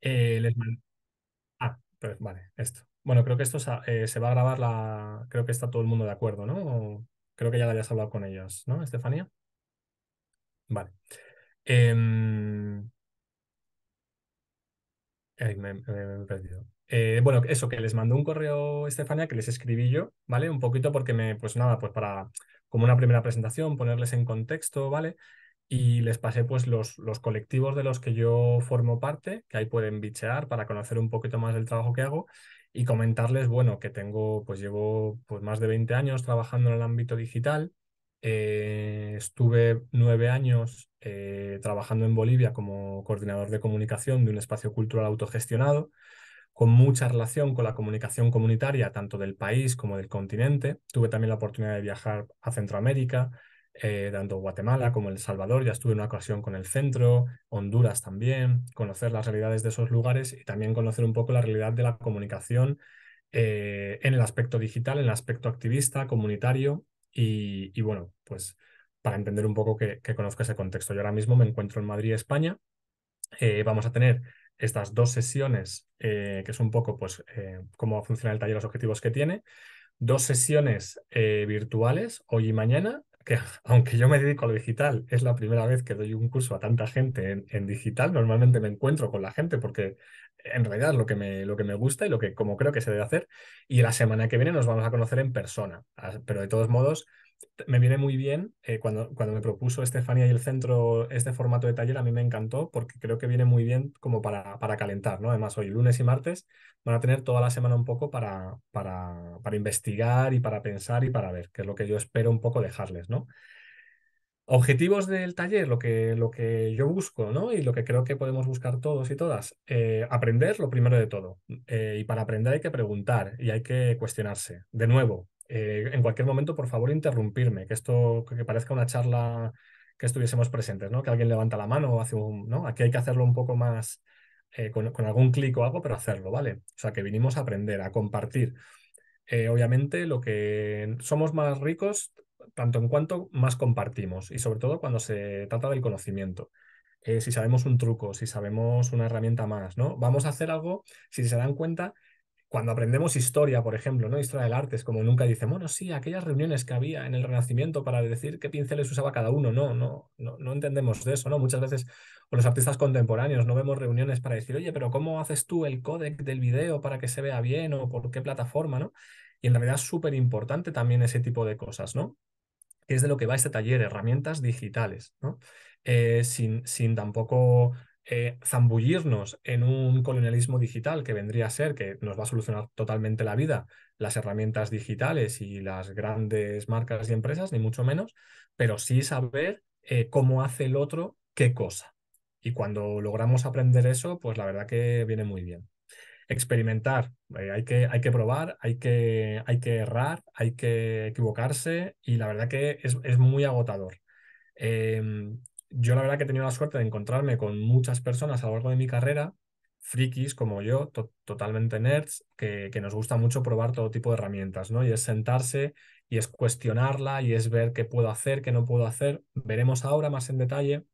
Eh, les Ah, vale, esto. Bueno, creo que esto eh, se va a grabar la... Creo que está todo el mundo de acuerdo, ¿no? Creo que ya lo hayas hablado con ellos, ¿no, Estefanía? Vale. Em, eh, bueno, eso, que les mandó un correo Estefanía, que les escribí yo, ¿vale? Un poquito porque me, pues nada, pues para como una primera presentación, ponerles en contexto, ¿vale? y les pasé pues los, colectivos de los que yo formo parte, que ahí pueden bichear para conocer un poquito más del trabajo que hago y comentarles, bueno, que tengo, pues llevo pues más de 20 años trabajando en el ámbito digital, eh, estuve nueve años eh, trabajando en Bolivia como coordinador de comunicación de un espacio cultural autogestionado, con mucha relación con la comunicación comunitaria, tanto del país como del continente. Tuve también la oportunidad de viajar a Centroamérica, eh, tanto Guatemala como El Salvador, ya estuve en una ocasión con el centro, Honduras también, conocer las realidades de esos lugares y también conocer un poco la realidad de la comunicación eh, en el aspecto digital, en el aspecto activista, comunitario y, bueno, pues para entender un poco que, que, conozca ese contexto. Yo ahora mismo me encuentro en Madrid, España. Eh, vamos a tener estas dos sesiones, que es un poco pues cómo funciona el taller, los objetivos que tiene. Dos sesiones virtuales, hoy y mañana, que aunque yo me dedico a lo digital, es la primera vez que doy un curso a tanta gente en, digital. Normalmente me encuentro con la gente porque en realidad es lo que me, lo que me gusta y lo que como creo que se debe hacer. Y la semana que viene nos vamos a conocer en persona. Pero de todos modos, me viene muy bien. Eh, cuando, cuando me propuso Estefanía y el centro este formato de taller, a mí me encantó porque creo que viene muy bien como para, para calentar, ¿no? Además, hoy lunes y martes van a tener toda la semana un poco para, para, para investigar y para pensar y para ver, que es lo que yo espero un poco dejarles, ¿no? Objetivos del taller, lo que, lo que yo busco, ¿no? Y lo que creo que podemos buscar todos y todas. Eh, aprender lo primero de todo. Eh, y para aprender hay que preguntar y hay que cuestionarse. De nuevo, eh, en cualquier momento, por favor, interrumpirme, que esto que parezca una charla que estuviésemos presentes, ¿no? Que alguien levanta la mano o hace un, ¿no? Aquí hay que hacerlo un poco más eh, con, con, algún clic o algo, pero hacerlo, ¿vale? O sea, que vinimos a aprender, a compartir. Eh, obviamente, lo que somos más ricos, tanto en cuanto más compartimos, y sobre todo cuando se trata del conocimiento. si sabemos un truco, si sabemos una herramienta más, ¿no? Vamos a hacer algo, si se dan cuenta, cuando aprendemos historia, por ejemplo, ¿no? Historia del arte, es como nunca dicen, bueno, sí, aquellas reuniones que había en el Renacimiento para decir qué pinceles usaba cada uno, no, no, no, no entendemos de eso, ¿no? Muchas veces, o los artistas contemporáneos, no vemos reuniones para decir, oye, pero ¿cómo haces tú el codec del video para que se vea bien o por qué plataforma, ¿no? Y en realidad es súper importante también ese tipo de cosas, ¿no? Que es de lo que va este taller, herramientas digitales, ¿no? Eh, sin, sin tampoco eh, zambullirnos en un colonialismo digital que vendría a ser que nos va a solucionar totalmente la vida las herramientas digitales y las grandes marcas y empresas, ni mucho menos, pero sí saber eh, cómo hace el otro qué cosa. Y cuando logramos aprender eso, pues la verdad que viene muy bien. Experimentar, eh, hay, que, hay que probar, hay que, hay que errar, hay que equivocarse y la verdad que es, es muy agotador. Em, yo la verdad que he tenido la suerte de encontrarme con muchas personas a lo largo de mi carrera, frikis como yo, totalmente nerds, que, que, nos gusta mucho probar todo tipo de herramientas, ¿no? Y es sentarse y es cuestionarla y es ver qué puedo hacer, qué no puedo hacer. Veremos ahora más en detalle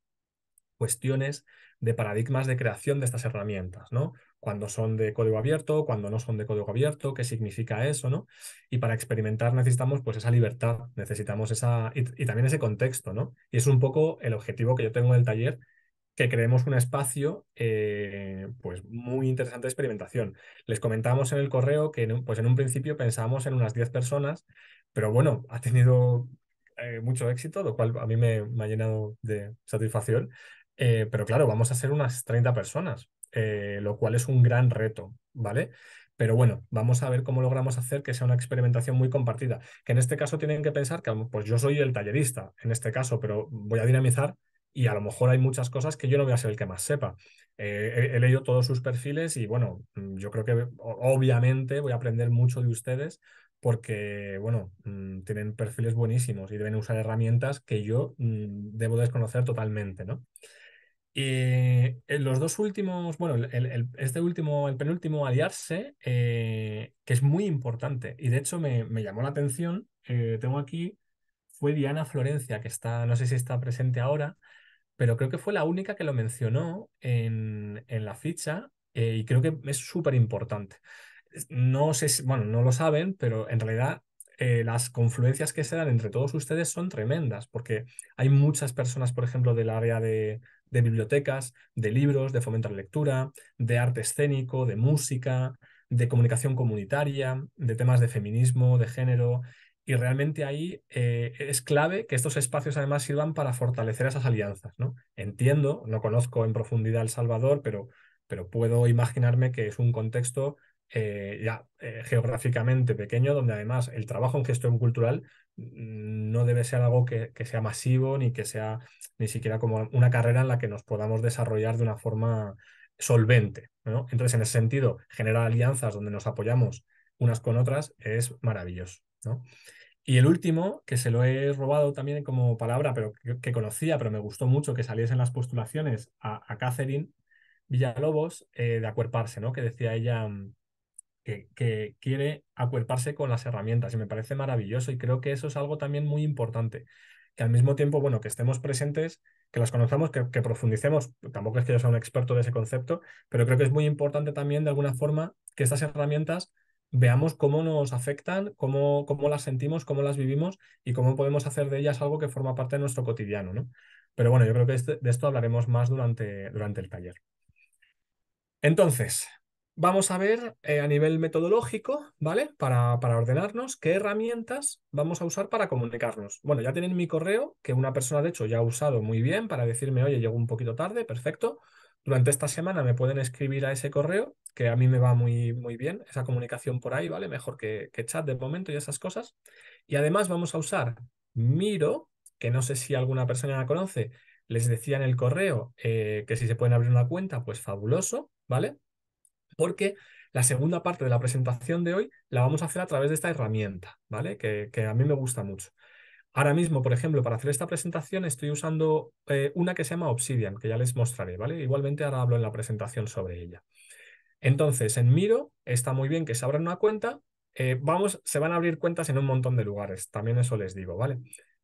cuestiones de paradigmas de creación de estas herramientas, ¿no? cuando son de código abierto, cuando no son de código abierto, qué significa eso, ¿no? Y para experimentar necesitamos pues esa libertad, necesitamos esa y, también ese contexto, ¿no? Y es un poco el objetivo que yo tengo en el taller, que creemos un espacio eh, pues muy interesante de experimentación. Les comentábamos en el correo que en, pues en un principio pensábamos en unas 10 personas, pero bueno, ha tenido eh, mucho éxito, lo cual a mí me, ha llenado de satisfacción. Eh, pero claro, vamos a ser unas 30 personas eh, lo cual es un gran reto, ¿vale? Pero bueno, vamos a ver cómo logramos hacer que sea una experimentación muy compartida. Que en este caso tienen que pensar que pues yo soy el tallerista, en este caso, pero voy a dinamizar y a lo mejor hay muchas cosas que yo no voy a ser el que más sepa. Eh, he, he, leído todos sus perfiles y bueno, mm, yo creo que obviamente voy a aprender mucho de ustedes porque, bueno, mm, tienen perfiles buenísimos y deben usar herramientas que yo mm, debo desconocer totalmente, ¿no? Y eh, los dos últimos, bueno, este último, el penúltimo, aliarse, eh, que es muy importante. Y de hecho me, llamó la atención, eh, tengo aquí, fue Diana Florencia, que está, no sé si está presente ahora, pero creo que fue la única que lo mencionó en, la ficha y creo que es súper importante. No sé si, bueno, no lo saben, pero en realidad las confluencias que se dan entre todos ustedes son tremendas, porque hay muchas personas, por ejemplo, del área de, de bibliotecas, de libros, de fomentar lectura, de arte escénico, de música, de comunicación comunitaria, de temas de feminismo, de género. Y realmente ahí eh, es clave que estos espacios además sirvan para fortalecer esas alianzas. ¿no? Entiendo, no conozco en profundidad El Salvador, pero, pero puedo imaginarme que es un contexto eh, ya eh, geográficamente pequeño, donde además el trabajo en gestión cultural no debe ser algo que, sea masivo ni que sea ni siquiera como una carrera en la que nos podamos desarrollar de una forma solvente. Entonces, en ese sentido, generar alianzas donde nos apoyamos unas con otras es maravilloso. Y el último, que se lo he robado también como palabra, pero que, conocía, pero me gustó mucho que saliesen las postulaciones a, Catherine Villalobos eh, de acuerparse, ¿no? Que decía ella, mm, que, quiere acuerparse con las herramientas y me parece maravilloso y creo que eso es algo también muy importante, que al mismo tiempo, bueno, que estemos presentes, que las conozcamos, que, profundicemos, tampoco es que yo sea un experto de ese concepto, pero creo que es muy importante también de alguna forma que estas herramientas veamos cómo nos afectan, cómo, las sentimos, cómo las vivimos y cómo podemos hacer de ellas algo que forma parte de nuestro cotidiano, Pero bueno, yo creo que este, de esto hablaremos más durante, durante el taller. Entonces, Vamos a ver eh, a nivel metodológico, ¿vale? Para, ordenarnos, qué herramientas vamos a usar para comunicarnos. Bueno, ya tienen mi correo, que una persona de hecho ya ha usado muy bien para decirme, oye, llego un poquito tarde, perfecto. Durante esta semana me pueden escribir a ese correo, que a mí me va muy, muy bien, esa comunicación por ahí, ¿vale? Mejor que, chat de momento y esas cosas. Y además vamos a usar Miro, que no sé si alguna persona la conoce, les decía en el correo eh, que si se pueden abrir una cuenta, pues fabuloso, ¿vale? porque la segunda parte de la presentación de hoy la vamos a hacer a través de esta herramienta, ¿vale? Que, a mí me gusta mucho. Ahora mismo, por ejemplo, para hacer esta presentación estoy usando eh, una que se llama Obsidian, que ya les mostraré, ¿vale? Igualmente ahora hablo en la presentación sobre ella. Entonces, en Miro está muy bien que se abran una cuenta. Eh, vamos, se van a abrir cuentas en un montón de lugares, también eso les digo, ¿vale?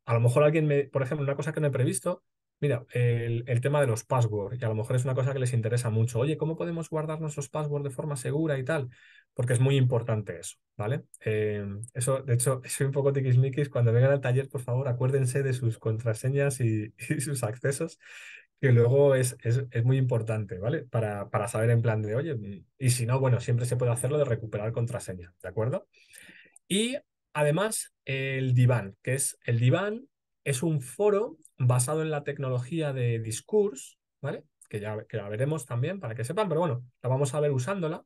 A lo mejor alguien, me, por ejemplo, una cosa que no he previsto Mira, el, tema de los passwords, que a lo mejor es una cosa que les interesa mucho. Oye, ¿cómo podemos guardar nuestros passwords de forma segura y tal? Porque es muy importante eso, ¿vale? Em, eso, de hecho, soy un poco tiquismiquis. Cuando vengan al taller, por favor, acuérdense de sus contraseñas y, sus accesos, que luego es, es, muy importante, ¿vale? Para, para, saber en plan de, oye, y si no, bueno, siempre se puede hacerlo de recuperar contraseña, ¿de acuerdo? Y además, el diván, que es el diván es un foro basado en la tecnología de Discourse, ¿vale? Que ya, la veremos también para que sepan, pero bueno, la vamos a ver usándola.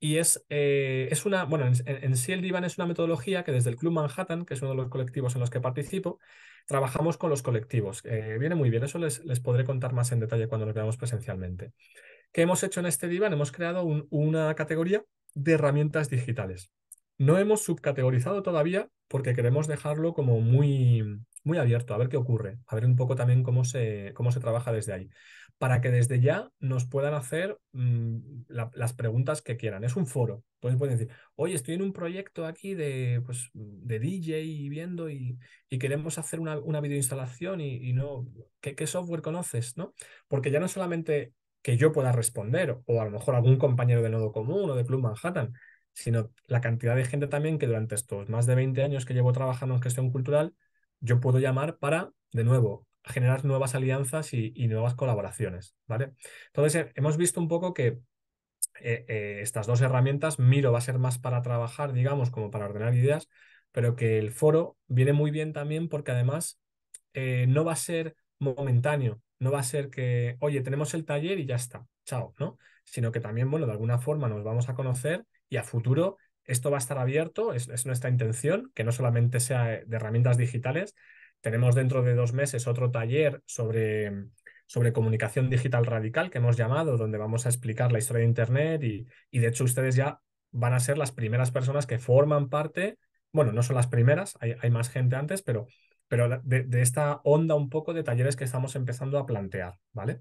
Y es, eh, es una, bueno, en, sí el Divan es una metodología que desde el Club Manhattan, que es uno de los colectivos en los que participo, trabajamos con los colectivos. Eh, viene muy bien, eso les, podré contar más en detalle cuando nos veamos presencialmente. ¿Qué hemos hecho en este Divan? Hemos creado una categoría de herramientas digitales. No hemos subcategorizado todavía porque queremos dejarlo como muy, muy abierto, a ver qué ocurre, a ver un poco también cómo se, cómo se trabaja desde ahí, para que desde ya nos puedan hacer mm, las preguntas que quieran. Es un foro. Pueden, decir, oye, estoy en un proyecto aquí de, pues, de DJ y viendo y, queremos hacer una, una videoinstalación y, no, ¿qué, software conoces? ¿no? Porque ya no solamente que yo pueda responder, o a lo mejor algún compañero de Nodo Común o de Club Manhattan, sino la cantidad de gente también que durante estos más de 20 años que llevo trabajando en gestión cultural, yo puedo llamar para, de nuevo, generar nuevas alianzas y, nuevas colaboraciones, ¿vale? Entonces, eh, hemos visto un poco que eh, eh, estas dos herramientas, Miro va a ser más para trabajar, digamos, como para ordenar ideas, pero que el foro viene muy bien también porque además no va a ser momentáneo, no va a ser que, oye, tenemos el taller y ya está, chao, ¿no? Sino que también, bueno, de alguna forma nos vamos a conocer y a futuro esto va a estar abierto, es, nuestra intención, que no solamente sea de herramientas digitales. Tenemos dentro de dos meses otro taller sobre, sobre comunicación digital radical que hemos llamado, donde vamos a explicar la historia de Internet y, de hecho ustedes ya van a ser las primeras personas que forman parte, bueno, no son las primeras, hay, más gente antes, pero, pero de, de, esta onda un poco de talleres que estamos empezando a plantear, ¿vale?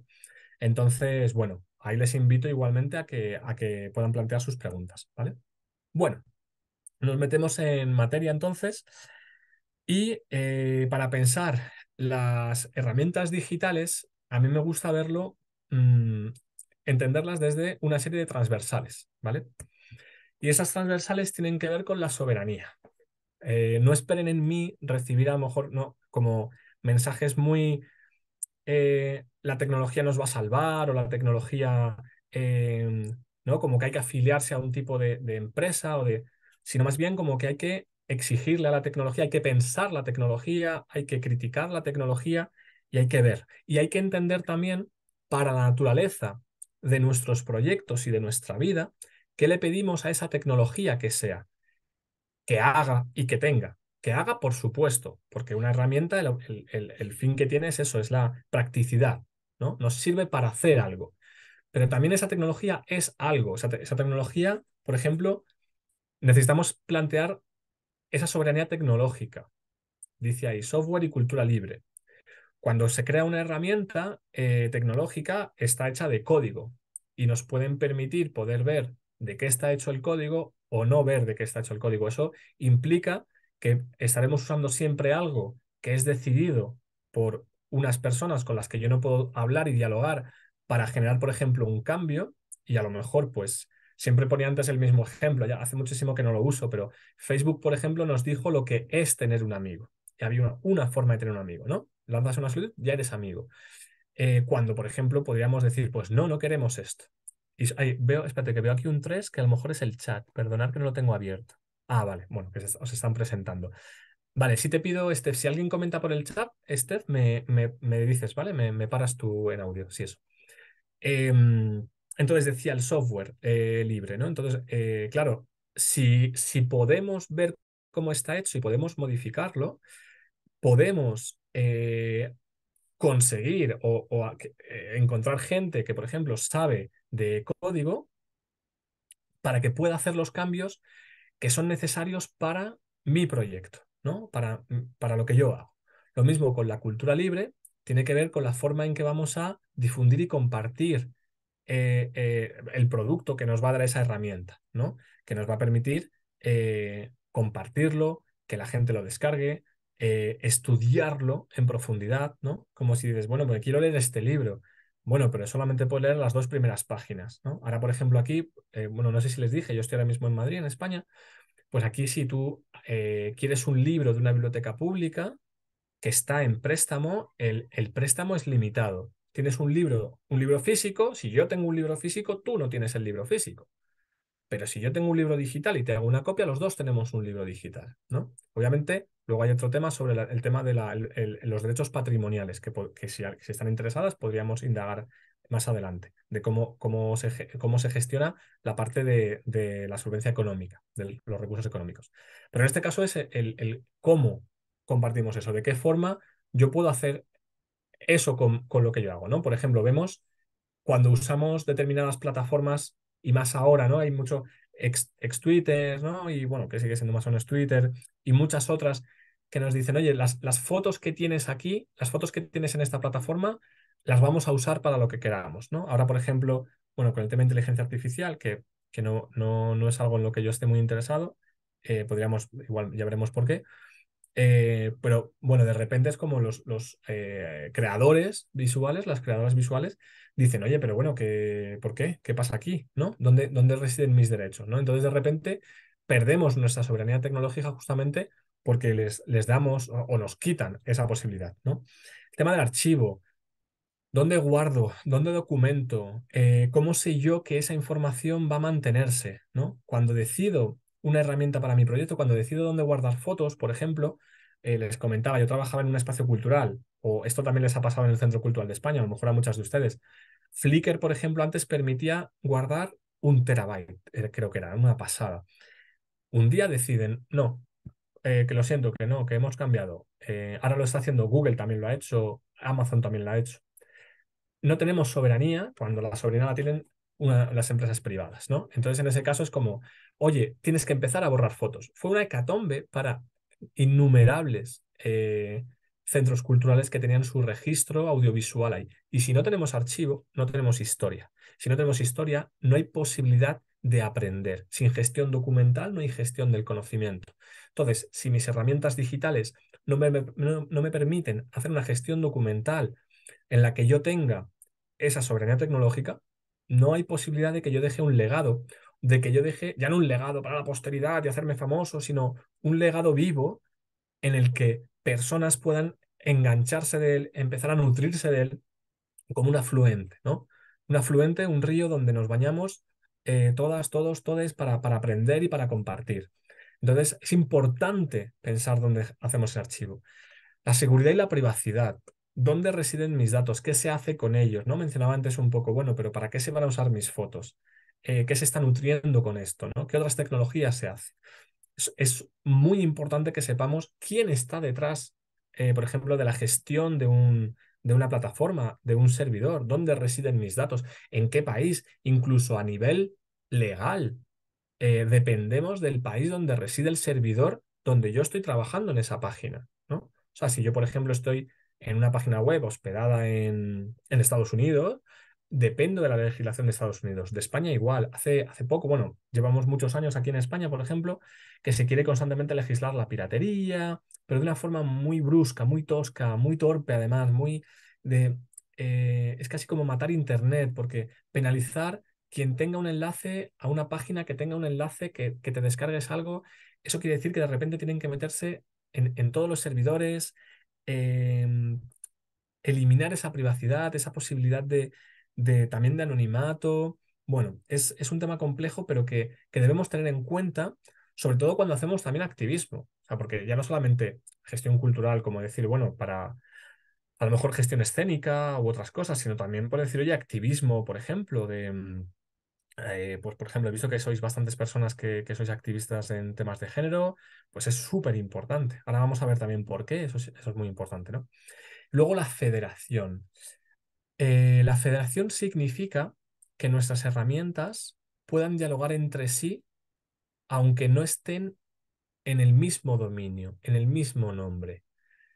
Entonces, bueno, Ahí les invito igualmente a que, a que puedan plantear sus preguntas, ¿vale? Bueno, nos metemos en materia entonces y eh, para pensar las herramientas digitales, a mí me gusta verlo, mm, entenderlas desde una serie de transversales, ¿vale? Y esas transversales tienen que ver con la soberanía. Eh, no esperen en mí recibir a lo mejor no, como mensajes muy eh, la tecnología nos va a salvar o la tecnología, eh, ¿no? Como que hay que afiliarse a un tipo de, de, empresa o de... Sino más bien como que hay que exigirle a la tecnología, hay que pensar la tecnología, hay que criticar la tecnología y hay que ver. Y hay que entender también para la naturaleza de nuestros proyectos y de nuestra vida, qué le pedimos a esa tecnología que sea, que haga y que tenga que haga, por supuesto, porque una herramienta, el, fin que tiene es eso, es la practicidad, ¿no? Nos sirve para hacer algo. Pero también esa tecnología es algo. Esa, tecnología, por ejemplo, necesitamos plantear esa soberanía tecnológica. Dice ahí, software y cultura libre. Cuando se crea una herramienta eh, tecnológica, está hecha de código y nos pueden permitir poder ver de qué está hecho el código o no ver de qué está hecho el código. Eso implica que estaremos usando siempre algo que es decidido por unas personas con las que yo no puedo hablar y dialogar para generar, por ejemplo, un cambio y a lo mejor, pues, siempre ponía antes el mismo ejemplo, ya hace muchísimo que no lo uso, pero Facebook, por ejemplo, nos dijo lo que es tener un amigo. Y había una, forma de tener un amigo, ¿no? Lanzas una salud, ya eres amigo. Eh, cuando, por ejemplo, podríamos decir, pues no, no queremos esto. Y veo, espérate, que veo aquí un 3 que a lo mejor es el chat, perdonar que no lo tengo abierto. Ah, vale, bueno, que os están presentando. Vale, si te pido, Steph, si alguien comenta por el chat, Steph, me, me, dices, ¿vale? Me, paras tú en audio, si eso. Em, entonces decía el software eh, libre, ¿no? Entonces, eh, claro, si, si podemos ver cómo está hecho y podemos modificarlo, podemos eh, conseguir o, encontrar gente que, por ejemplo, sabe de código para que pueda hacer los cambios que son necesarios para mi proyecto, ¿no? Para, mm, para lo que yo hago. Lo mismo con la cultura libre, tiene que ver con la forma en que vamos a difundir y compartir eh, eh, el producto que nos va a dar esa herramienta, ¿no? Que nos va a permitir eh, compartirlo, que la gente lo descargue, estudiarlo en profundidad, ¿no? Como si dices, bueno, pues quiero leer este libro. Bueno, pero solamente puedes leer las dos primeras páginas, ¿no? Ahora, por ejemplo, aquí, eh, bueno, no sé si les dije, yo estoy ahora mismo en Madrid, en España, pues aquí si tú eh, quieres un libro de una biblioteca pública que está en préstamo, el, el préstamo es limitado. Tienes un libro, un libro físico, si yo tengo un libro físico, tú no tienes el libro físico. Pero si yo tengo un libro digital y te hago una copia, los dos tenemos un libro digital, ¿no? Obviamente, Luego hay otro tema sobre el tema de los derechos patrimoniales, que, si, están interesadas podríamos indagar más adelante, de cómo, cómo, se, cómo se gestiona la parte de, la solvencia económica, de los recursos económicos. Pero en este caso es el, cómo compartimos eso, de qué forma yo puedo hacer eso con, con lo que yo hago. ¿no? Por ejemplo, vemos cuando usamos determinadas plataformas, y más ahora, ¿no? Hay mucho ex, Twitter, ¿no? Y bueno, que sigue siendo más o menos Twitter y muchas otras que nos dicen, oye, las, las fotos que tienes aquí, las fotos que tienes en esta plataforma, las vamos a usar para lo que queramos, ¿no? Ahora, por ejemplo, bueno, con el tema de inteligencia artificial, que, que no, no, es algo en lo que yo esté muy interesado, eh, podríamos, igual ya veremos por qué, eh, pero bueno, de repente es como los, eh, creadores visuales, las creadoras visuales, dicen, oye, pero bueno, ¿qué, ¿por ¿Qué pasa aquí? ¿No? ¿Dónde, ¿Dónde residen mis derechos? ¿No? Entonces, de repente, perdemos nuestra soberanía tecnológica justamente porque les, les damos o, nos quitan esa posibilidad, ¿no? El tema del archivo, ¿dónde guardo? ¿Dónde documento? Eh, ¿Cómo sé yo que esa información va a mantenerse? ¿no? Cuando decido una herramienta para mi proyecto. Cuando decido dónde guardar fotos, por ejemplo, eh, les comentaba, yo trabajaba en un espacio cultural, o esto también les ha pasado en el Centro Cultural de España, a lo mejor a muchas de ustedes. Flickr, por ejemplo, antes permitía guardar un terabyte, eh, creo que era, una pasada. Un día deciden, no, eh, que lo siento, que no, que hemos cambiado. ahora lo está haciendo Google, también lo ha hecho, Amazon también lo ha hecho. No tenemos soberanía, cuando la soberanía la tienen las empresas privadas, ¿no? Entonces, en ese caso es como, oye, tienes que empezar a borrar fotos. Fue una hecatombe para innumerables eh, centros culturales que tenían su registro audiovisual ahí. Y si no tenemos archivo, no tenemos historia. Si no tenemos historia, no hay posibilidad de aprender. Sin gestión documental no hay gestión del conocimiento. Entonces, si mis herramientas digitales no no me permiten hacer una gestión documental en la que yo tenga esa soberanía tecnológica, no hay posibilidad de que yo deje un legado, de que yo deje ya no un legado para la posteridad y hacerme famoso, sino un legado vivo en el que personas puedan engancharse de él, empezar a nutrirse de él como un afluente, ¿no? Un afluente, un río donde nos bañamos eh, todas, todos, todes para, para aprender y para compartir. Entonces, es importante pensar dónde hacemos el archivo. La seguridad y la privacidad. ¿Dónde residen mis datos? ¿Qué se hace con ellos? ¿No? Mencionaba antes un poco, bueno, pero ¿para qué se van a usar mis fotos? Eh, ¿Qué se está nutriendo con esto? ¿no? ¿Qué otras tecnologías se hacen? Es, muy importante que sepamos quién está detrás, eh, por ejemplo, de la gestión de, un, de una plataforma, de un servidor, dónde residen mis datos, en qué país, incluso a nivel legal. Eh, dependemos del país donde reside el servidor donde yo estoy trabajando en esa página. ¿no? O sea, si yo, por ejemplo, estoy en una página web hospedada en, Estados Unidos, dependo de la legislación de Estados Unidos. De España igual. Hace, hace poco, bueno, llevamos muchos años aquí en España, por ejemplo, que se quiere constantemente legislar la piratería, pero de una forma muy brusca, muy tosca, muy torpe además, muy de... Eh, es casi como matar Internet, porque penalizar quien tenga un enlace a una página, que tenga un enlace, que, que te descargues algo, eso quiere decir que de repente tienen que meterse en, en todos los servidores, Em, eliminar esa privacidad, esa posibilidad de, también de anonimato. Bueno, es, un tema complejo, pero que, debemos tener en cuenta, sobre todo cuando hacemos también activismo. porque ya no solamente gestión cultural, como decir, bueno, para a lo mejor gestión escénica u otras cosas, sino también por decir, oye, activismo, por ejemplo, de mm, eh, pues por ejemplo, he visto que sois bastantes personas que, sois activistas en temas de género, pues es súper importante. Ahora vamos a ver también por qué, eso es, muy importante, Luego la federación. Eh, la federación significa que nuestras herramientas puedan dialogar entre sí, aunque no estén en el mismo dominio, en el mismo nombre.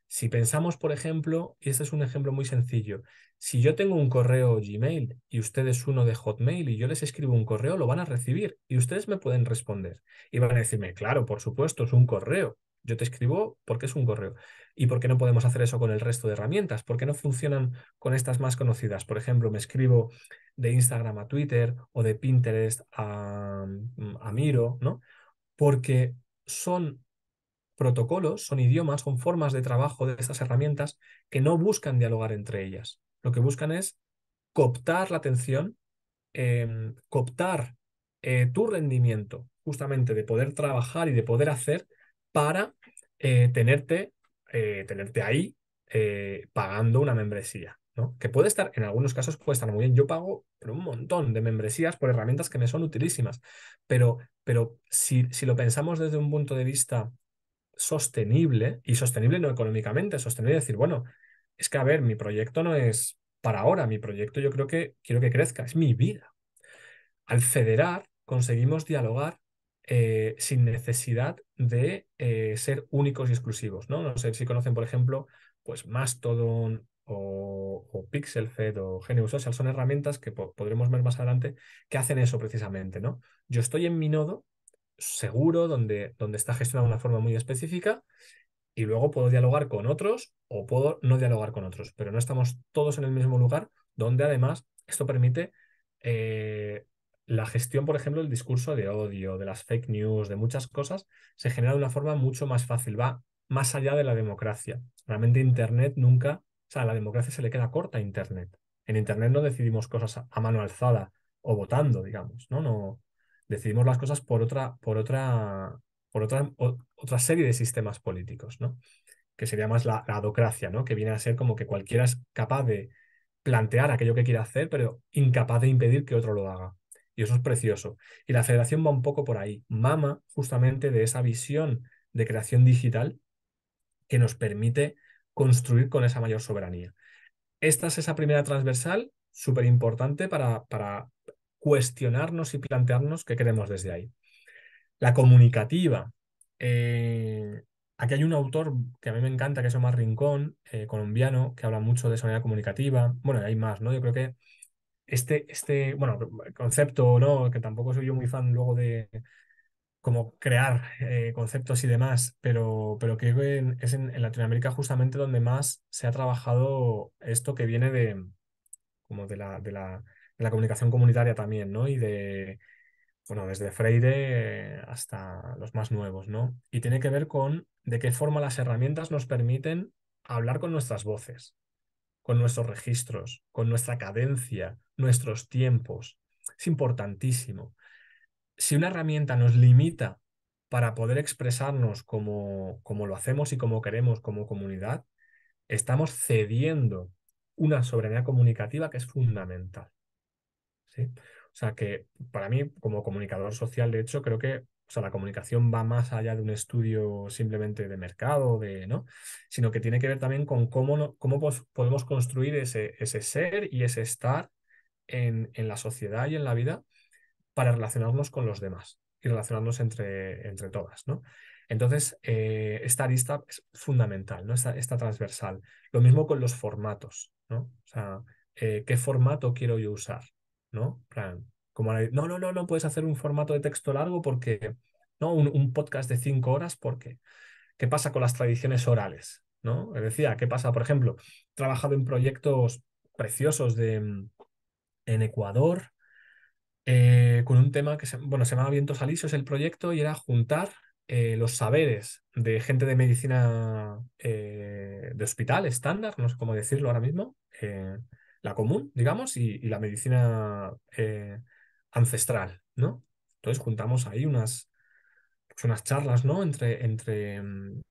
Si pensamos, por ejemplo, y este es un ejemplo muy sencillo, si yo tengo un correo Gmail y ustedes uno de Hotmail y yo les escribo un correo, lo van a recibir y ustedes me pueden responder. Y van a decirme, claro, por supuesto, es un correo. Yo te escribo porque es un correo. ¿Y por qué no podemos hacer eso con el resto de herramientas? ¿Por qué no funcionan con estas más conocidas? Por ejemplo, me escribo de Instagram a Twitter o de Pinterest a, mm, a Miro, ¿no? Porque son protocolos, son idiomas, son formas de trabajo de estas herramientas que no buscan dialogar entre ellas lo que buscan es cooptar la atención, em, cooptar eh, tu rendimiento, justamente de poder trabajar y de poder hacer para eh, tenerte, eh, tenerte ahí pagando una membresía. ¿no? Que puede estar, en algunos casos puede estar muy bien. Yo pago un montón de membresías por herramientas que me son utilísimas. Pero, pero si, lo pensamos desde un punto de vista sostenible, y sostenible no económicamente, sostenible decir, bueno, es que, a ver, mi proyecto no es para ahora, mi proyecto yo creo que quiero que crezca, es mi vida. Al federar, conseguimos dialogar eh, sin necesidad de eh, ser únicos y exclusivos, ¿no? No sé si conocen, por ejemplo, pues Mastodon o, o Pixelfed o Genius Social, son herramientas que podremos ver más adelante que hacen eso precisamente, ¿no? Yo estoy en mi nodo seguro, donde, donde está gestionado de una forma muy específica, y luego puedo dialogar con otros o puedo no dialogar con otros, pero no estamos todos en el mismo lugar, donde además esto permite eh, la gestión, por ejemplo, del discurso de odio, de las fake news, de muchas cosas, se genera de una forma mucho más fácil, va más allá de la democracia. Realmente Internet nunca, o sea, a la democracia se le queda corta a Internet. En Internet no decidimos cosas a mano alzada o votando, digamos, ¿no? No decidimos las cosas por otra, por otra, por otra, otra serie de sistemas políticos, ¿no? que sería más la, la, adocracia, ¿no? que viene a ser como que cualquiera es capaz de plantear aquello que quiere hacer, pero incapaz de impedir que otro lo haga. Y eso es precioso. Y la federación va un poco por ahí, mama justamente de esa visión de creación digital que nos permite construir con esa mayor soberanía. Esta es esa primera transversal súper importante para, para cuestionarnos y plantearnos qué queremos desde ahí. La comunicativa. Eh, aquí hay un autor que a mí me encanta, que es Omar Rincón, eh, colombiano, que habla mucho de esa manera comunicativa. Bueno, hay más, ¿no? Yo creo que este, este bueno, concepto, ¿no? Que tampoco soy yo muy fan luego de como crear eh, conceptos y demás, pero, pero que es en, Latinoamérica justamente donde más se ha trabajado esto que viene de como de la, de la, de la comunicación comunitaria también, ¿no? Y de, bueno, desde Freire hasta los más nuevos, ¿no? Y tiene que ver con de qué forma las herramientas nos permiten hablar con nuestras voces, con nuestros registros, con nuestra cadencia, nuestros tiempos. Es importantísimo. Si una herramienta nos limita para poder expresarnos como, lo hacemos y como queremos como comunidad, estamos cediendo una soberanía comunicativa que es fundamental. ¿sí? O sea que para mí, como comunicador social, de hecho, creo que o sea, la comunicación va más allá de un estudio simplemente de mercado, de, ¿no? sino que tiene que ver también con cómo, cómo podemos construir ese, ese ser y ese estar en, la sociedad y en la vida para relacionarnos con los demás y relacionarnos entre, entre todas. ¿no? Entonces, eh, esta arista es fundamental, ¿no? Esta, transversal. Lo mismo con los formatos. ¿no? O sea, eh, ¿qué formato quiero yo usar? ¿no? como no, no, no, no puedes hacer un formato de texto largo porque, ¿no? Un, podcast de cinco horas porque, ¿qué pasa con las tradiciones orales? ¿No? decía, ¿qué pasa? Por ejemplo, he trabajado en proyectos preciosos mm, en Ecuador eh, con un tema que se, bueno, se llamaba Vientos Alisos, el proyecto, y era juntar eh, los saberes de gente de medicina eh, de hospital estándar, no sé cómo decirlo ahora mismo, común, digamos, y, la medicina eh, ancestral, ¿no? Entonces juntamos ahí unas, pues unas charlas, ¿no? Entre, entre mm,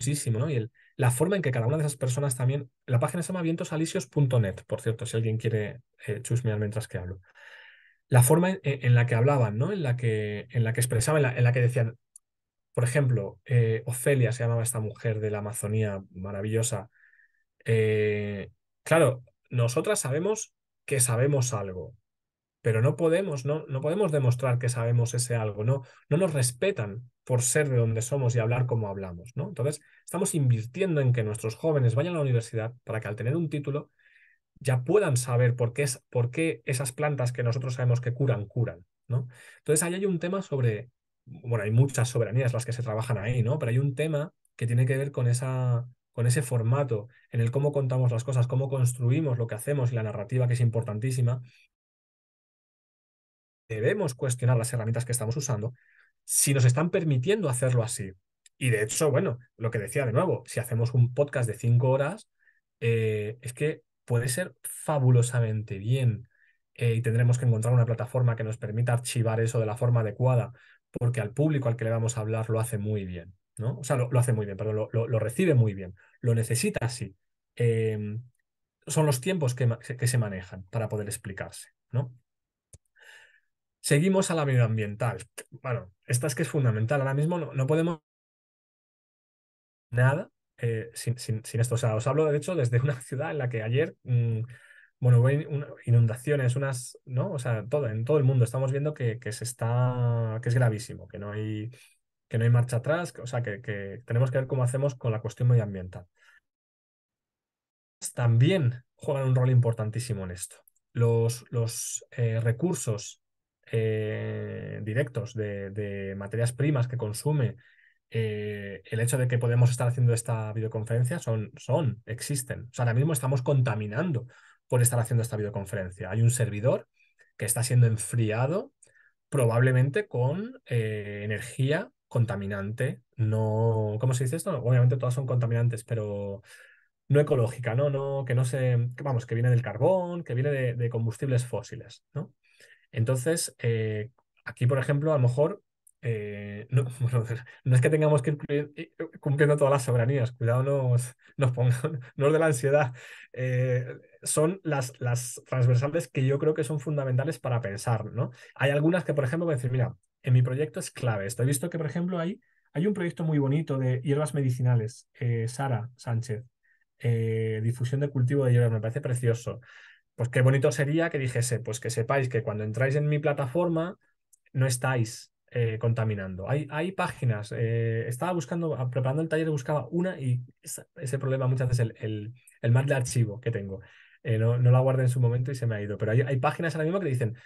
muchísimo, ¿no? Y el, la forma en que cada una de esas personas también, la página se llama vientosalicios.net, por cierto, si alguien quiere eh, chusmear mientras que hablo. La forma en, la que hablaban, ¿no? En la que, en la que expresaban, en la, que decían, por ejemplo, eh, Ofelia se llamaba esta mujer de la Amazonía maravillosa, Claro, nosotras sabemos que sabemos algo, pero no podemos, no, no podemos demostrar que sabemos ese algo, no, no nos respetan por ser de donde somos y hablar como hablamos, ¿no? Entonces, estamos invirtiendo en que nuestros jóvenes vayan a la universidad para que al tener un título ya puedan saber por qué, es, por qué esas plantas que nosotros sabemos que curan, curan, ¿no? Entonces, ahí hay un tema sobre, bueno, hay muchas soberanías las que se trabajan ahí, ¿no? Pero hay un tema que tiene que ver con esa, con ese formato en el cómo contamos las cosas, cómo construimos lo que hacemos y la narrativa que es importantísima, debemos cuestionar las herramientas que estamos usando si nos están permitiendo hacerlo así. Y de hecho, bueno, lo que decía de nuevo, si hacemos un podcast de cinco horas, eh, es que puede ser fabulosamente bien eh, y tendremos que encontrar una plataforma que nos permita archivar eso de la forma adecuada, porque al público al que le vamos a hablar lo hace muy bien. O sea, lo, hace muy bien, pero lo, recibe muy bien, lo necesita así. Em, son los tiempos que, que, se manejan para poder explicarse, ¿no? Seguimos a la medioambiental. Bueno, esta es que es fundamental. Ahora mismo no, no podemos nada eh, sin, esto. O sea, os hablo, de hecho, desde una ciudad en la que ayer, mm, bueno, hubo inundaciones, unas, ¿no? O sea, todo, en todo el mundo estamos viendo que, que se está, que es gravísimo, que no hay, que no hay marcha atrás, o sea, que, tenemos que ver cómo hacemos con la cuestión medioambiental. También juegan un rol importantísimo en esto. Los, los eh, recursos eh, directos de, materias primas que consume eh, el hecho de que podemos estar haciendo esta videoconferencia son, son, existen. O sea, ahora mismo estamos contaminando por estar haciendo esta videoconferencia. Hay un servidor que está siendo enfriado probablemente con energía contaminante, no, ¿cómo se dice esto? Obviamente todas son contaminantes, pero no ecológica, ¿no? no que no se, vamos, que viene del carbón, que viene de, combustibles fósiles, ¿no? Entonces, eh, aquí, por ejemplo, a lo mejor, eh, no, es que tengamos que incluir eh, cumpliendo todas las soberanías, cuidado nos, nos pongan, nos de la ansiedad, son las, las transversales que yo creo que son fundamentales para pensar, ¿no? Hay algunas que, por ejemplo, voy a decir, mira, en mi proyecto es clave. Esto visto que, por ejemplo, hay, hay un proyecto muy bonito de hierbas medicinales, eh, Sara Sánchez, eh, difusión de cultivo de hierbas, me parece precioso. Pues qué bonito sería que dijese, pues que sepáis que cuando entráis en mi plataforma no estáis eh, contaminando. Hay, hay páginas, estaba buscando, ah, preparando el taller, buscaba una y ese problema muchas veces el, el, el mal de archivo que tengo. no, la guardé en su momento y se me ha ido. Pero hay, hay, páginas ahora mismo que dicen,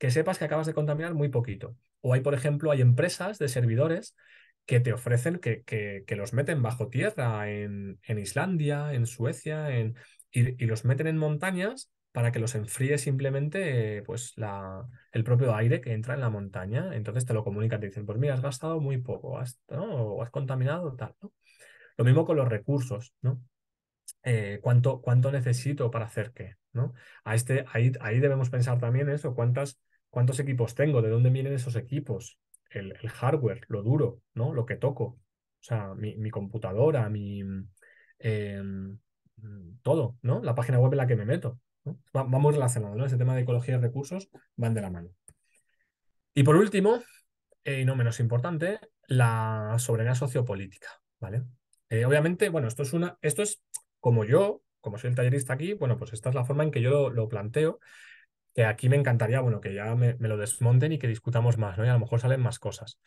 que sepas que acabas de contaminar muy poquito. O hay, por ejemplo, hay empresas de servidores que te ofrecen que, que, los meten bajo tierra en, Islandia, en Suecia, en, y, los meten en montañas para que los enfríe simplemente pues, la, el propio aire que entra en la montaña. Entonces te lo comunican, te dicen, pues mira, has gastado muy poco, has, ¿no? o has contaminado tal. ¿no? Lo mismo con los recursos, ¿no? Eh, ¿cuánto, cuánto necesito para hacer qué. ¿no? A este, ahí, ahí debemos pensar también eso, cuántas cuántos equipos tengo, de dónde vienen esos equipos, el, hardware, lo duro, ¿no? Lo que toco. O sea, mi, computadora, mi. Em, todo, ¿no? La página web en la que me meto. Vamos relacionando. Ese tema de ecología y recursos van de la mano. Y por último, eh, y no menos importante, la soberanía sociopolítica, ¿vale? Eh, obviamente, bueno, esto es una. Esto es como yo, como soy el tallerista aquí, bueno, pues esta es la forma en que yo lo planteo aquí me encantaría, bueno, que ya me, lo desmonten y que discutamos más, ¿no? Y a lo mejor salen más cosas.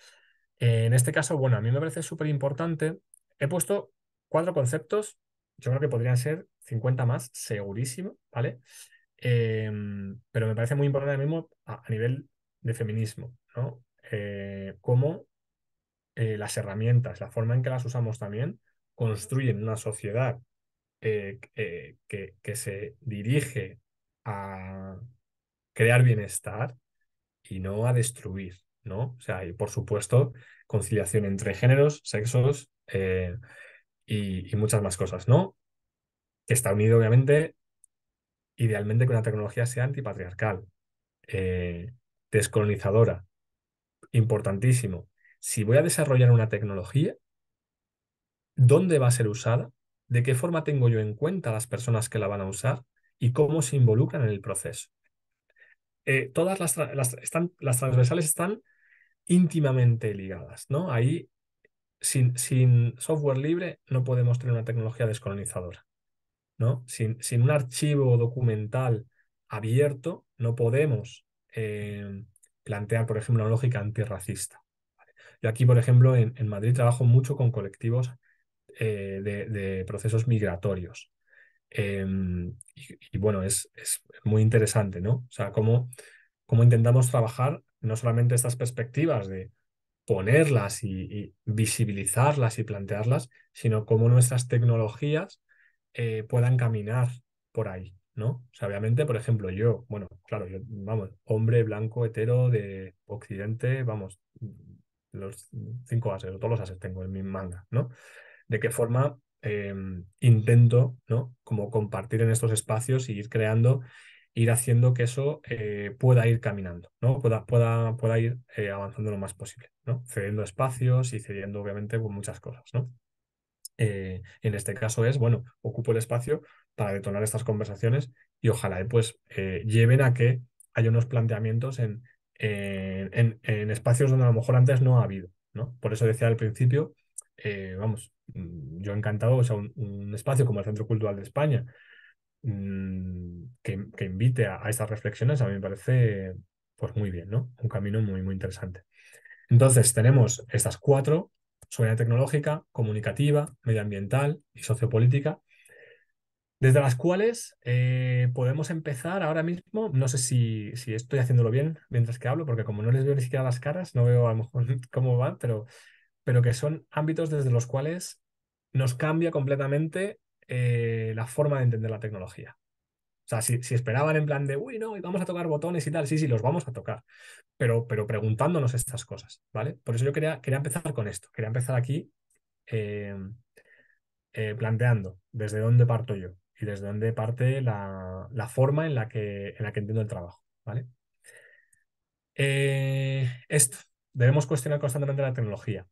Eh, en este caso, bueno, a mí me parece súper importante. He puesto cuatro conceptos, yo creo que podrían ser 50 más, segurísimo, ¿vale? Em, pero me parece muy importante mismo a, nivel de feminismo, ¿no? Eh, cómo eh, las herramientas, la forma en que las usamos también, construyen una sociedad que, que se dirige a, crear bienestar y no a destruir, ¿no? O sea, y por supuesto, conciliación entre géneros, sexos eh, y, muchas más cosas, ¿no? Que está unido, obviamente, idealmente que una tecnología sea antipatriarcal, eh, descolonizadora, importantísimo. Si voy a desarrollar una tecnología, ¿dónde va a ser usada? ¿De qué forma tengo yo en cuenta las personas que la van a usar? ¿Y cómo se involucran en el proceso? Eh, todas las, transversales están íntimamente ligadas, ¿no? Ahí, sin, software libre, no podemos tener una tecnología descolonizadora, ¿no? Sin, un archivo documental abierto, no podemos eh, plantear, por ejemplo, una lógica antirracista. Yo aquí, por ejemplo, en, Madrid trabajo mucho con colectivos eh, de procesos migratorios, Em, y, bueno, es, es, muy interesante, ¿no? O sea, cómo, intentamos trabajar no solamente estas perspectivas de ponerlas y, visibilizarlas y plantearlas, sino cómo nuestras tecnologías eh, puedan caminar por ahí, ¿no? O sea, obviamente, por ejemplo, yo, bueno, claro, yo, vamos, hombre blanco, hetero de Occidente, vamos, los cinco ases, o todos los ases tengo en mi manga, ¿no? ¿De qué forma Em, intento, ¿no? Como compartir en estos espacios y ir creando, ir haciendo que eso eh, pueda ir caminando, ¿no? Pueda, pueda, pueda ir eh, avanzando lo más posible, ¿no? Cediendo espacios y cediendo, obviamente, pues, muchas cosas, ¿no? Eh, en este caso es, bueno, ocupo el espacio para detonar estas conversaciones y ojalá pues lleven a que haya unos planteamientos en, en, en, en espacios donde a lo mejor antes no ha habido, ¿no? Por eso decía al principio eh, vamos, mm, yo encantado, o sea, un, espacio como el Centro Cultural de España mm, que, invite a, estas reflexiones, a mí me parece pues, muy bien, ¿no? Un camino muy, muy interesante. Entonces, tenemos estas cuatro, soberanía tecnológica, comunicativa, medioambiental y sociopolítica, desde las cuales eh, podemos empezar ahora mismo, no sé si, si, estoy haciéndolo bien mientras que hablo, porque como no les veo ni siquiera las caras, no veo a lo mejor cómo van, pero pero que son ámbitos desde los cuales nos cambia completamente eh, la forma de entender la tecnología. O sea, si, esperaban en plan de, uy, no, vamos a tocar botones y tal, sí, sí, los vamos a tocar, pero, pero preguntándonos estas cosas, ¿vale? Por eso yo quería, quería empezar con esto, quería empezar aquí eh, eh, planteando desde dónde parto yo y desde dónde parte la, forma en la, que, en la que entiendo el trabajo, ¿vale? esto, debemos cuestionar constantemente la tecnología.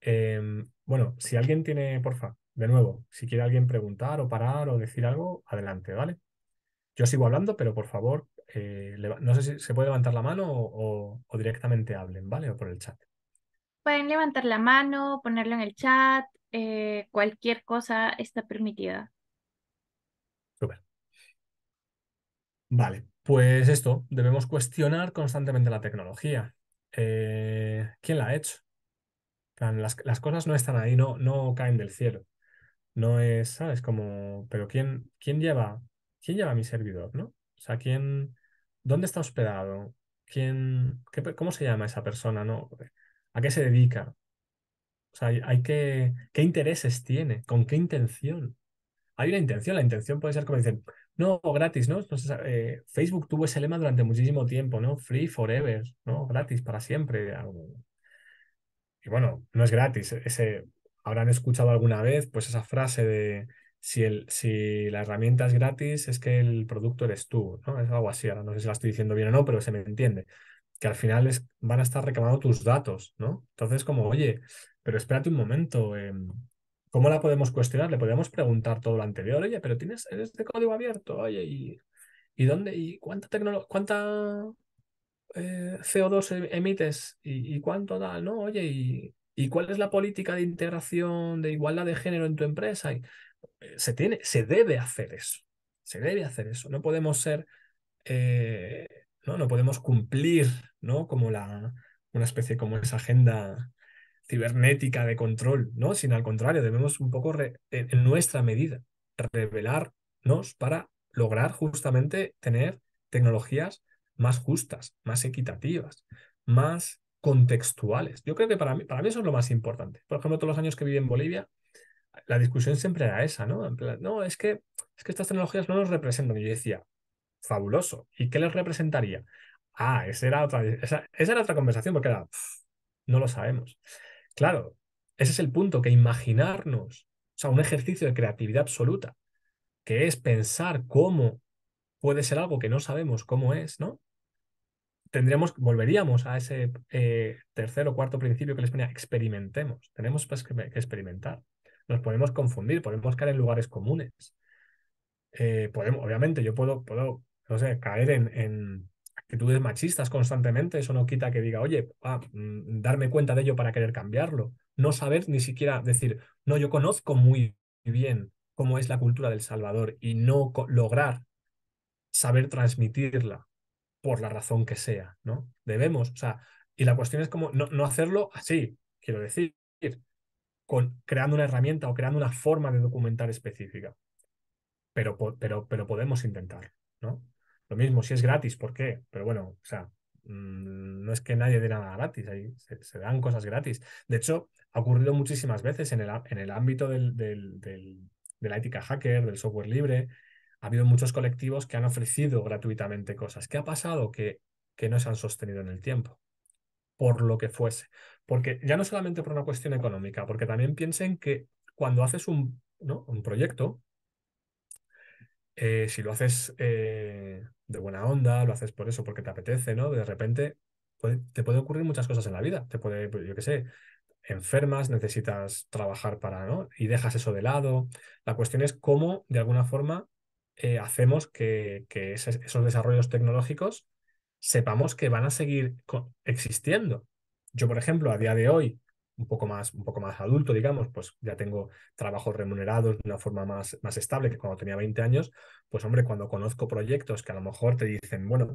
Em, bueno, si alguien tiene, porfa, de nuevo, si quiere alguien preguntar o parar o decir algo, adelante, ¿vale? Yo sigo hablando, pero por favor, eh, no sé si se puede levantar la mano o, directamente hablen, ¿vale? O por el chat. Pueden levantar la mano, ponerlo en el chat, eh, cualquier cosa está permitida. super Vale, pues esto, debemos cuestionar constantemente la tecnología. Eh, ¿Quién la ha hecho? las, cosas no están ahí, no, no caen del cielo. No es, ¿sabes? Como, pero ¿quién, quién lleva, quién lleva mi servidor, no? O sea, ¿quién, dónde está hospedado? ¿Quién, qué, cómo se llama esa persona, no? ¿A qué se dedica? O sea, hay, que, ¿qué intereses tiene? ¿Con qué intención? Hay una intención, la intención puede ser como dicen, no, gratis, ¿no? Eh, Facebook tuvo ese lema durante muchísimo tiempo, ¿no? Free forever, ¿no? Gratis para siempre. Algo, y bueno, no es gratis. E-, ese, habrán escuchado alguna vez pues esa frase de si, el, si la herramienta es gratis es que el producto eres tú, ¿no? Es algo así, ahora no sé si la estoy diciendo bien o no, pero se me entiende. Que al final van a estar reclamando tus datos, ¿no? Entonces como, oye, pero espérate un momento, em, ¿cómo la podemos cuestionar? Le podemos preguntar todo lo anterior, oye, pero tienes este código abierto, oye, y, y dónde, y cuánta tecnología, cuánta eh, CO2 em, emites y, cuánto da, ¿no? Oye, y, cuál es la política de integración de igualdad de género en tu empresa? Y, eh, se, tiene, se debe hacer eso, se debe hacer eso. No podemos ser, eh, ¿no? no podemos cumplir, ¿no? Como la, una especie como esa agenda cibernética de control, ¿no? Sino al contrario, debemos un poco, en nuestra medida, revelarnos para lograr justamente tener tecnologías más justas, más equitativas, más contextuales. Yo creo que para mí, para mí eso es lo más importante. Por ejemplo, todos los años que viví en Bolivia, la discusión siempre era esa, ¿no? no, es que, es que estas tecnologías no nos representan. yo decía, fabuloso. ¿Y qué les representaría? Ah, esa era otra, esa, era otra conversación, porque era, no lo sabemos. Claro, ese es el punto, que imaginarnos, o sea, un ejercicio de creatividad absoluta, que es pensar cómo puede ser algo que no sabemos cómo es, ¿no? tendríamos, volveríamos a ese eh, tercer o cuarto principio que les ponía, experimentemos, tenemos pues que experimentar, nos podemos confundir, podemos caer en lugares comunes. Eh, podemos, obviamente, yo puedo, puedo, no sé, caer en, actitudes machistas constantemente, eso no quita que diga, oye, ah, mm, darme cuenta de ello para querer cambiarlo, no saber ni siquiera decir, no, yo conozco muy bien cómo es la cultura del Salvador y no lograr saber transmitirla por la razón que sea, ¿no? Debemos, o sea, y la cuestión es como no, hacerlo así, quiero decir, con, creando una herramienta o creando una forma de documentar específica. Pero, pero, pero podemos intentar, ¿no? Lo mismo, si es gratis, ¿por qué? Pero bueno, o sea, mm, no es que nadie dé nada gratis, ahí se, dan cosas gratis. De hecho, ha ocurrido muchísimas veces en el, en el ámbito del, de la ética hacker, del software libre, ha habido muchos colectivos que han ofrecido gratuitamente cosas. ¿Qué ha pasado? Que, que no se han sostenido en el tiempo, por lo que fuese. Porque ya no solamente por una cuestión económica, porque también piensen que cuando haces un, ¿no? un proyecto, eh, si lo haces eh, de buena onda, lo haces por eso, porque te apetece, ¿no? De repente te puede ocurrir muchas cosas en la vida. Te puede, pues, yo qué sé, enfermas, necesitas trabajar para, ¿no? Y dejas eso de lado. La cuestión es cómo, de alguna forma, eh, hacemos que, esos desarrollos tecnológicos sepamos que van a seguir existiendo. Yo, por ejemplo, a día de hoy, un poco más, un poco más adulto, digamos, pues ya tengo trabajos remunerados de una forma más, más estable que cuando tenía 20 años, pues hombre, cuando conozco proyectos que a lo mejor te dicen, bueno,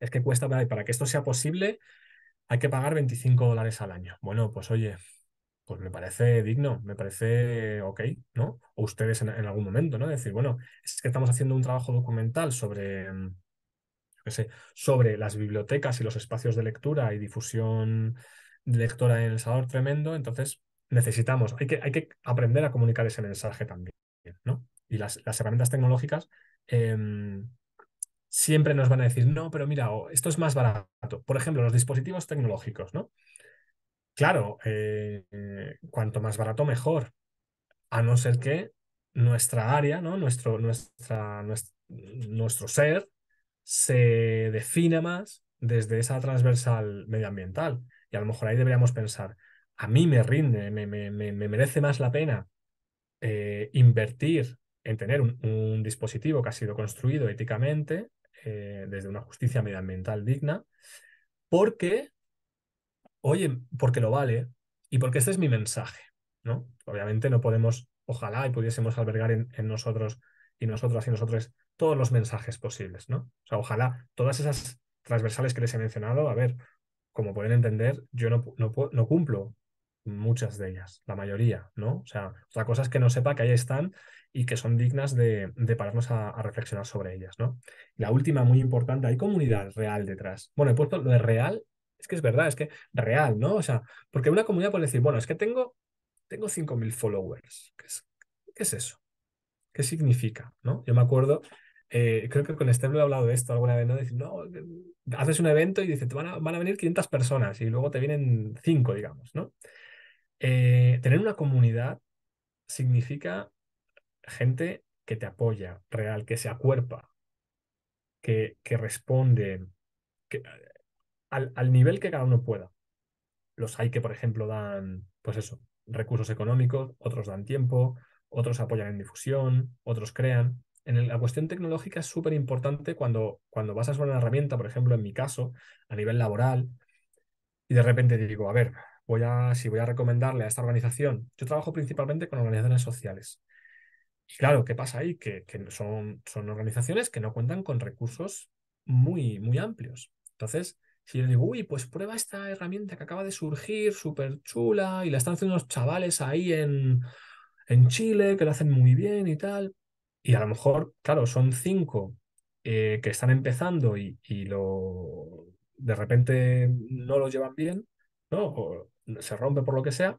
es que cuesta, para que esto sea posible, hay que pagar 25 dólares al año. Bueno, pues oye, pues me parece digno, me parece ok, ¿no? O ustedes en, algún momento, ¿no? Decir, bueno, es que estamos haciendo un trabajo documental sobre, mm, sé, sobre las bibliotecas y los espacios de lectura y difusión lectora en El Salvador tremendo, entonces necesitamos, hay que, hay que aprender a comunicar ese mensaje también, ¿no? Y las, herramientas tecnológicas em, siempre nos van a decir, no, pero mira, esto es más barato. Por ejemplo, los dispositivos tecnológicos, ¿no? Claro, eh, eh, cuanto más barato mejor, a no ser que nuestra área, ¿no? nuestro, nuestra, nuestro, ser se defina más desde esa transversal medioambiental. Y a lo mejor ahí deberíamos pensar, a mí me rinde, me, merece más la pena eh, invertir en tener un, dispositivo que ha sido construido éticamente desde una justicia medioambiental digna, porque oye, porque lo vale y porque este es mi mensaje, ¿no? Obviamente no podemos, ojalá y pudiésemos albergar en, nosotros y nosotras y nosotros todos los mensajes posibles, ¿no? O sea, ojalá todas esas transversales que les he mencionado, a ver, como pueden entender, yo no, cumplo muchas de ellas, la mayoría, ¿no? O sea, otra cosa es que no sepa que ahí están y que son dignas de, pararnos a, a, reflexionar sobre ellas, ¿no? La última, muy importante, hay comunidad real detrás. Bueno, he puesto lo de real es que es verdad, es que real, ¿no? O sea, porque una comunidad puede decir, bueno, es que tengo, tengo 5.000 followers. ¿Qué es, eso? ¿Qué significa? ¿no? Yo me acuerdo, eh, creo que con Esteban he hablado de esto alguna vez, ¿no? Decir, no, haces un evento y dices, te van a, venir 500 personas y luego te vienen 5, digamos, ¿no? Eh, tener una comunidad significa gente que te apoya, real, que se acuerpa, que, que responde, que, al, al, nivel que cada uno pueda. Los hay que, por ejemplo, dan, pues eso, recursos económicos, otros dan tiempo, otros apoyan en difusión, otros crean. En la cuestión tecnológica es súper importante cuando, cuando vas a usar una herramienta, por ejemplo, en mi caso, a nivel laboral, y de repente digo, a ver, voy a, si voy a recomendarle a esta organización, yo trabajo principalmente con organizaciones sociales. Y claro, ¿qué pasa ahí? Que, que son, son organizaciones que no cuentan con recursos muy, muy amplios. Entonces, y yo digo, uy, pues prueba esta herramienta que acaba de surgir, súper chula, y la están haciendo unos chavales ahí en, Chile, que lo hacen muy bien y tal. Y a lo mejor, claro, son cinco eh, que están empezando y, y, lo de repente no lo llevan bien, ¿no? O se rompe por lo que sea,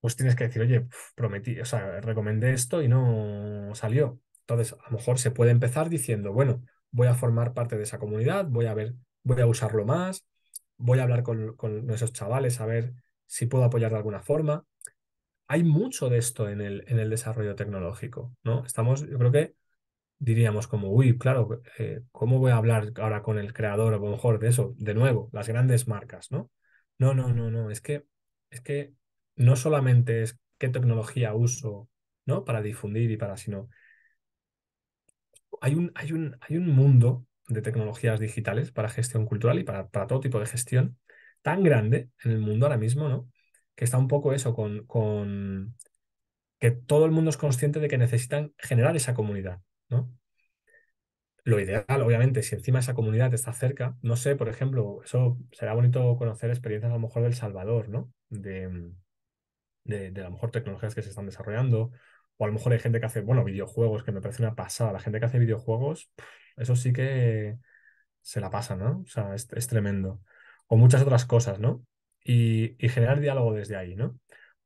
pues tienes que decir, oye, prometí, o sea, recomendé esto y no salió. Entonces, a lo mejor se puede empezar diciendo, bueno, voy a formar parte de esa comunidad, voy a ver voy a usarlo más, voy a hablar con, nuestros esos chavales a ver si puedo apoyar de alguna forma. Hay mucho de esto en el, en el desarrollo tecnológico, ¿no? Estamos, yo creo que diríamos como, uy, claro, eh, ¿cómo voy a hablar ahora con el creador o mejor de eso? De nuevo, las grandes marcas, ¿no? No, no, no, no, es que, es que no solamente es qué tecnología uso, ¿no? Para difundir y para, sino... Hay un, hay un, hay un mundo de tecnologías digitales para gestión cultural y para, todo tipo de gestión tan grande en el mundo ahora mismo, ¿no? Que está un poco eso, con, con que todo el mundo es consciente de que necesitan generar esa comunidad, ¿no? Lo ideal, obviamente, si encima esa comunidad está cerca, no sé, por ejemplo, eso será bonito conocer experiencias a lo mejor del Salvador, ¿no? De, de, a lo mejor tecnologías que se están desarrollando, o a lo mejor hay gente que hace, bueno, videojuegos, que me parece una pasada, la gente que hace videojuegos, eso sí que se la pasa, ¿no? O sea, es, tremendo. O muchas otras cosas, ¿no? Y, generar diálogo desde ahí, ¿no?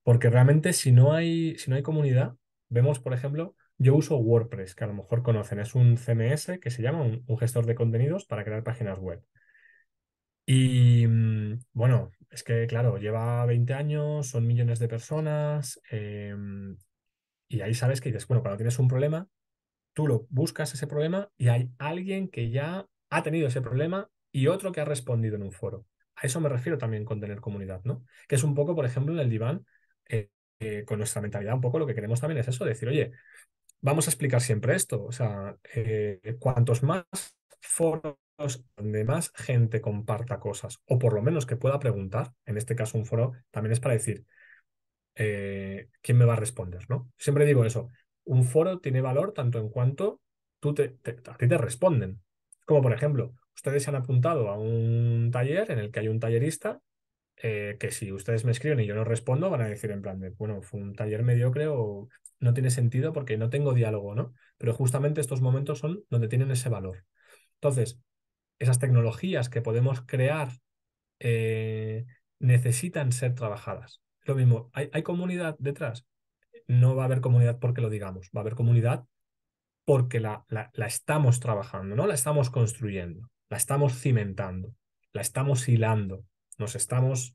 Porque realmente si no hay, si no hay comunidad, vemos, por ejemplo, yo uso WordPress, que a lo mejor conocen, es un CMS que se llama un, gestor de contenidos para crear páginas web. Y mm, bueno, es que claro, lleva 20 años, son millones de personas, eh, y ahí sabes que dices, bueno, cuando tienes un problema, tú buscas ese problema y hay alguien que ya ha tenido ese problema y otro que ha respondido en un foro. A eso me refiero también con tener comunidad, ¿no? Que es un poco, por ejemplo, en el diván, eh, eh, con nuestra mentalidad, un poco lo que queremos también es eso, decir, oye, vamos a explicar siempre esto. O sea, eh, cuantos más foros donde más gente comparta cosas, o por lo menos que pueda preguntar, en este caso un foro también es para decir, ¿quién me va a responder? ¿no? Siempre digo eso, un foro tiene valor tanto en cuanto tú te, a ti te responden. Como por ejemplo, ustedes se han apuntado a un taller en el que hay un tallerista eh, que si ustedes me escriben y yo no respondo, van a decir en plan bueno, fue un taller mediocre o no tiene sentido porque no tengo diálogo, ¿no? Pero justamente estos momentos son donde tienen ese valor. Entonces, esas tecnologías que podemos crear eh, necesitan ser trabajadas. Lo mismo, ¿hay, ¿hay comunidad detrás? no va a haber comunidad porque lo digamos, va a haber comunidad porque la, la, estamos trabajando, ¿no? La estamos construyendo, la estamos cimentando, la estamos hilando, nos estamos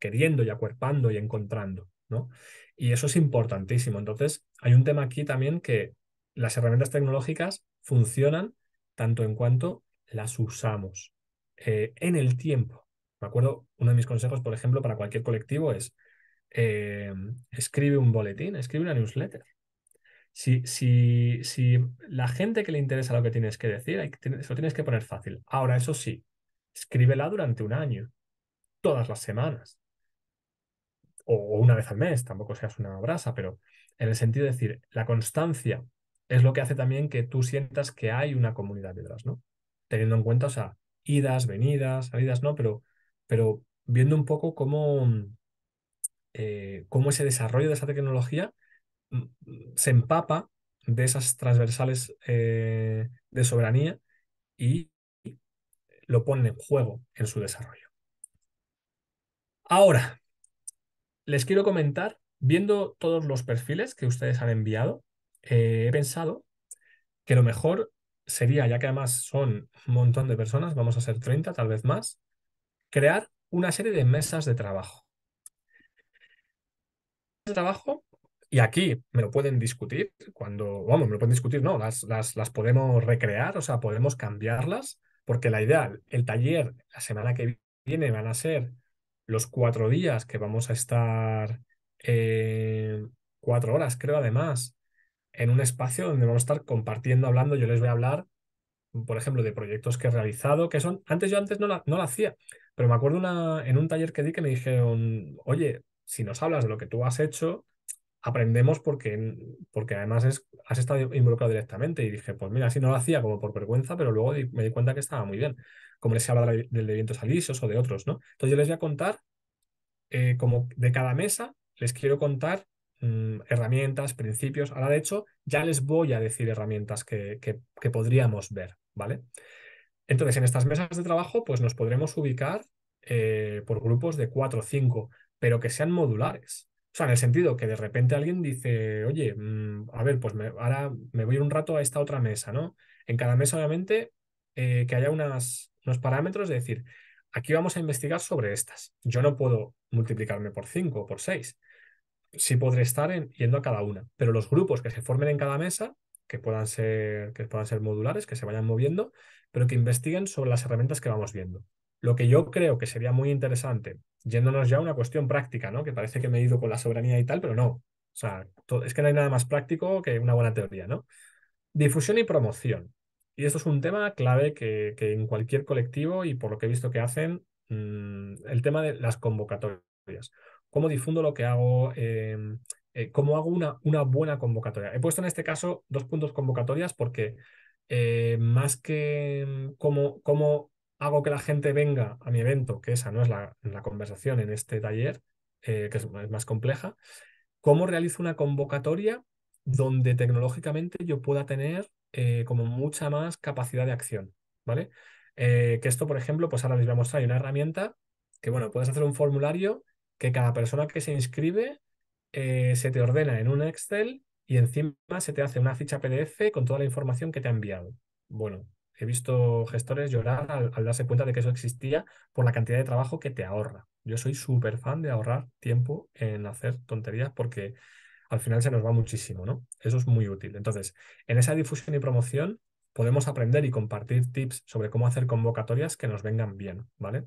queriendo y acuerpando y encontrando, ¿no? Y eso es importantísimo. Entonces, hay un tema aquí también que las herramientas tecnológicas funcionan tanto en cuanto las usamos eh, en el tiempo. Me acuerdo, uno de mis consejos, por ejemplo, para cualquier colectivo es Em, escribe un boletín, escribe una newsletter. Si, si, si, la gente que le interesa lo que tienes que decir, eso tienes que poner fácil. Ahora, eso sí, escríbela durante un año, todas las semanas, o, una vez al mes, tampoco seas una brasa, pero en el sentido de decir, la constancia es lo que hace también que tú sientas que hay una comunidad detrás, ¿no? Teniendo en cuenta, o sea, idas, venidas, salidas, ¿no? Pero, pero viendo un poco cómo eh, cómo ese desarrollo de esa tecnología mm, mm, se empapa de esas transversales eh, de soberanía y lo pone en juego en su desarrollo. Ahora, les quiero comentar, viendo todos los perfiles que ustedes han enviado, eh, he pensado que lo mejor sería, ya que además son un montón de personas, vamos a ser 30, tal vez más, crear una serie de mesas de trabajo de trabajo y aquí me lo pueden discutir, cuando, vamos, me lo pueden discutir, no, las, las, las podemos recrear, o sea, podemos cambiarlas, porque la idea, el taller, la semana que viene van a ser los cuatro días que vamos a estar, eh, cuatro horas creo además, en un espacio donde vamos a estar compartiendo, hablando, yo les voy a hablar, por ejemplo, de proyectos que he realizado, que son, antes yo antes no la, no hacía, pero me acuerdo una, en un taller que di que me dijeron, oye, si nos hablas de lo que tú has hecho, aprendemos porque, porque además es, has estado involucrado directamente. Y dije, pues mira, si no lo hacía como por vergüenza, pero luego me di cuenta que estaba muy bien, como les habla del, del de vientos alisios o de otros, ¿no? Entonces yo les voy a contar, eh, como de cada mesa, les quiero contar mm, herramientas, principios. Ahora, de hecho, ya les voy a decir herramientas que, que, podríamos ver, ¿vale? Entonces, en estas mesas de trabajo, pues nos podremos ubicar eh, por grupos de cuatro o cinco pero que sean modulares. O sea, en el sentido que de repente alguien dice, oye, mm, a ver, pues ahora me voy un rato a esta otra mesa, ¿no? En cada mesa, obviamente, eh, que haya unos parámetros, de decir, aquí vamos a investigar sobre estas. Yo no puedo multiplicarme por cinco o por seis. Sí podré estar yendo a cada una, pero los grupos que se formen en cada mesa, que puedan, ser, que puedan ser modulares, que se vayan moviendo, pero que investiguen sobre las herramientas que vamos viendo. Lo que yo creo que sería muy interesante, yéndonos ya a una cuestión práctica, ¿no? Que parece que me he ido con la soberanía y tal, pero no. O sea, es que no hay nada más práctico que una buena teoría, ¿no? Difusión y promoción. Y esto es un tema clave que, en cualquier colectivo y por lo que he visto que hacen, mm, el tema de las convocatorias. ¿Cómo difundo lo que hago? Em, eh, ¿Cómo hago una, una buena convocatoria? He puesto en este caso dos puntos convocatorias porque eh, más que como mm, cómo hago que la gente venga a mi evento, que esa no es la, conversación en este taller, eh, que es, más compleja, cómo realizo una convocatoria donde tecnológicamente yo pueda tener eh, como mucha más capacidad de acción, ¿vale? Eh, que esto, por ejemplo, pues ahora les voy a mostrar, hay una herramienta que, bueno, puedes hacer un formulario que cada persona que se inscribe se te ordena en un Excel y encima se te hace una ficha PDF con toda la información que te ha enviado. Bueno, he visto gestores llorar al, darse cuenta de que eso existía por la cantidad de trabajo que te ahorra. Yo soy súper fan de ahorrar tiempo en hacer tonterías porque al final se nos va muchísimo, ¿no? Eso es muy útil. Entonces, en esa difusión y promoción podemos aprender y compartir tips sobre cómo hacer convocatorias que nos vengan bien, ¿vale?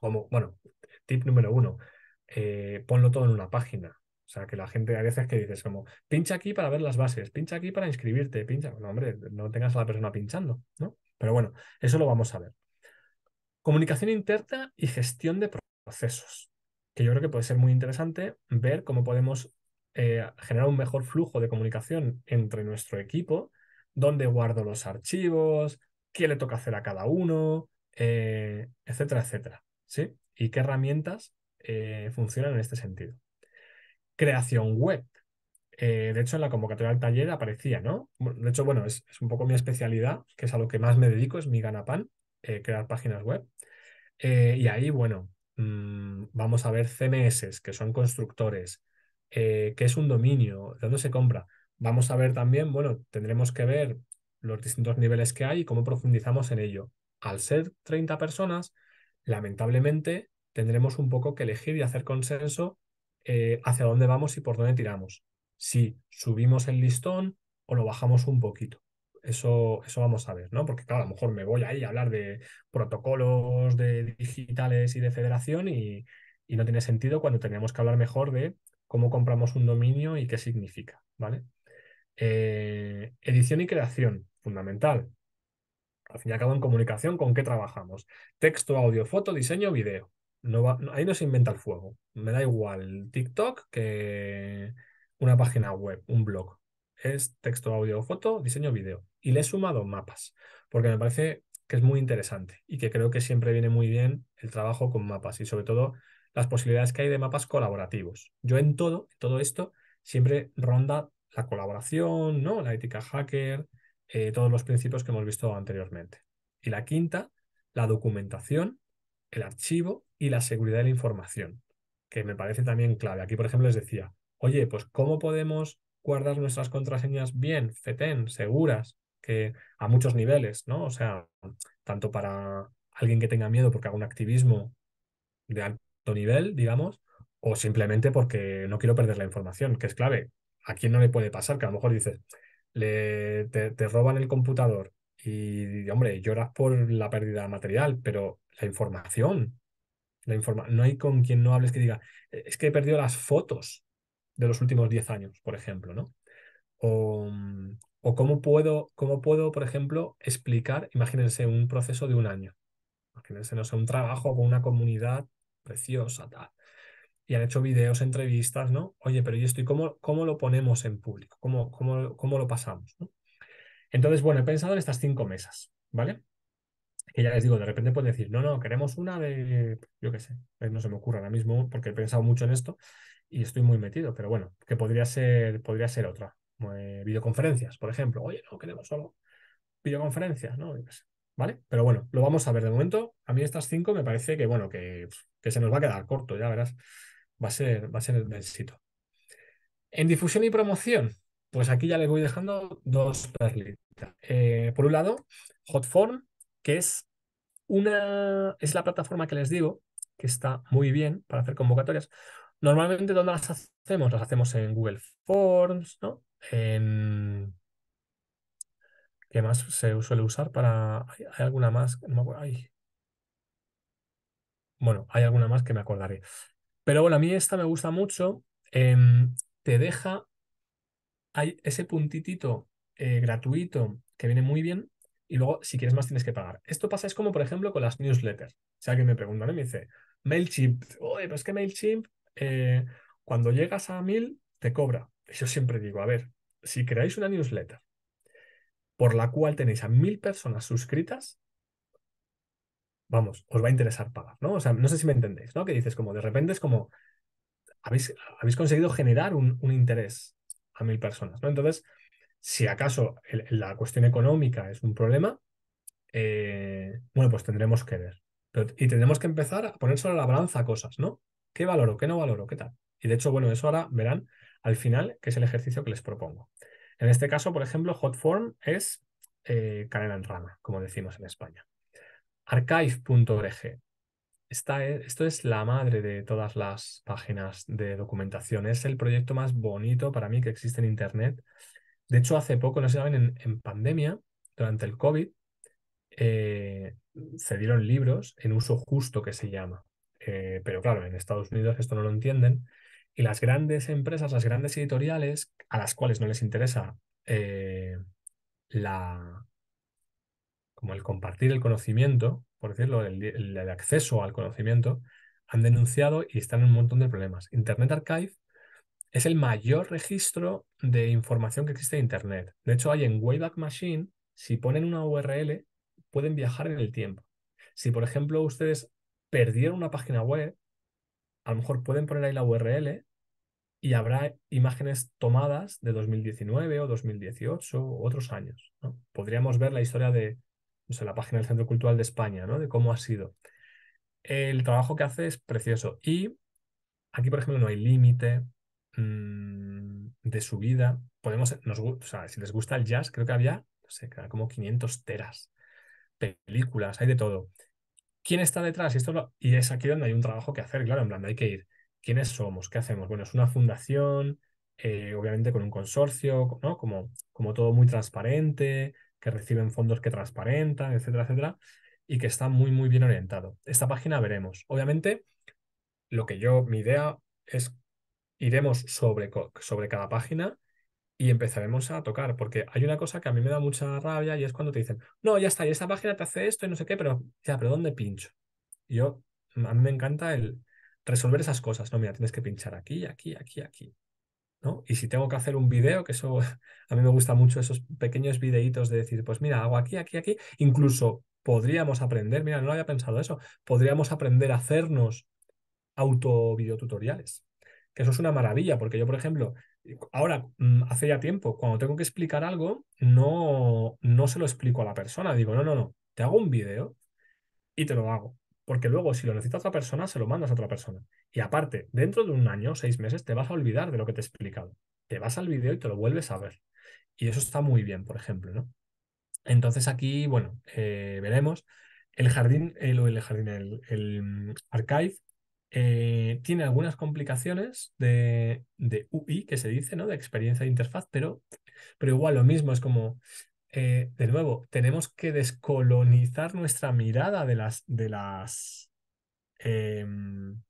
Como, bueno, tip número uno, eh, ponlo todo en una página. O sea, que la gente a veces que dices como, pincha aquí para ver las bases, pincha aquí para inscribirte, pincha. No, hombre, no tengas a la persona pinchando, ¿no? Pero bueno, eso lo vamos a ver. Comunicación interna y gestión de procesos, que yo creo que puede ser muy interesante ver cómo podemos eh, generar un mejor flujo de comunicación entre nuestro equipo, dónde guardo los archivos, qué le toca hacer a cada uno, eh, etcétera, etcétera. ¿Sí? Y qué herramientas eh, funcionan en este sentido creación web. Eh, de hecho, en la convocatoria del taller aparecía, ¿no? De hecho, bueno, es, un poco mi especialidad, que es a lo que más me dedico, es mi ganapán, eh, crear páginas web. Eh, y ahí, bueno, mm, vamos a ver CMS, que son constructores, qué es un dominio, de dónde se compra. Vamos a ver también, bueno, tendremos que ver los distintos niveles que hay y cómo profundizamos en ello. Al ser 30 personas, lamentablemente tendremos un poco que elegir y hacer consenso eh, hacia dónde vamos y por dónde tiramos. Si subimos el listón o lo bajamos un poquito. Eso, eso vamos a ver, ¿no? Porque claro, a lo mejor me voy ahí a hablar de protocolos de digitales y de federación y, no tiene sentido cuando tenemos que hablar mejor de cómo compramos un dominio y qué significa, ¿vale? Eh, edición y creación, fundamental. Al fin y al cabo, en comunicación, ¿con qué trabajamos? Texto, audio, foto, diseño, video. No ahí no se inventa el fuego. Me da igual TikTok que una página web, un blog. Es texto, audio, foto, diseño, video. Y le he sumado mapas, porque me parece que es muy interesante y que creo que siempre viene muy bien el trabajo con mapas y sobre todo las posibilidades que hay de mapas colaborativos. Yo en todo, en todo esto, siempre ronda la colaboración, ¿no? la ética hacker, eh, todos los principios que hemos visto anteriormente. Y la quinta, la documentación, el archivo y la seguridad de la información, que me parece también clave. Aquí, por ejemplo, les decía, oye, pues ¿cómo podemos guardar nuestras contraseñas bien, FETEN, seguras, que a muchos niveles, ¿no? O sea, tanto para alguien que tenga miedo porque haga un activismo de alto nivel, digamos, o simplemente porque no quiero perder la información, que es clave. ¿A quién no le puede pasar? Que a lo mejor dices, le, te, te roban el computador y, hombre, lloras por la pérdida material, pero la información, la informa no hay con quien no hables que diga, eh, es que he perdido las fotos de los últimos 10 años, por ejemplo, ¿no? Mm, o, cómo, puedo, cómo puedo, por ejemplo, explicar, imagínense, un proceso de un año. Imagínense, no sé, un trabajo con una comunidad preciosa, tal. Y han hecho videos, entrevistas, ¿no? Oye, pero ¿y esto? cómo, lo ponemos en público? ¿Cómo, cómo, cómo lo pasamos? Entonces, bueno, he pensado en estas cinco mesas, ¿vale? que ya les digo, de repente pueden decir, no, no, queremos una de, yo qué sé, pues no se me ocurre ahora mismo porque he pensado mucho en esto y estoy muy metido, pero bueno, que podría ser, podría ser otra. Eh, videoconferencias, por ejemplo, oye, no, queremos solo videoconferencias, ¿no? Yo ¿Vale? Pero bueno, lo vamos a ver de momento. A mí estas cinco me parece que, bueno, que, se nos va a quedar corto, ya verás. Va a ser, va a ser En difusión y promoción, pues aquí ya les voy dejando dos perlitas. Eh, por un lado, Hotform, que es una es la plataforma que les digo, que está muy bien para hacer convocatorias. Normalmente, ¿dónde las hacemos? Las hacemos en Google Forms, ¿no? ¿Qué más se suele usar para...? ¿Hay, alguna más? Bueno, hay alguna más que me acordaré. Pero bueno, a mí esta me gusta mucho. Em, te deja hay ese puntitito eh, gratuito que viene muy bien y luego si quieres más tienes que pagar. Esto pasa, es como por ejemplo con las newsletters. O sea, que me preguntan y me dice, MailChimp, oye, pero es que MailChimp, eh, cuando llegas a mil, te cobra. Y yo siempre digo, a ver, si creáis una newsletter por la cual tenéis a mil personas suscritas, vamos, os va a interesar pagar, ¿no? O sea, no sé si me entendéis, ¿no? Que dices como, de repente es como, habéis, habéis conseguido generar un, un interés a mil personas, ¿no? Entonces, si acaso la cuestión económica es un problema, eh, bueno, pues tendremos que ver. y tendremos que empezar a poner sobre la balanza cosas, ¿no? ¿Qué valoro? ¿Qué no valoro? ¿Qué tal? Y de hecho, bueno, eso ahora verán al final, que es el ejercicio que les propongo. En este caso, por ejemplo, Hotform es eh, cadena en rama, como decimos en España. Archive.org. E, esto es la madre de todas las páginas de documentación. Es el proyecto más bonito para mí que existe en Internet de hecho, hace poco, no sé, en, en pandemia, durante el COVID, eh, se dieron libros en uso justo que se llama. Eh, pero claro, en Estados Unidos esto no lo entienden. Y las grandes empresas, las grandes editoriales, a las cuales no les interesa eh, la, como el compartir el conocimiento, por decirlo, el, acceso al conocimiento, han denunciado y están en un montón de problemas. Internet Archive es el mayor registro de información que existe en Internet. De hecho, hay en Wayback Machine, si ponen una URL, pueden viajar en el tiempo. Si, por ejemplo, ustedes perdieron una página web, a lo mejor pueden poner ahí la URL y habrá imágenes tomadas de 2019 o 2018 o otros años. Podríamos ver la historia de la página del Centro Cultural de España, ¿no? de cómo ha sido. El trabajo que hace es precioso. Y aquí, por ejemplo, no hay límite, Mm, de su vida, podemos, nos, o sea, si les gusta el jazz, creo que había, no como 500 teras, películas, hay de todo. ¿Quién está detrás? Y, esto y es aquí donde hay un trabajo que hacer, claro, en plan, hay que ir. ¿Quiénes somos? ¿Qué hacemos? Bueno, es una fundación, eh, obviamente con un consorcio, ¿no? Como, como todo muy transparente, que reciben fondos que transparentan, etcétera, etcétera, y que está muy, muy bien orientado. Esta página veremos. Obviamente, lo que yo, mi idea es iremos sobre, sobre cada página y empezaremos a tocar, porque hay una cosa que a mí me da mucha rabia y es cuando te dicen, no, ya está, y esta página te hace esto y no sé qué, pero ya, pero ¿dónde pincho? yo, a mí me encanta el resolver esas cosas, no, mira, tienes que pinchar aquí, aquí, aquí, aquí. ¿no? Y si tengo que hacer un video, que eso a mí me gusta mucho esos pequeños videitos de decir, pues mira, hago aquí, aquí, aquí, incluso podríamos aprender, mira, no había pensado eso, podríamos aprender a hacernos autovideotutoriales eso es una maravilla, porque yo, por ejemplo, ahora, mm, hace ya tiempo, cuando tengo que explicar algo, no, no se lo explico a la persona. Digo, no, no, no, te hago un vídeo y te lo hago. Porque luego, si lo necesita otra persona, se lo mandas a otra persona. Y aparte, dentro de un año, seis meses, te vas a olvidar de lo que te he explicado. Te vas al vídeo y te lo vuelves a ver. Y eso está muy bien, por ejemplo, ¿no? Entonces aquí, bueno, eh, veremos. El jardín, el, el jardín, el, el mm, archive eh, tiene algunas complicaciones de, UI, que se dice, ¿no? De experiencia de interfaz, pero, pero igual lo mismo es como, eh, de nuevo, tenemos que descolonizar nuestra mirada de las, de las em,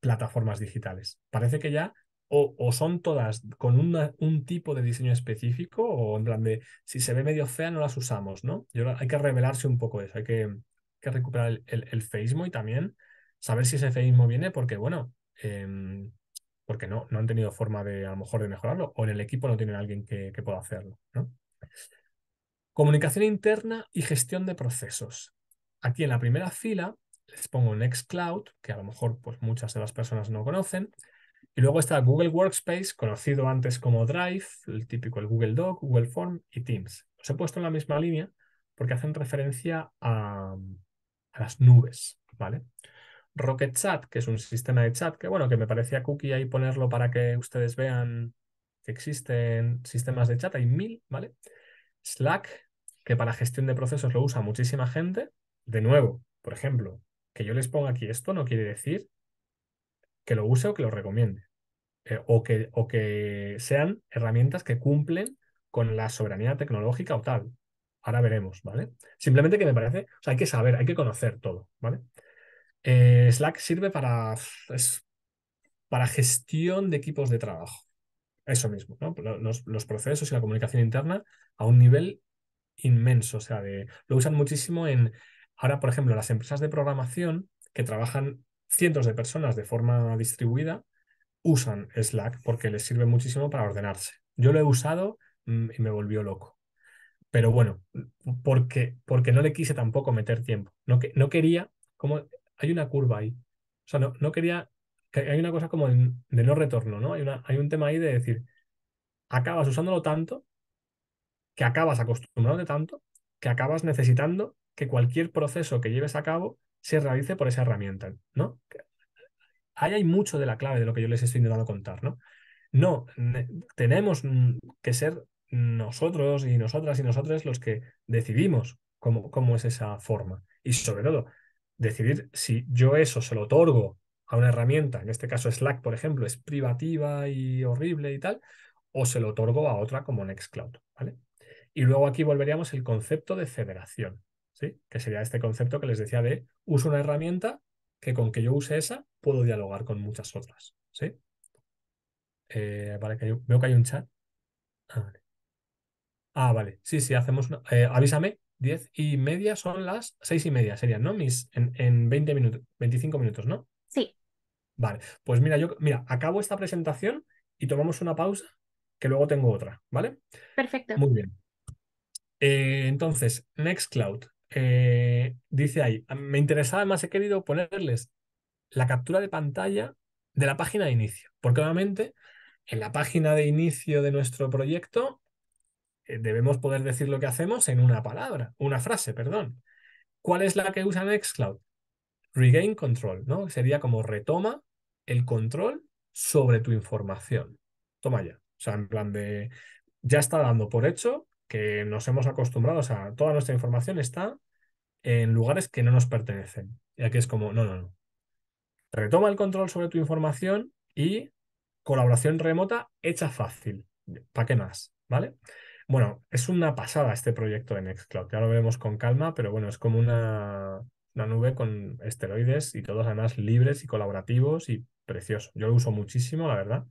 plataformas digitales. Parece que ya o, son todas con un tipo de diseño específico o en plan de, si se ve medio fea no las usamos, ¿no? Yo, hay que revelarse un poco eso, hay que, recuperar el, el, el y también saber si ese feísmo viene porque, bueno, em, porque no, no han tenido forma de a lo mejor de mejorarlo o en el equipo no tienen alguien que, pueda hacerlo. Comunicación interna y gestión de procesos. Aquí en la primera fila les pongo Nextcloud, que a lo mejor pues, muchas de las personas no conocen. Y luego está Google Workspace, conocido antes como Drive, el típico el Google Doc, Google Form y Teams. Los he puesto en la misma línea porque hacen referencia a, a las nubes, ¿vale? Rocket Chat, que es un sistema de chat que, bueno, que me parecía cookie ahí ponerlo para que ustedes vean que existen sistemas de chat, hay mil, ¿vale? Slack, que para gestión de procesos lo usa muchísima gente. De nuevo, por ejemplo, que yo les ponga aquí esto no quiere decir que lo use o que lo recomiende. Eh, o, que, o que sean herramientas que cumplen con la soberanía tecnológica o tal. Ahora veremos, ¿vale? Simplemente que me parece, o sea, hay que saber, hay que conocer todo, ¿vale? Eh, Slack sirve para, para gestión de equipos de trabajo. Eso mismo, ¿no? Los, procesos y la comunicación interna a un nivel inmenso. O sea, lo usan muchísimo en, ahora, por ejemplo, las empresas de programación que trabajan cientos de personas de forma distribuida, usan Slack porque les sirve muchísimo para ordenarse. Yo lo he usado mm, y me volvió loco. Pero bueno, porque, porque no le quise tampoco meter tiempo. No, no quería, como hay una curva ahí. O sea, no, no quería, que hay una cosa como de, no retorno, ¿no? Hay, una, hay un tema ahí de decir, acabas usándolo tanto, que acabas acostumbrándote tanto, que acabas necesitando que cualquier proceso que lleves a cabo se realice por esa herramienta, ¿no? Ahí hay mucho de la clave de lo que yo les estoy intentando contar, ¿no? No, tenemos que ser nosotros y nosotras y nosotros los que decidimos cómo es esa forma. Y sobre todo, decidir si yo eso se lo otorgo a una herramienta, en este caso Slack, por ejemplo, es privativa y horrible y tal, o se lo otorgo a otra como Nextcloud, ¿vale? Y luego aquí volveríamos el concepto de federación, ¿sí? Que sería este concepto que les decía de uso una herramienta que con que yo use esa puedo dialogar con muchas otras, ¿sí? Eh, vale, que veo que hay un chat. Ah, vale. Ah, sí, sí, hacemos eh, avísame Diez y media son las seis y media, serían, ¿no? Mis, en, en 20 minutos, 25 minutos, ¿no? Sí. Vale, pues mira, yo, mira, acabo esta presentación y tomamos una pausa, que luego tengo otra, ¿vale? Perfecto. Muy bien. Eh, entonces, Nextcloud, eh, dice ahí, me interesaba más, he querido ponerles la captura de pantalla de la página de inicio, porque obviamente en la página de inicio de nuestro proyecto eh, debemos poder decir lo que hacemos en una palabra, una frase, perdón. ¿Cuál es la que usa Nextcloud? Regain control, ¿no? Sería como retoma el control sobre tu información. Toma ya. O sea, en plan de, ya está dando por hecho que nos hemos acostumbrado, o sea, toda nuestra información está en lugares que no nos pertenecen. Y aquí es como, no, no, no. Retoma el control sobre tu información y colaboración remota hecha fácil. ¿Para qué más? ¿Vale? Bueno, es una pasada este proyecto de Nextcloud, ya lo veremos con calma, pero bueno, es como una, nube con esteroides y todos además libres y colaborativos y precioso. Yo lo uso muchísimo, la verdad,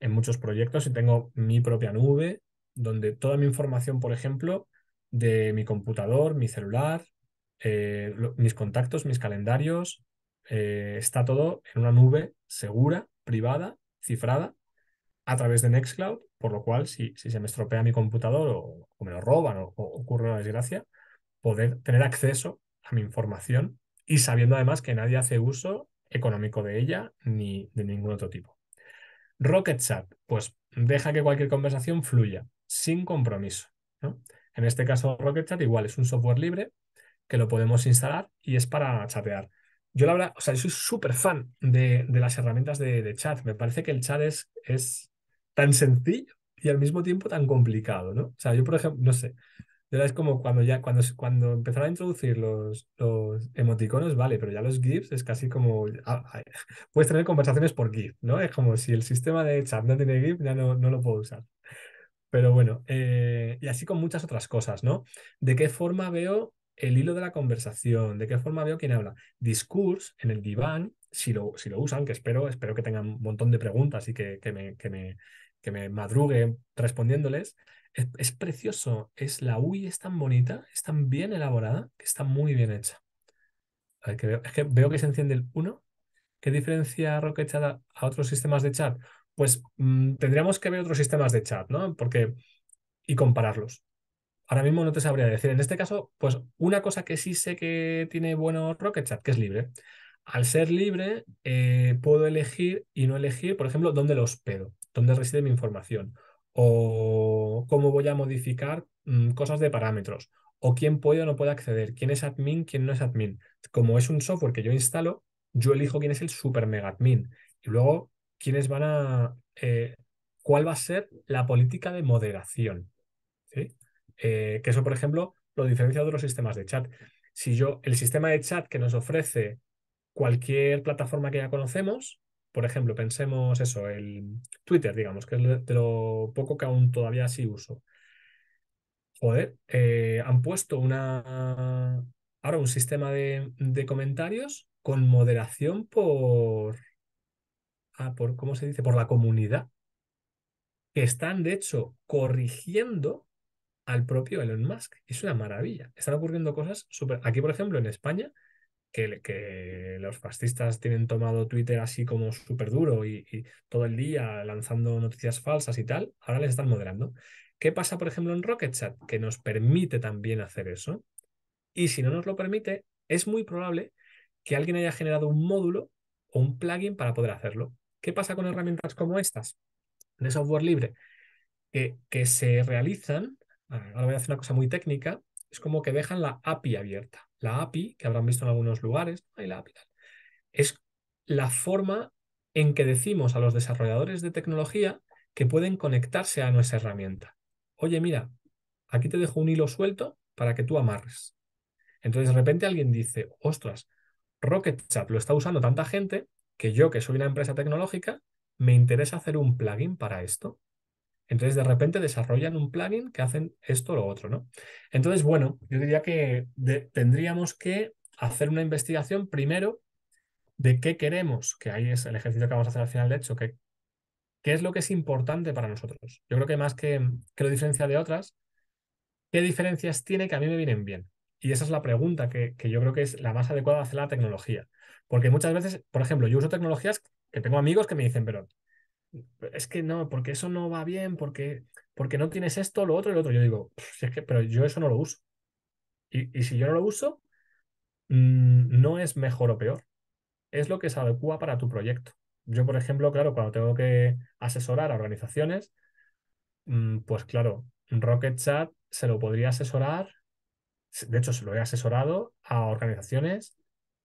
en muchos proyectos y tengo mi propia nube donde toda mi información, por ejemplo, de mi computador, mi celular, eh, mis contactos, mis calendarios, eh, está todo en una nube segura, privada, cifrada, a través de Nextcloud por lo cual si, si se me estropea mi computador o, me lo roban o, ocurre una desgracia, poder tener acceso a mi información y sabiendo además que nadie hace uso económico de ella ni de ningún otro tipo. Rocket Chat, pues deja que cualquier conversación fluya sin compromiso. En este caso, Rocket Chat igual es un software libre que lo podemos instalar y es para chatear. Yo la verdad, o sea, soy súper fan de, las herramientas de, chat. Me parece que el chat es tan sencillo y al mismo tiempo tan complicado, ¿no? O sea, yo, por ejemplo, no sé, es como cuando ya, cuando, cuando empezaron a introducir los, los emoticonos, vale, pero ya los GIFs es casi como, ah, puedes tener conversaciones por GIF, ¿no? Es como si el sistema de chat no tiene GIF, ya no, no lo puedo usar. Pero bueno, eh, y así con muchas otras cosas, ¿no? ¿De qué forma veo el hilo de la conversación? ¿De qué forma veo quién habla? Discourse en el diván, si lo, si lo usan, que espero, espero que tengan un montón de preguntas y que, que, me, que, me, que me madrugue respondiéndoles, es, precioso. Es, la UI es tan bonita, es tan bien elaborada, que está muy bien hecha. veo, es que veo que se enciende el 1. ¿Qué diferencia Rocket Chat a, otros sistemas de chat? Pues mm, tendríamos que ver otros sistemas de chat, ¿no? Porque. y compararlos. Ahora mismo no te sabría decir. En este caso, pues una cosa que sí sé que tiene bueno Rocket Chat, que es libre. Al ser libre, eh, puedo elegir y no elegir, por ejemplo, dónde lo hospedo dónde reside mi información, o cómo voy a modificar mm, cosas de parámetros, o quién puede o no puede acceder, quién es admin, quién no es admin. Como es un software que yo instalo, yo elijo quién es el super mega admin y luego quiénes van a, eh, cuál va a ser la política de moderación. ¿sí? Eh, que eso, por ejemplo, lo diferencia de los sistemas de chat. Si yo, el sistema de chat que nos ofrece cualquier plataforma que ya conocemos, por ejemplo, pensemos eso, el Twitter, digamos, que es lo poco que aún todavía sí uso. Joder, eh, han puesto una ahora un sistema de, comentarios con moderación por, ah, por, ¿cómo se dice? Por la comunidad, que están, de hecho, corrigiendo al propio Elon Musk. Es una maravilla. Están ocurriendo cosas súper... Aquí, por ejemplo, en España, que, los fascistas tienen tomado Twitter así como súper duro y, todo el día lanzando noticias falsas y tal, ahora les están moderando. ¿Qué pasa, por ejemplo, en Rocket Chat? Que nos permite también hacer eso. Y si no nos lo permite, es muy probable que alguien haya generado un módulo o un plugin para poder hacerlo. ¿Qué pasa con herramientas como estas de software libre? Que, que se realizan, ahora voy a hacer una cosa muy técnica, es como que dejan la API abierta la API, que habrán visto en algunos lugares, la es la forma en que decimos a los desarrolladores de tecnología que pueden conectarse a nuestra herramienta. Oye, mira, aquí te dejo un hilo suelto para que tú amarres. Entonces, de repente alguien dice, ostras, RocketChat lo está usando tanta gente que yo, que soy una empresa tecnológica, me interesa hacer un plugin para esto. Entonces, de repente desarrollan un planning que hacen esto o lo otro, ¿no? Entonces, bueno, yo diría que tendríamos que hacer una investigación primero de qué queremos, que ahí es el ejercicio que vamos a hacer al final, de hecho, qué es lo que es importante para nosotros. Yo creo que más que, que lo diferencia de otras, ¿qué diferencias tiene que a mí me vienen bien? Y esa es la pregunta que, que yo creo que es la más adecuada hacer la tecnología. Porque muchas veces, por ejemplo, yo uso tecnologías que tengo amigos que me dicen, pero es que no, porque eso no va bien, porque, porque no tienes esto, lo otro y lo otro. Yo digo, es que, pero yo eso no lo uso. Y, si yo no lo uso, mm, no es mejor o peor. Es lo que se adecua para tu proyecto. Yo, por ejemplo, claro, cuando tengo que asesorar a organizaciones, mm, pues claro, Rocket Chat se lo podría asesorar, de hecho se lo he asesorado a organizaciones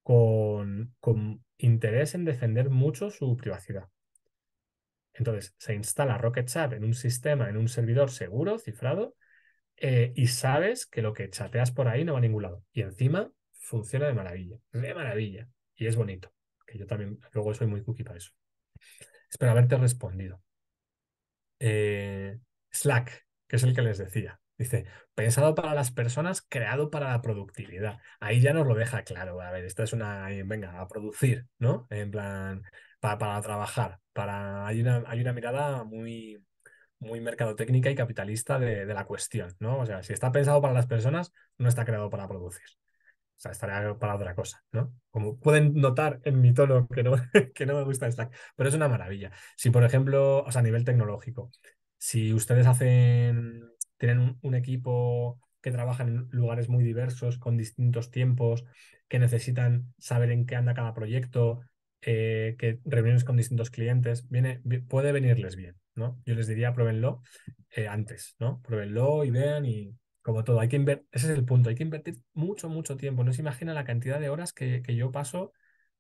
con interés en defender mucho su privacidad. Entonces, se instala Rocket Chat en un sistema, en un servidor seguro, cifrado, eh, y sabes que lo que chateas por ahí no va a ningún lado. Y encima funciona de maravilla, de maravilla. Y es bonito, que yo también luego soy muy cookie para eso. Espero haberte respondido. Eh, Slack, que es el que les decía. Dice, pensado para las personas, creado para la productividad. Ahí ya nos lo deja claro. A ver, esta es una, eh, venga, a producir, ¿no? En plan, para trabajar para, hay, una, hay una mirada muy, muy mercadotécnica y capitalista de, la cuestión, ¿no? O sea, si está pensado para las personas, no está creado para producir. O sea, estaría para otra cosa, ¿no? Como pueden notar en mi tono que no, me gusta Slack, pero es una maravilla. Si, por ejemplo, a nivel tecnológico, si ustedes hacen, tienen un, equipo que trabaja en lugares muy diversos, con distintos tiempos, que necesitan saber en qué anda cada proyecto, eh, que reuniones con distintos clientes, viene, puede venirles bien, ¿no? Yo les diría, pruébenlo eh, antes, ¿no? Pruébenlo y vean y como todo, hay que invertir, ese es el punto, hay que invertir mucho, mucho tiempo. No se imagina la cantidad de horas que, yo paso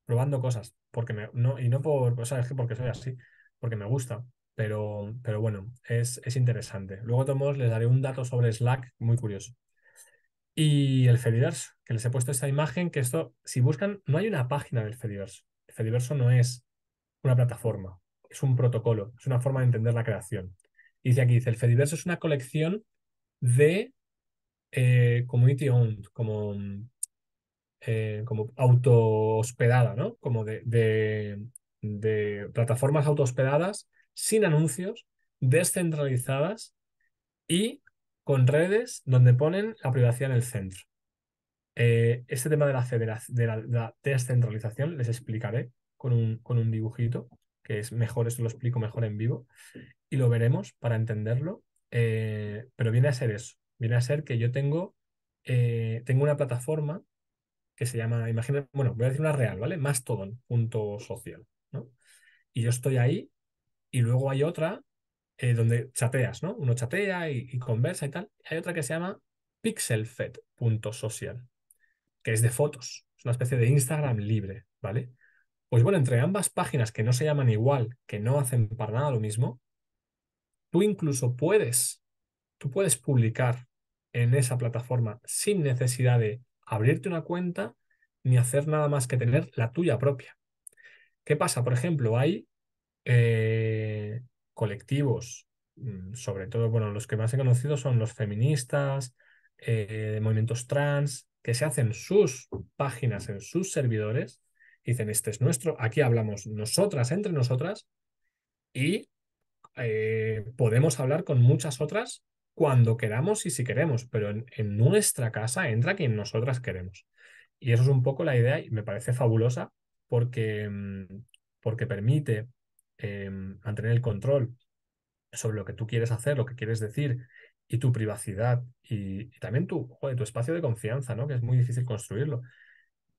probando cosas, porque no, y no por, o que porque soy así, porque me gusta, pero, pero bueno, es, es interesante. Luego, de les daré un dato sobre Slack muy curioso. Y el Fediverse, que les he puesto esta imagen, que esto, si buscan, no hay una página del Fediverse. Fediverso no es una plataforma, es un protocolo, es una forma de entender la creación. Y dice aquí, dice, el Fediverso es una colección de eh, community owned, como, eh, como auto hospedada, ¿no? Como de, de plataformas auto hospedadas, sin anuncios, descentralizadas y con redes donde ponen la privacidad en el centro. Eh, este tema de la, descentralización les explicaré con un, con un dibujito, que es mejor, esto lo explico mejor en vivo, y lo veremos para entenderlo, eh, pero viene a ser eso, viene a ser que yo tengo, eh, tengo una plataforma que se llama, imagina, bueno, voy a decir una real, ¿vale? Mastodon.social, ¿no? Y yo estoy ahí y luego hay otra donde chateas, ¿no? Uno chatea y, conversa y tal. Hay otra que se llama pixelfed.social que es de fotos, es una especie de Instagram libre, ¿vale? Pues bueno, entre ambas páginas que no se llaman igual, que no hacen para nada lo mismo, tú incluso puedes, tú puedes publicar en esa plataforma sin necesidad de abrirte una cuenta ni hacer nada más que tener la tuya propia. ¿Qué pasa? Por ejemplo, hay eh, colectivos, mm, sobre todo, bueno, los que más he conocido son los feministas, eh, movimientos trans, que se hacen sus páginas en sus servidores, dicen, este es nuestro, aquí hablamos nosotras entre nosotras y eh, podemos hablar con muchas otras cuando queramos y si queremos, pero en, nuestra casa entra quien nosotras queremos. Y eso es un poco la idea y me parece fabulosa porque, mm, porque permite eh, mantener el control sobre lo que tú quieres hacer, lo que quieres decir, y tu privacidad y, también tu, tu espacio de confianza, ¿no? Que es muy difícil construirlo.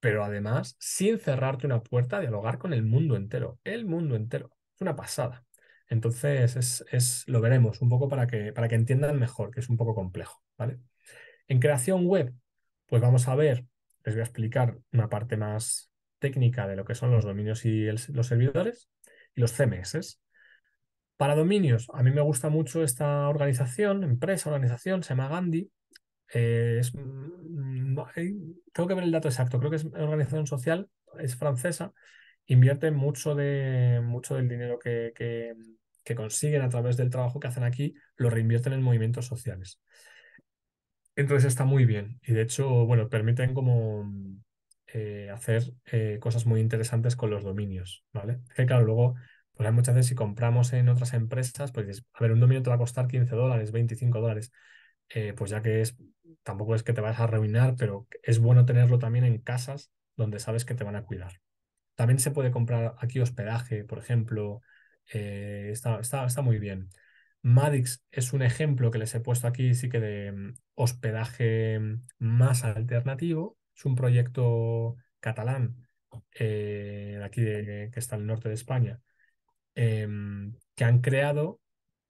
Pero además, sin cerrarte una puerta, dialogar con el mundo entero, el mundo entero. Es una pasada. Entonces, es, lo veremos un poco para que, para que entiendan mejor, que es un poco complejo, ¿vale? En creación web, pues vamos a ver, les voy a explicar una parte más técnica de lo que son los dominios y los servidores y los CMS. Para dominios, a mí me gusta mucho esta organización, empresa, organización, se llama Gandhi. Eh, mm, eh, tengo que ver el dato exacto, creo que es una organización social, es francesa, invierte mucho, de, mucho del dinero que, que, consiguen a través del trabajo que hacen aquí, lo reinvierten en movimientos sociales. Entonces está muy bien y de hecho, bueno, permiten como eh, hacer cosas muy interesantes con los dominios, ¿vale? Que claro, luego porque muchas veces si compramos en otras empresas, pues dices, a ver, un dominio te va a costar 15 dólares, 25 dólares. Eh, pues ya que es, tampoco es que te vas a arruinar, pero es bueno tenerlo también en casas donde sabes que te van a cuidar. También se puede comprar aquí hospedaje, por ejemplo. Eh, está, muy bien. Madix es un ejemplo que les he puesto aquí, sí que de mm, hospedaje mm, más alternativo. Es un proyecto catalán, eh, aquí que está en el norte de España, Em, que han creado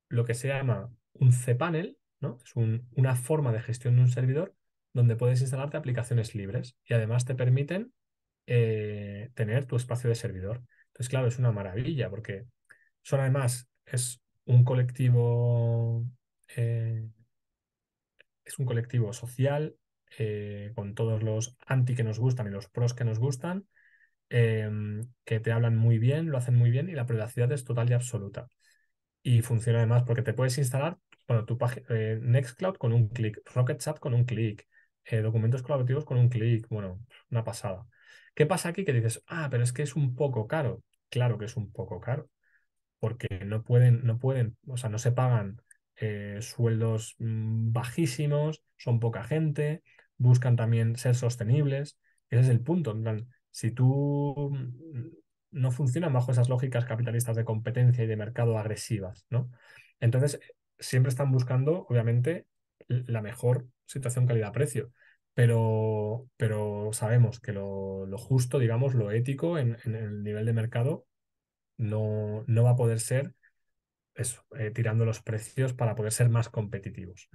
lo que se llama un cPanel, ¿no? Es una forma de gestión de un servidor donde puedes instalarte aplicaciones libres y además te permiten eh, tener tu espacio de servidor. Entonces, claro, es una maravilla porque son además, es un colectivo, eh, es un colectivo social eh, con todos los anti que nos gustan y los pros que nos gustan Em, que te hablan muy bien, lo hacen muy bien y la privacidad es total y absoluta. Y funciona además porque te puedes instalar bueno, tu página eh, Nextcloud con un clic, Rocket Chat con un clic, eh, documentos colaborativos con un clic, bueno, una pasada. ¿Qué pasa aquí? Que dices, ah, pero es que es un poco caro. Claro que es un poco caro, porque no pueden, no pueden, o sea, no se pagan eh, sueldos mm, bajísimos, son poca gente, buscan también ser sostenibles. Ese es el punto. En si tú mm, no funcionan bajo esas lógicas capitalistas de competencia y de mercado agresivas, ¿no? Entonces, siempre están buscando, obviamente, la mejor situación calidad-precio, pero, pero sabemos que lo, justo, digamos, lo ético en, el nivel de mercado no, no va a poder ser eh, tirando los precios para poder ser más competitivos,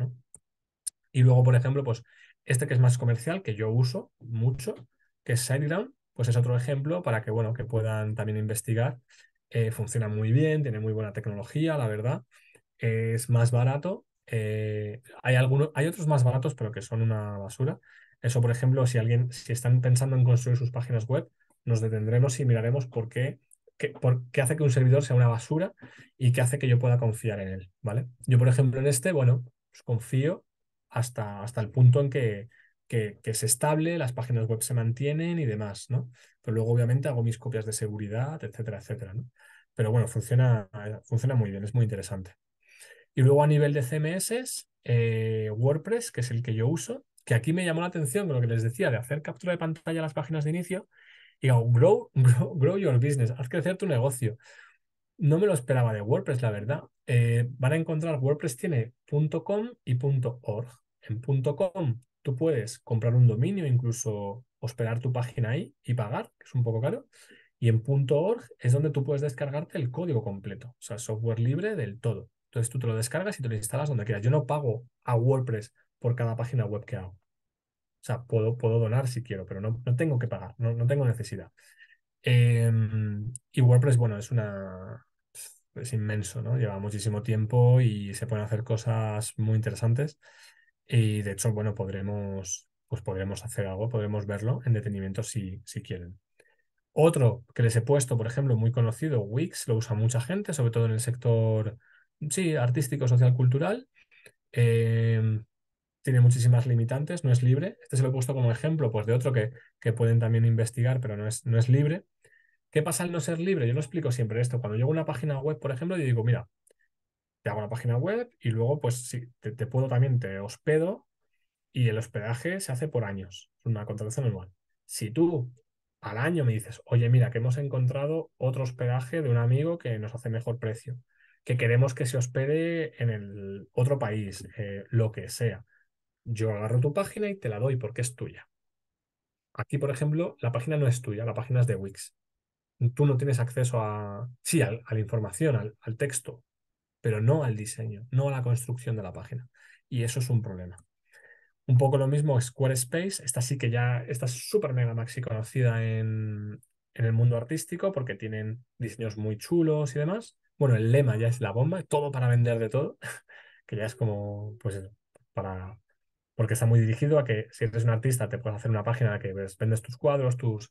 Y luego, por ejemplo, pues este que es más comercial, que yo uso mucho, que es SiteGround, pues es otro ejemplo para que, bueno, que puedan también investigar. Eh, funciona muy bien, tiene muy buena tecnología, la verdad. Es más barato. Eh, hay, hay otros más baratos, pero que son una basura. Eso, por ejemplo, si alguien, si están pensando en construir sus páginas web, nos detendremos y miraremos por qué, por qué hace que un servidor sea una basura y qué hace que yo pueda confiar en él, ¿vale? Yo, por ejemplo, en este, bueno, pues confío hasta, hasta el punto en que, que, es estable, las páginas web se mantienen y demás, ¿no? Pero luego, obviamente, hago mis copias de seguridad, etcétera, etcétera, ¿no? Pero bueno, funciona, eh, funciona muy bien, es muy interesante. Y luego a nivel de CMS, eh, WordPress, que es el que yo uso, que aquí me llamó la atención con lo que les decía de hacer captura de pantalla a las páginas de inicio y digo, grow, your business, haz crecer tu negocio. No me lo esperaba de WordPress, la verdad. Eh, van a encontrar WordPress tiene .com y .org. En .com Tú puedes comprar un dominio, incluso hospedar tu página ahí y pagar, que es un poco caro. Y en .org es donde tú puedes descargarte el código completo, o sea, software libre del todo. Entonces tú te lo descargas y te lo instalas donde quieras. Yo no pago a WordPress por cada página web que hago. O sea, puedo, puedo donar si quiero, pero no, tengo que pagar, no, tengo necesidad. Em, y WordPress, bueno, es una. Es inmenso, ¿no? Lleva muchísimo tiempo y se pueden hacer cosas muy interesantes. Y de hecho, bueno, podremos, pues podremos hacer algo, podremos verlo en detenimiento si, si quieren. Otro que les he puesto, por ejemplo, muy conocido, Wix, lo usa mucha gente, sobre todo en el sector, sí, artístico, social, cultural. Em, tiene muchísimas limitantes, no es libre. Este se lo he puesto como ejemplo pues, de otro que, que pueden también investigar, pero no es, no es libre. ¿Qué pasa al no ser libre? Yo lo explico siempre esto. Cuando llego a una página web, por ejemplo, y digo, mira, te hago una página web y luego, pues te, puedo también, te hospedo y el hospedaje se hace por años, es una contratación anual. Si tú al año me dices, oye, mira, que hemos encontrado otro hospedaje de un amigo que nos hace mejor precio, que queremos que se hospede en el otro país, eh, lo que sea, yo agarro tu página y te la doy porque es tuya. Aquí, por ejemplo, la página no es tuya, la página es de Wix. Tú no tienes acceso a, sí, a la información, al, al texto, pero no al diseño, no a la construcción de la página. Y eso es un problema. Un poco lo mismo Squarespace, esta sí que ya, está súper mega maxi conocida en, el mundo artístico porque tienen diseños muy chulos y demás. Bueno, el lema ya es la bomba, todo para vender de todo, que ya es como, pues, para, porque está muy dirigido a que si eres un artista te puedes hacer una página en la que vendes tus cuadros, tus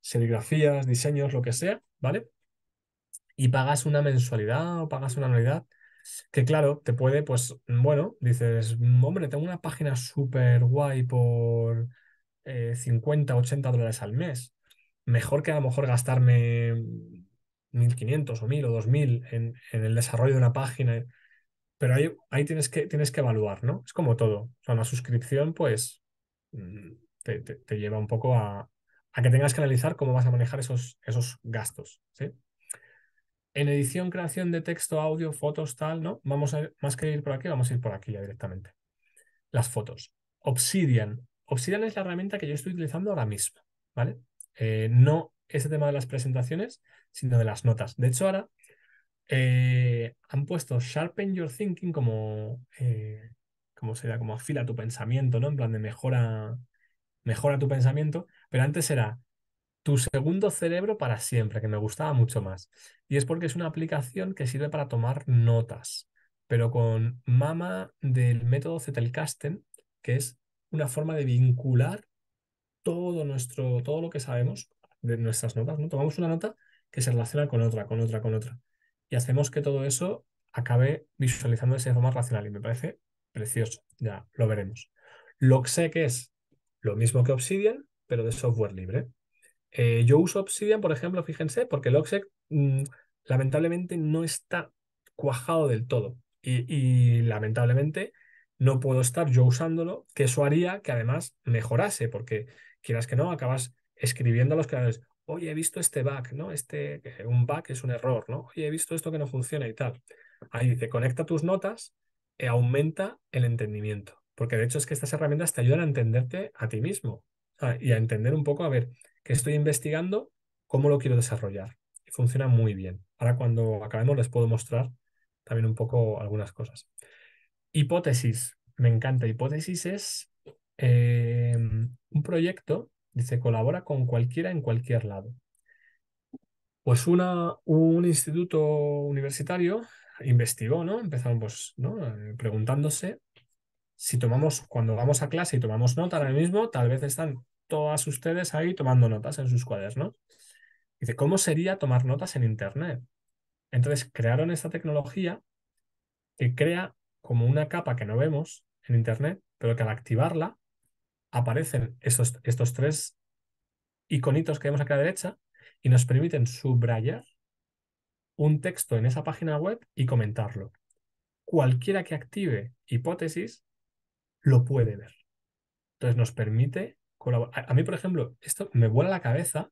serigrafías, diseños, lo que sea, ¿vale? y pagas una mensualidad o pagas una anualidad que claro, te puede, pues bueno, dices, mm, hombre, tengo una página súper guay por 50, eh, 80 dólares al mes. Mejor que a lo mejor gastarme 1.500 o 1.000 o 2.000 en, en el desarrollo de una página. Pero ahí, ahí tienes, que, tienes que evaluar, ¿no? Es como todo. O sea, una suscripción, pues, mm, te, te, lleva un poco a, a, que tengas que analizar cómo vas a manejar esos, esos gastos, ¿sí? en edición, creación de texto, audio, fotos, tal, ¿no? Vamos a más que ir por aquí, vamos a ir por aquí ya directamente. Las fotos. Obsidian. Obsidian es la herramienta que yo estoy utilizando ahora mismo, ¿vale? Eh, no ese tema de las presentaciones, sino de las notas. De hecho, ahora eh, han puesto Sharpen Your Thinking como, eh, como sería, como afila tu pensamiento, ¿no? En plan de mejora, mejora tu pensamiento, pero antes era tu segundo cerebro para siempre, que me gustaba mucho más. Y es porque es una aplicación que sirve para tomar notas, pero con mama del método Zettelkasten, que es una forma de vincular todo nuestro, todo lo que sabemos de nuestras notas, ¿no? Tomamos una nota que se relaciona con otra, con otra, con otra. Y hacemos que todo eso acabe visualizándose de forma racional. Y me parece precioso. Ya lo veremos. Lo que sé que es lo mismo que Obsidian, pero de software libre. Eh, yo uso Obsidian, por ejemplo, fíjense, porque el mm, lamentablemente no está cuajado del todo. Y, lamentablemente no puedo estar yo usándolo, que eso haría que además mejorase, porque quieras que no, acabas escribiendo a los creadores, oye, he visto este bug, ¿no? Este, un bug es un error, ¿no? Oye, he visto esto que no funciona y tal. Ahí dice, conecta tus notas e aumenta el entendimiento, porque de hecho es que estas herramientas te ayudan a entenderte a ti mismo y a entender un poco, a ver, que estoy investigando, cómo lo quiero desarrollar. Y funciona muy bien. Ahora cuando acabemos les puedo mostrar también un poco algunas cosas. Hipótesis, me encanta. Hipótesis es eh, un proyecto, dice, colabora con cualquiera en cualquier lado. Pues una, un instituto universitario investigó, ¿no? Empezaron ¿no? Eh, preguntándose si tomamos, cuando vamos a clase y tomamos nota ahora mismo, tal vez están todas ustedes ahí tomando notas en sus cuadernos. Dice, ¿cómo sería tomar notas en Internet? Entonces crearon esta tecnología que crea como una capa que no vemos en Internet, pero que al activarla aparecen estos, estos tres iconitos que vemos aquí a la derecha y nos permiten subrayar un texto en esa página web y comentarlo. Cualquiera que active hipótesis lo puede ver. Entonces nos permite a, mí, por ejemplo, esto me vuela la cabeza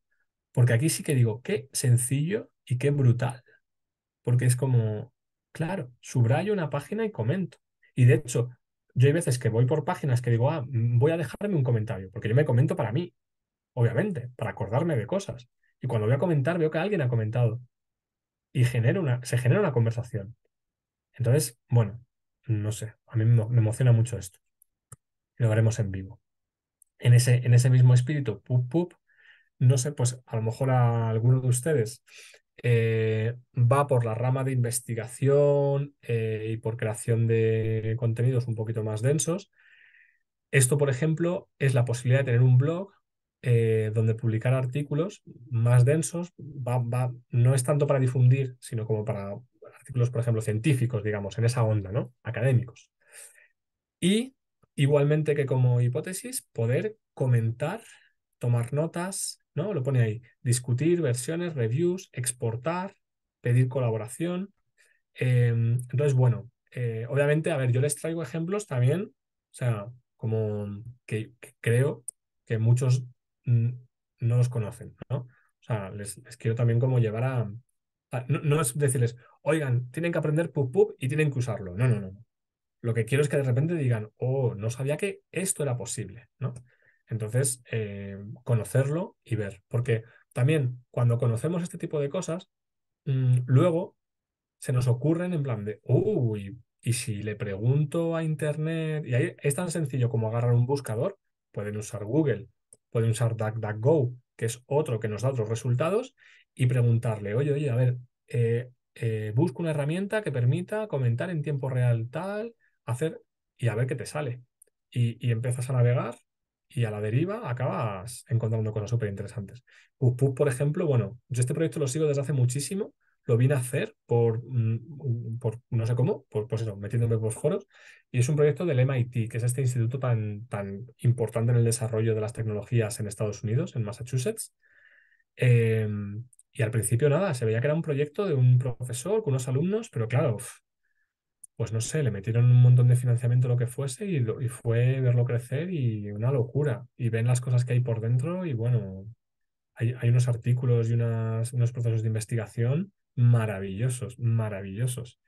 porque aquí sí que digo, qué sencillo y qué brutal. Porque es como, claro, subrayo una página y comento. Y de hecho, yo hay veces que voy por páginas que digo, ah, mm, voy a dejarme un comentario, porque yo me comento para mí, obviamente, para acordarme de cosas. Y cuando voy a comentar veo que alguien ha comentado y genera una, se genera una conversación. Entonces, bueno, no sé, a mí me emociona mucho esto. Lo haremos en vivo en ese, en ese mismo espíritu, pup, pup, no sé, pues a lo mejor a alguno de ustedes eh, va por la rama de investigación eh, y por creación de contenidos un poquito más densos. Esto, por ejemplo, es la posibilidad de tener un blog eh, donde publicar artículos más densos. Va, no es tanto para difundir, sino como para artículos, por ejemplo, científicos, digamos, en esa onda, ¿no? Académicos. Y Igualmente que como hipótesis, poder comentar, tomar notas, ¿no? Lo pone ahí, discutir versiones, reviews, exportar, pedir colaboración. Em, entonces, bueno, eh, obviamente, a ver, yo les traigo ejemplos también, o sea, como que, creo que muchos no los conocen, ¿no? O sea, les, quiero también como llevar a... no, es decirles, oigan, tienen que aprender pup y tienen que usarlo. No, no, no. Lo que quiero es que de repente digan, oh, no sabía que esto era posible, ¿no? Entonces, eh, conocerlo y ver. Porque también cuando conocemos este tipo de cosas, mm, luego se nos ocurren en plan de, uy, y si le pregunto a Internet, y ahí es tan sencillo como agarrar un buscador, pueden usar Google, pueden usar DuckDuckGo, que es otro que nos da otros resultados, y preguntarle, oye, oye, a ver, eh, eh, busco una herramienta que permita comentar en tiempo real tal, hacer y a ver qué te sale. Y, y empiezas a navegar y a la deriva acabas encontrando cosas súper interesantes. por ejemplo, bueno, yo este proyecto lo sigo desde hace muchísimo, lo vine a hacer por, mm, no sé cómo, por, pues eso, metiéndome por foros, y es un proyecto del MIT, que es este instituto tan, tan importante en el desarrollo de las tecnologías en Estados Unidos, en Massachusetts. Em, y al principio nada, se veía que era un proyecto de un profesor con unos alumnos, pero claro, pues no sé, le metieron un montón de financiamiento lo que fuese y, fue verlo crecer y una locura. Y ven las cosas que hay por dentro y bueno, hay, unos artículos y unos procesos de investigación maravillosos, maravillosos.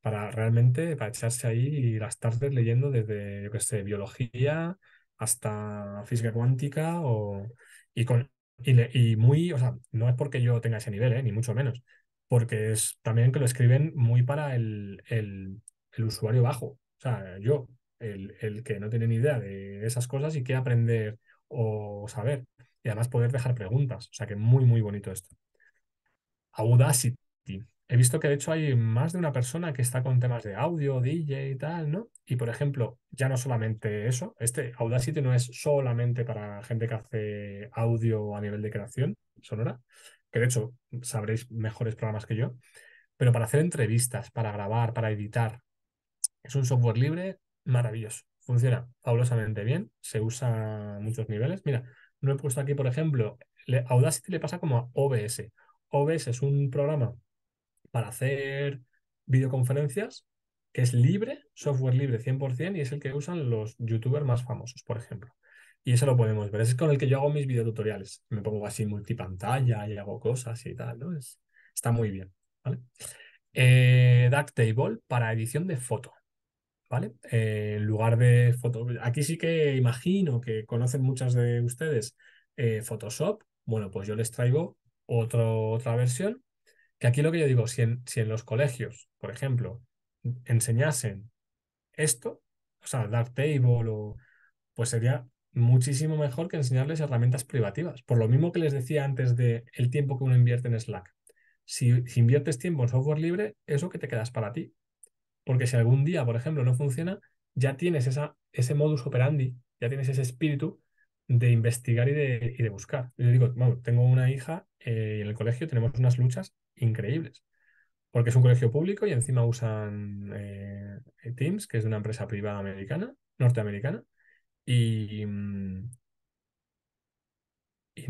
Para realmente, para echarse ahí las tardes leyendo desde, yo qué sé, biología hasta física cuántica o, y, con, y, muy, o sea, no es porque yo tenga ese nivel, ¿eh? ni mucho menos, porque es también que lo escriben muy para el, el, el usuario bajo, o sea, yo, el, el que no tiene ni idea de esas cosas y que aprender o saber. Y además poder dejar preguntas, o sea que muy, muy bonito esto. Audacity. He visto que de hecho hay más de una persona que está con temas de audio, DJ y tal, ¿no? Y por ejemplo, ya no solamente eso, este Audacity no es solamente para gente que hace audio a nivel de creación sonora, que de hecho sabréis mejores programas que yo, pero para hacer entrevistas, para grabar, para editar, es un software libre maravilloso. Funciona fabulosamente bien, se usa a muchos niveles. Mira, no he puesto aquí, por ejemplo, Audacity le pasa como a OBS. OBS es un programa para hacer videoconferencias que es libre, software libre 100% y es el que usan los youtubers más famosos, por ejemplo. Y eso lo podemos ver. Ese es con el que yo hago mis videotutoriales. Me pongo así multipantalla y hago cosas y tal, ¿no? Es, está muy bien, ¿vale? Eh, Ducktable para edición de foto. ¿vale? Eh, en lugar de foto... Aquí sí que imagino que conocen muchas de ustedes eh, Photoshop. Bueno, pues yo les traigo otra versión, que aquí lo que yo digo, si en, los colegios, por ejemplo, enseñasen esto, o sea, Darktable o... pues sería muchísimo mejor que enseñarles herramientas privativas. Por lo mismo que les decía antes de el tiempo que uno invierte en Slack. Si, si inviertes tiempo en software libre, eso que te quedas para ti, porque si algún día, por ejemplo, no funciona, ya tienes ese modus operandi, ya tienes ese espíritu de investigar y de, buscar. Yo digo, tengo una hija eh, y en el colegio tenemos unas luchas increíbles. Porque es un colegio público y encima usan eh, Teams, que es una empresa privada americana, norteamericana, y, y no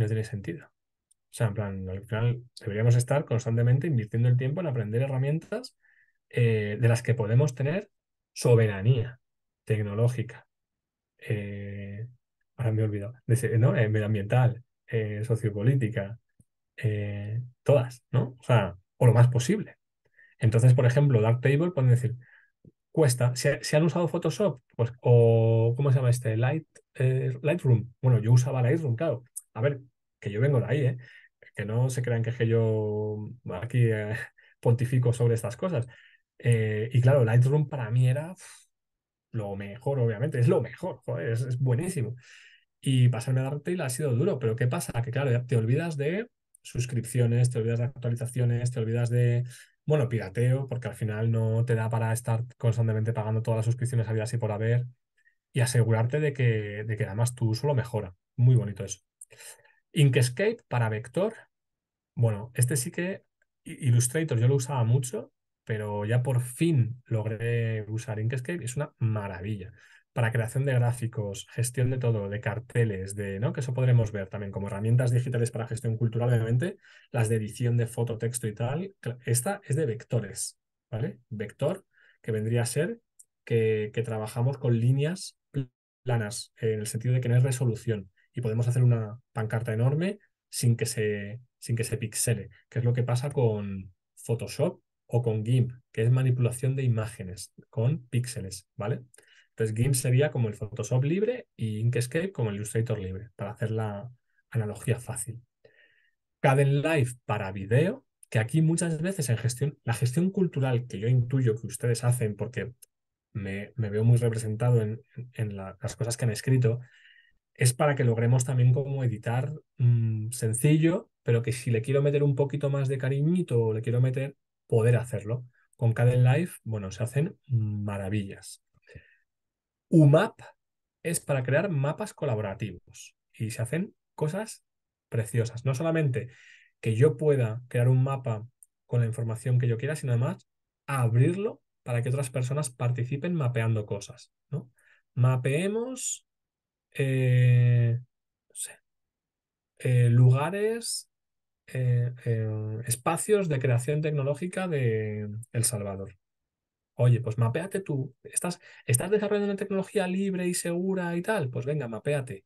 tiene sentido. O sea, en plan, al final deberíamos estar constantemente invirtiendo el tiempo en aprender herramientas eh, de las que podemos tener soberanía tecnológica. Eh, ahora me he eh, medioambiental, sociopolítica, todas, ¿no? O sea, o lo más posible. Entonces, por ejemplo, Darktable pueden decir, cuesta, si, han usado Photoshop, pues, o ¿cómo se llama este? Light, Lightroom. Bueno, yo usaba Lightroom, claro. A ver, que yo vengo de ahí, Que no se crean que, que yo aquí pontifico sobre estas cosas. Eh, y claro, Lightroom para mí era lo mejor, obviamente, es lo mejor, es, buenísimo. Y pasarme a Darktail ha sido duro, pero ¿qué pasa? Que claro, te olvidas de suscripciones, te olvidas de actualizaciones, te olvidas de, bueno, pirateo, porque al final no te da para estar constantemente pagando todas las suscripciones habidas y por haber y asegurarte de que, de que además tu uso mejora. Muy bonito eso. Inkscape para vector. Bueno, este sí que Illustrator yo lo usaba mucho pero ya por fin logré usar Inkscape. Es una maravilla para creación de gráficos, gestión de todo, de carteles, de, ¿no? Que eso podremos ver también como herramientas digitales para gestión cultural, obviamente, las de edición de foto, texto y tal. Esta es de vectores, ¿vale? Vector, que vendría a ser que, que trabajamos con líneas planas, en el sentido de que no es resolución. Y podemos hacer una pancarta enorme sin que se, sin que se pixele, que es lo que pasa con Photoshop o con GIMP, que es manipulación de imágenes con píxeles, ¿vale? Entonces GIMP sería como el Photoshop libre y Inkscape como el Illustrator libre, para hacer la analogía fácil. Caden Live para video, que aquí muchas veces en gestión, la gestión cultural que yo intuyo que ustedes hacen, porque me, veo muy representado en, las cosas que han escrito, es para que logremos también como editar mm, sencillo, pero que si le quiero meter un poquito más de cariñito o le quiero meter poder hacerlo. Con Caden Life, bueno, se hacen maravillas. UMAP es para crear mapas colaborativos y se hacen cosas preciosas. No solamente que yo pueda crear un mapa con la información que yo quiera, sino además abrirlo para que otras personas participen mapeando cosas. ¿no? Mapeemos eh, eh, lugares eh, eh, espacios de creación tecnológica de El Salvador. Oye, pues mapeate tú. ¿Estás, ¿Estás desarrollando una tecnología libre y segura y tal? Pues venga, mapeate.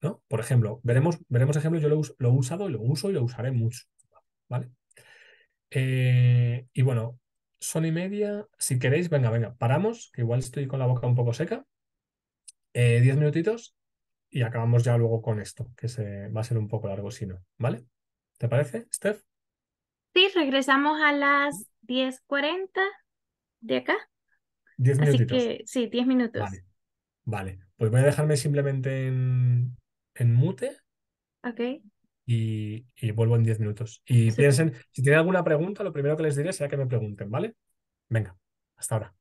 ¿No? Por ejemplo, veremos, veremos ejemplos, yo lo, he usado y lo uso y lo usaré mucho. ¿Vale? Eh, y bueno, son y media. Si queréis, venga, venga, paramos, que igual estoy con la boca un poco seca. diez minutitos y acabamos ya luego con esto, que se, va a ser un poco largo si no, ¿vale? ¿Te parece, Steph? Sí, regresamos a las 10.40 de acá. 10 minutos. Así que, sí, 10 minutos. Vale. pues voy a dejarme simplemente en, mute. Ok. Y, vuelvo en 10 minutos. Y piensen, si tienen alguna pregunta, lo primero que les diré será que me pregunten, ¿vale? Venga, hasta ahora.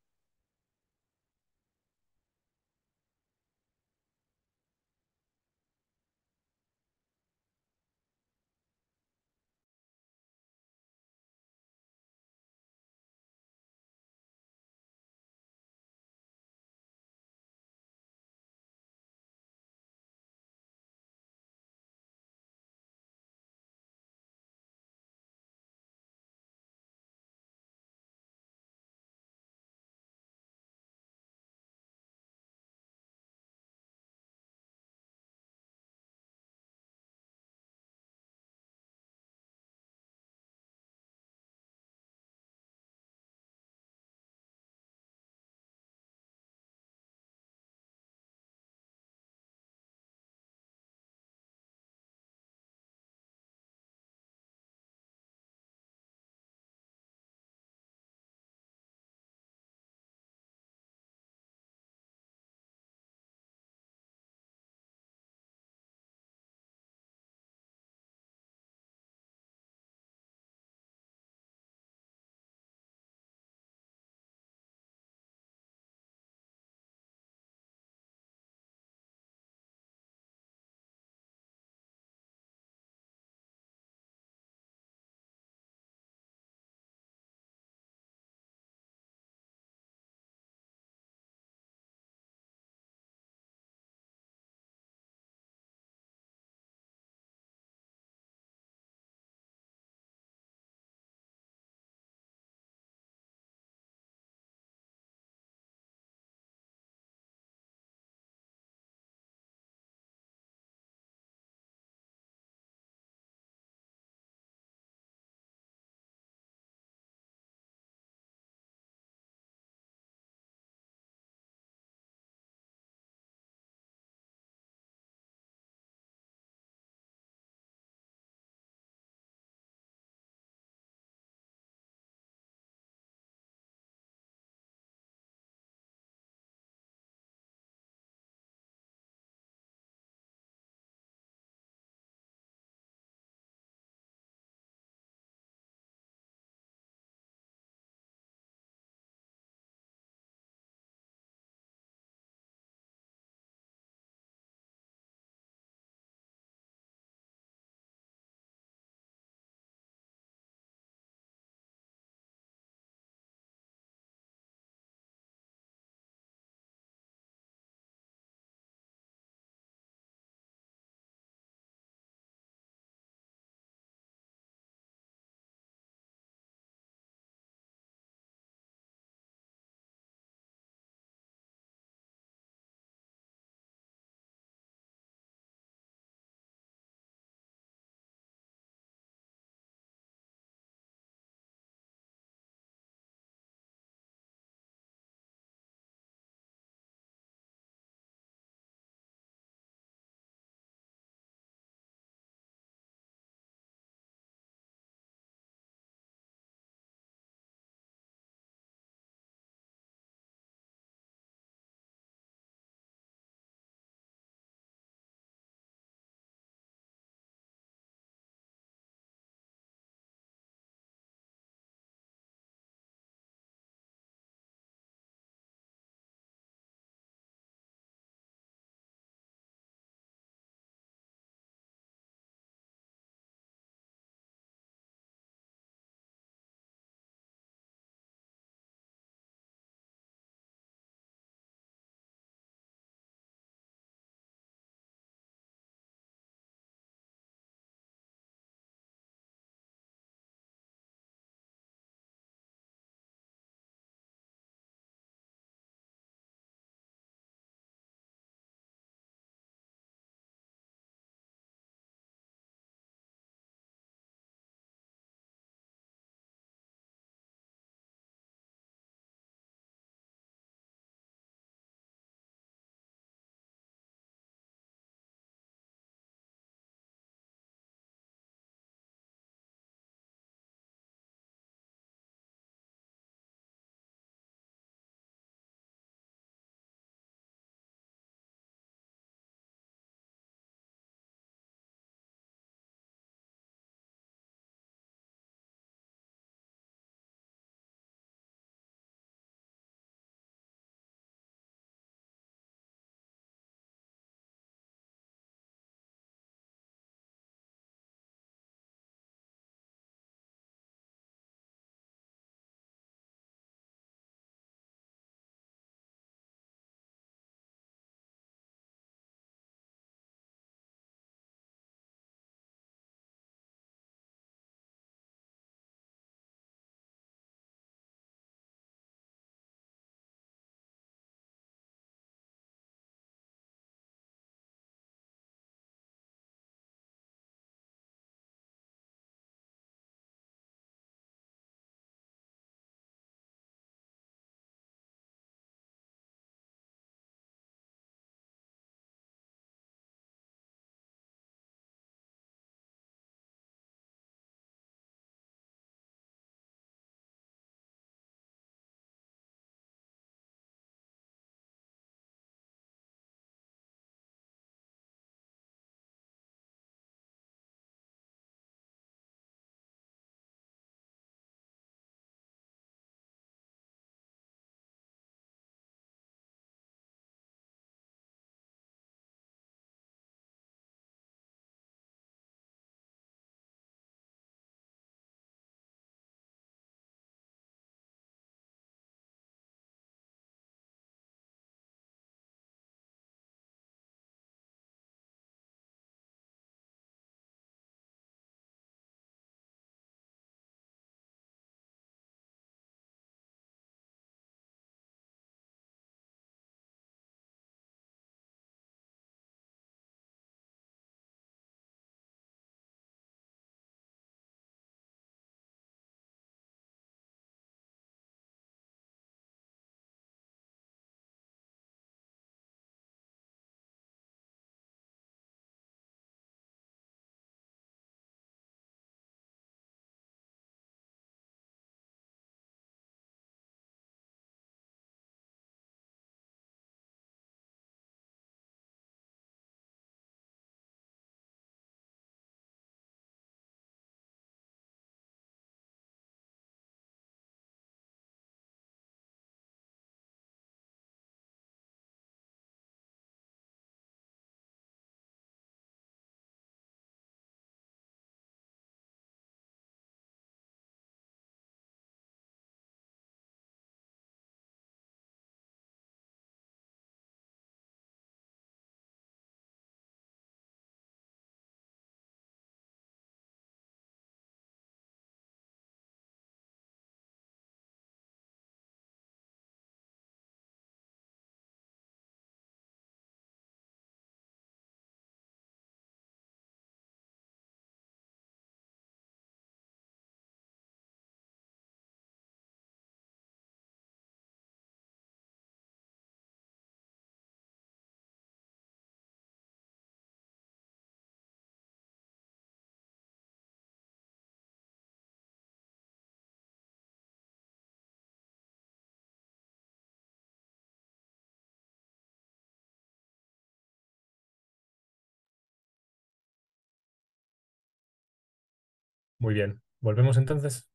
Muy bien. ¿Volvemos entonces?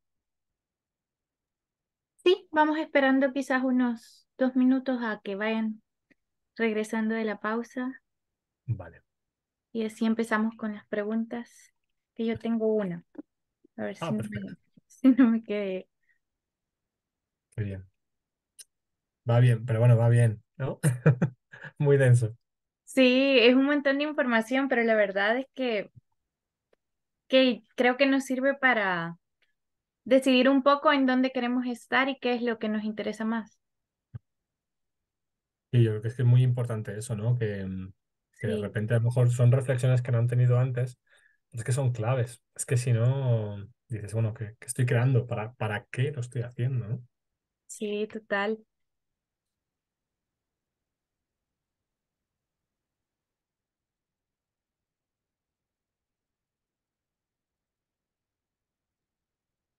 Sí, vamos esperando quizás unos dos minutos a que vayan regresando de la pausa. Vale. Y así empezamos con las preguntas, que yo tengo una. A ver ah, si, no me, si no quedé. bien. Va bien, pero bueno, va bien, ¿no? Muy denso. Sí, es un montón de información, pero la verdad es que que creo que nos sirve para decidir un poco en dónde queremos estar y qué es lo que nos interesa más. Y yo creo que es muy importante eso, ¿no? Que, mm, de repente a lo mejor son reflexiones que no han tenido antes, pero es que son claves. Es que si no, dices, bueno, ¿qué, estoy creando? ¿Para, ¿Para qué lo estoy haciendo? Sí, total.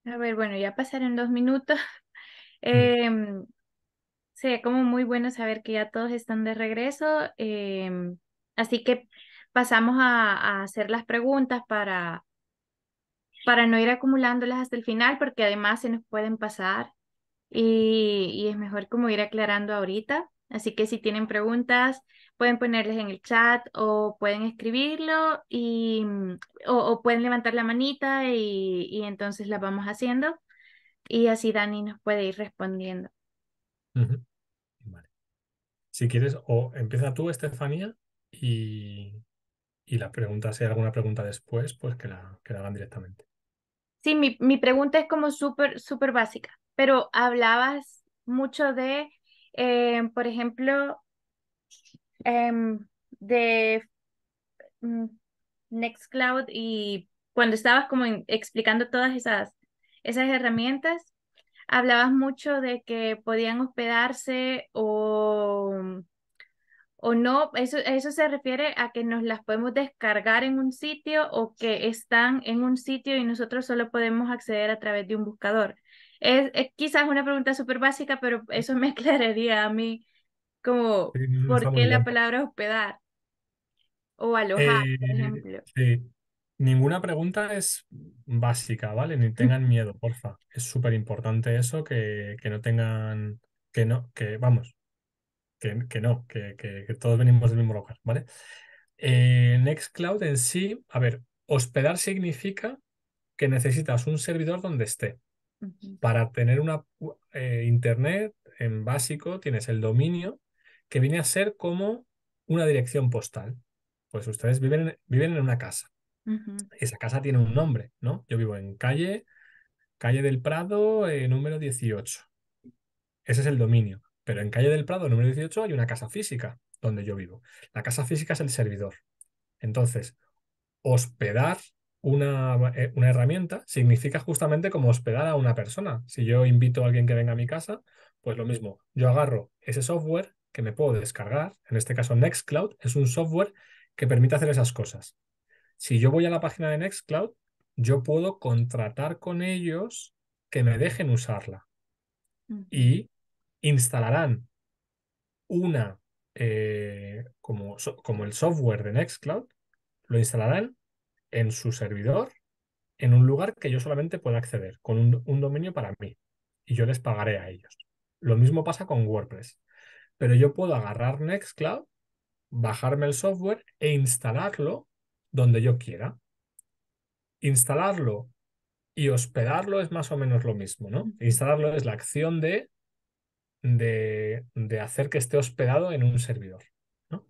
A ver, bueno, ya pasaron dos minutos. Mm. Eh, em, sería como muy bueno saber que ya todos están de regreso. Em, así que pasamos a, hacer las preguntas para, para no ir acumulándolas hasta el final, porque además se nos pueden pasar y, y es mejor como ir aclarando ahorita. Así que si tienen preguntas, pueden ponerles en el chat o pueden escribirlo y, mm, o, pueden levantar la manita y, entonces la vamos haciendo y así Dani nos puede ir respondiendo. Si quieres, o empieza tú, Estefanía, y, y la pregunta, si hay alguna pregunta después, pues que la, que hagan directamente. Sí, mi, pregunta es como súper, súper básica, pero hablabas mucho de, eh, por ejemplo, Em, de mm, Nextcloud y cuando estabas como explicando todas esas, esas herramientas, hablabas mucho de que podían hospedarse o, o no. Eso, eso se refiere a que nos las podemos descargar en un sitio o que están en un sitio y nosotros solo podemos acceder a través de un buscador. Es, es quizás una pregunta súper básica, pero eso me aclararía a mí como, ¿por qué la palabra hospedar? O alojar, eh, por ejemplo. Sí. Ninguna pregunta es básica, ¿vale? Ni mm. tengan miedo, porfa. Es súper importante eso, que, que, no tengan, que no, que vamos, que, no, que, todos venimos del mismo lugar, ¿vale? Eh, Nextcloud en sí, a ver, hospedar significa que necesitas un servidor donde esté. Para tener una eh, internet en básico tienes el dominio que viene a ser como una dirección postal. Pues ustedes viven, viven en una casa. Esa casa tiene un nombre, ¿no? Yo vivo en calle, calle del Prado, eh, número 18. Ese es el dominio. Pero en calle del Prado, número 18, hay una casa física donde yo vivo. La casa física es el servidor. Entonces, hospedar una, eh, una, herramienta significa justamente como hospedar a una persona. Si yo invito a alguien que venga a mi casa, pues lo mismo, yo agarro ese software que me puedo descargar, en este caso Nextcloud, es un software que permite hacer esas cosas. Si yo voy a la página de Nextcloud, yo puedo contratar con ellos que me dejen usarla mm. y instalarán una, eh, como, el software de Nextcloud, lo instalarán en su servidor, en un lugar que yo solamente pueda acceder, con un, un dominio para mí, y yo les pagaré a ellos. Lo mismo pasa con WordPress pero yo puedo agarrar Nextcloud, bajarme el software e instalarlo donde yo quiera. Instalarlo y hospedarlo es más o menos lo mismo, ¿no? Instalarlo es la acción de, de, hacer que esté hospedado en un servidor. ¿no?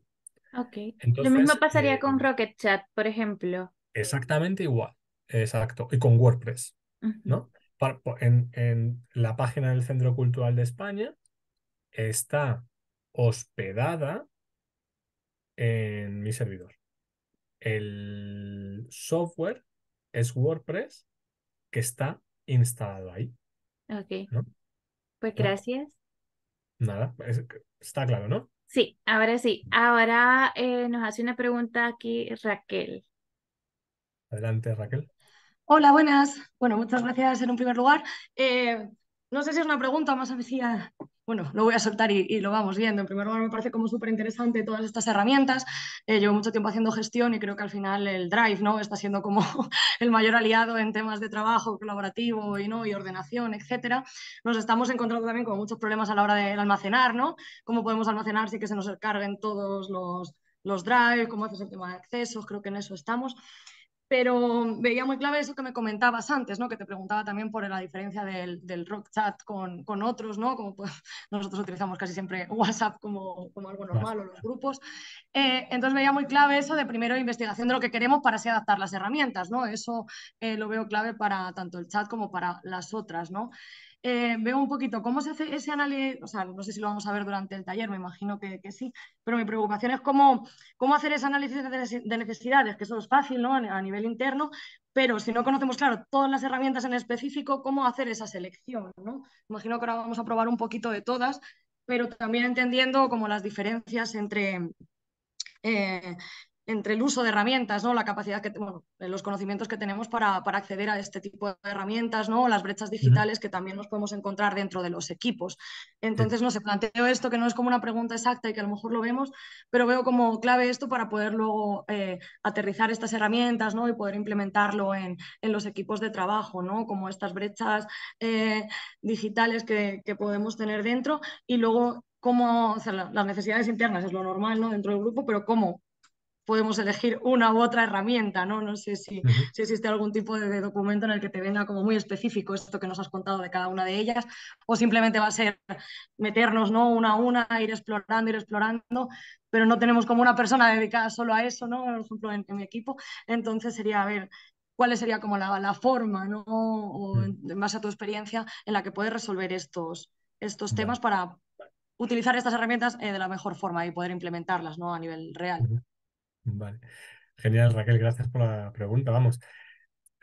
Ok. lo mismo pasaría eh, con Rocket Chat, por ejemplo. Exactamente igual. Exacto. Y con WordPress, ¿no? En, en, la página del Centro Cultural de España está hospedada en mi servidor. El software es WordPress que está instalado ahí. Ok. Pues gracias. Nada, está claro, ¿no? Sí, ahora sí. Ahora eh, nos hace una pregunta aquí Raquel. Adelante, Raquel. Hola, buenas. Bueno, muchas gracias en un primer lugar. Eh, no sé si es una pregunta más hacía, Bueno, lo voy a soltar y, lo vamos viendo. En primer lugar, me parece como súper interesante todas estas herramientas. Eh, llevo mucho tiempo haciendo gestión y creo que al final el Drive ¿no? está siendo como el mayor aliado en temas de trabajo colaborativo y, ¿no? y ordenación, etc. Nos estamos encontrando también con muchos problemas a la hora de almacenar, ¿no? Cómo podemos almacenar sin que se nos carguen todos los, los drive, cómo haces el tema de accesos, creo que en eso estamos pero veía muy clave eso que me comentabas antes, ¿no? que te preguntaba también por la diferencia del, del rock chat con, con, otros, ¿no? como pues, nosotros utilizamos casi siempre WhatsApp como, como algo normal o los grupos. Eh, entonces veía muy clave eso de primero investigación de lo que queremos para así adaptar las herramientas, ¿no? eso eh, lo veo clave para tanto el chat como para las otras. ¿no? Eh, veo un poquito cómo se hace ese análisis, o sea, no sé si lo vamos a ver durante el taller, me imagino que, sí, pero mi preocupación es cómo, cómo hacer ese análisis de necesidades, que eso es fácil ¿no? a nivel interno, pero si no conocemos, claro, todas las herramientas en específico, cómo hacer esa selección, ¿no? Imagino que ahora vamos a probar un poquito de todas, pero también entendiendo como las diferencias entre, eh, entre el uso de herramientas, ¿no? la capacidad que bueno, eh, los conocimientos que tenemos para, acceder a este tipo de herramientas, ¿no? las brechas digitales que también nos podemos encontrar dentro de los equipos. Entonces, no se sé, planteo esto que no es como una pregunta exacta y que a lo mejor lo vemos, pero veo como clave esto para poder luego eh, aterrizar estas herramientas ¿no? y poder implementarlo en, los equipos de trabajo, ¿no? como estas brechas eh, digitales que, podemos tener dentro y luego cómo, las necesidades internas es lo normal ¿no? dentro del grupo, pero cómo podemos elegir una u otra herramienta, ¿no? No sé si, existe algún tipo de, documento en el que te venga como muy específico esto que nos has contado de cada una de ellas, o simplemente va a ser meternos, ¿no? Una a una, ir explorando, ir explorando, pero no tenemos como una persona dedicada solo a eso, ¿no? Por ejemplo, en, mi equipo, entonces sería, ver, cuál sería como la, forma, ¿no? O en, base a tu experiencia, en la que puedes resolver estos, estos temas para utilizar estas herramientas eh, de la mejor forma y poder implementarlas, ¿no? A nivel real. Vale. Genial, Raquel, gracias por la pregunta. Vamos.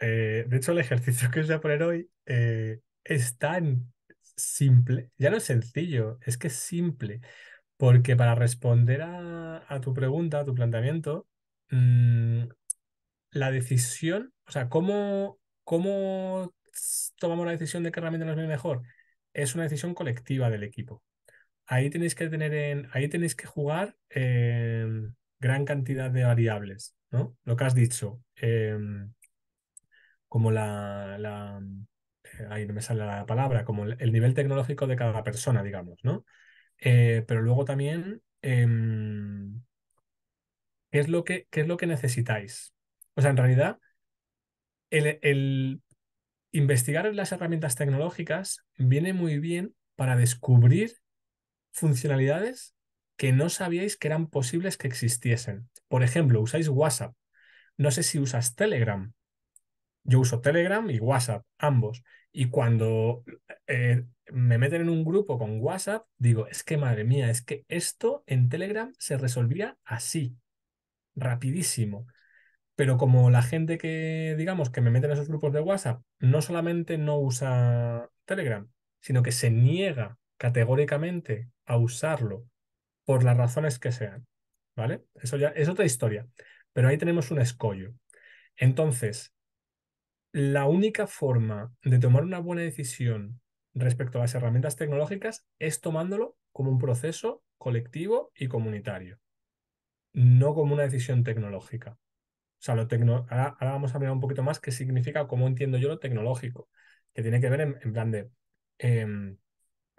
Eh, de hecho, el ejercicio que os voy a poner hoy eh, es tan simple, ya no es sencillo, es que es simple, porque para responder a, tu pregunta, a tu planteamiento, mm, la decisión, o sea, ¿cómo, cómo tomamos la decisión de qué herramienta nos viene mejor? Es una decisión colectiva del equipo. Ahí tenéis que tener en, ahí tenéis que jugar gran cantidad de variables, ¿no? Lo que has dicho, em, como la, eh, ahí no me sale la palabra, como el, nivel tecnológico de cada persona, digamos, ¿no? Eh, pero luego también, em, ¿qué, es lo que, qué es lo que necesitáis? O sea, en realidad, el, investigar las herramientas tecnológicas viene muy bien para descubrir funcionalidades que no sabíais que eran posibles que existiesen. Por ejemplo, usáis WhatsApp. No sé si usas Telegram. Yo uso Telegram y WhatsApp, ambos. Y cuando eh, me meten en un grupo con WhatsApp, digo, es que madre mía, es que esto en Telegram se resolvía así, rapidísimo. Pero como la gente que, digamos, que me mete en esos grupos de WhatsApp, no solamente no usa Telegram, sino que se niega categóricamente a usarlo por las razones que sean. ¿Vale? Eso ya es otra historia. Pero ahí tenemos un escollo. Entonces, la única forma de tomar una buena decisión respecto a las herramientas tecnológicas es tomándolo como un proceso colectivo y comunitario, no como una decisión tecnológica. O sea, lo ahora, vamos a mirar un poquito más qué significa, cómo entiendo yo lo tecnológico, que tiene que ver en, plan de em,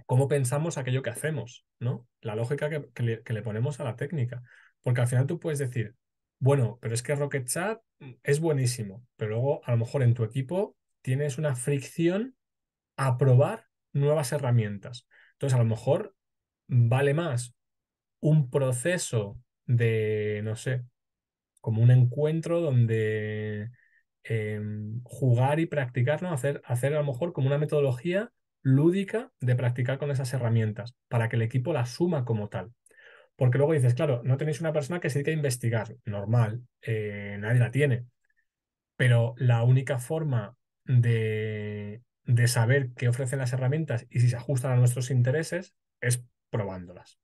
cómo pensamos aquello que hacemos, ¿no? La lógica que, le, ponemos a la técnica. Porque al final tú puedes decir, bueno, pero es que Rocket Chat mm, es buenísimo, pero luego a lo mejor en tu equipo tienes una fricción a probar nuevas herramientas. Entonces, a lo mejor vale más un proceso de, no sé, como un encuentro donde em, jugar y practicar, ¿no? Hacer, hacer a lo mejor como una metodología lúdica de practicar con esas herramientas para que el equipo la suma como tal. Porque luego dices, claro, no tenéis una persona que se dedique a investigar, normal, eh, nadie la tiene. Pero la única forma de, saber qué ofrecen las herramientas y si se ajustan a nuestros intereses es probándolas.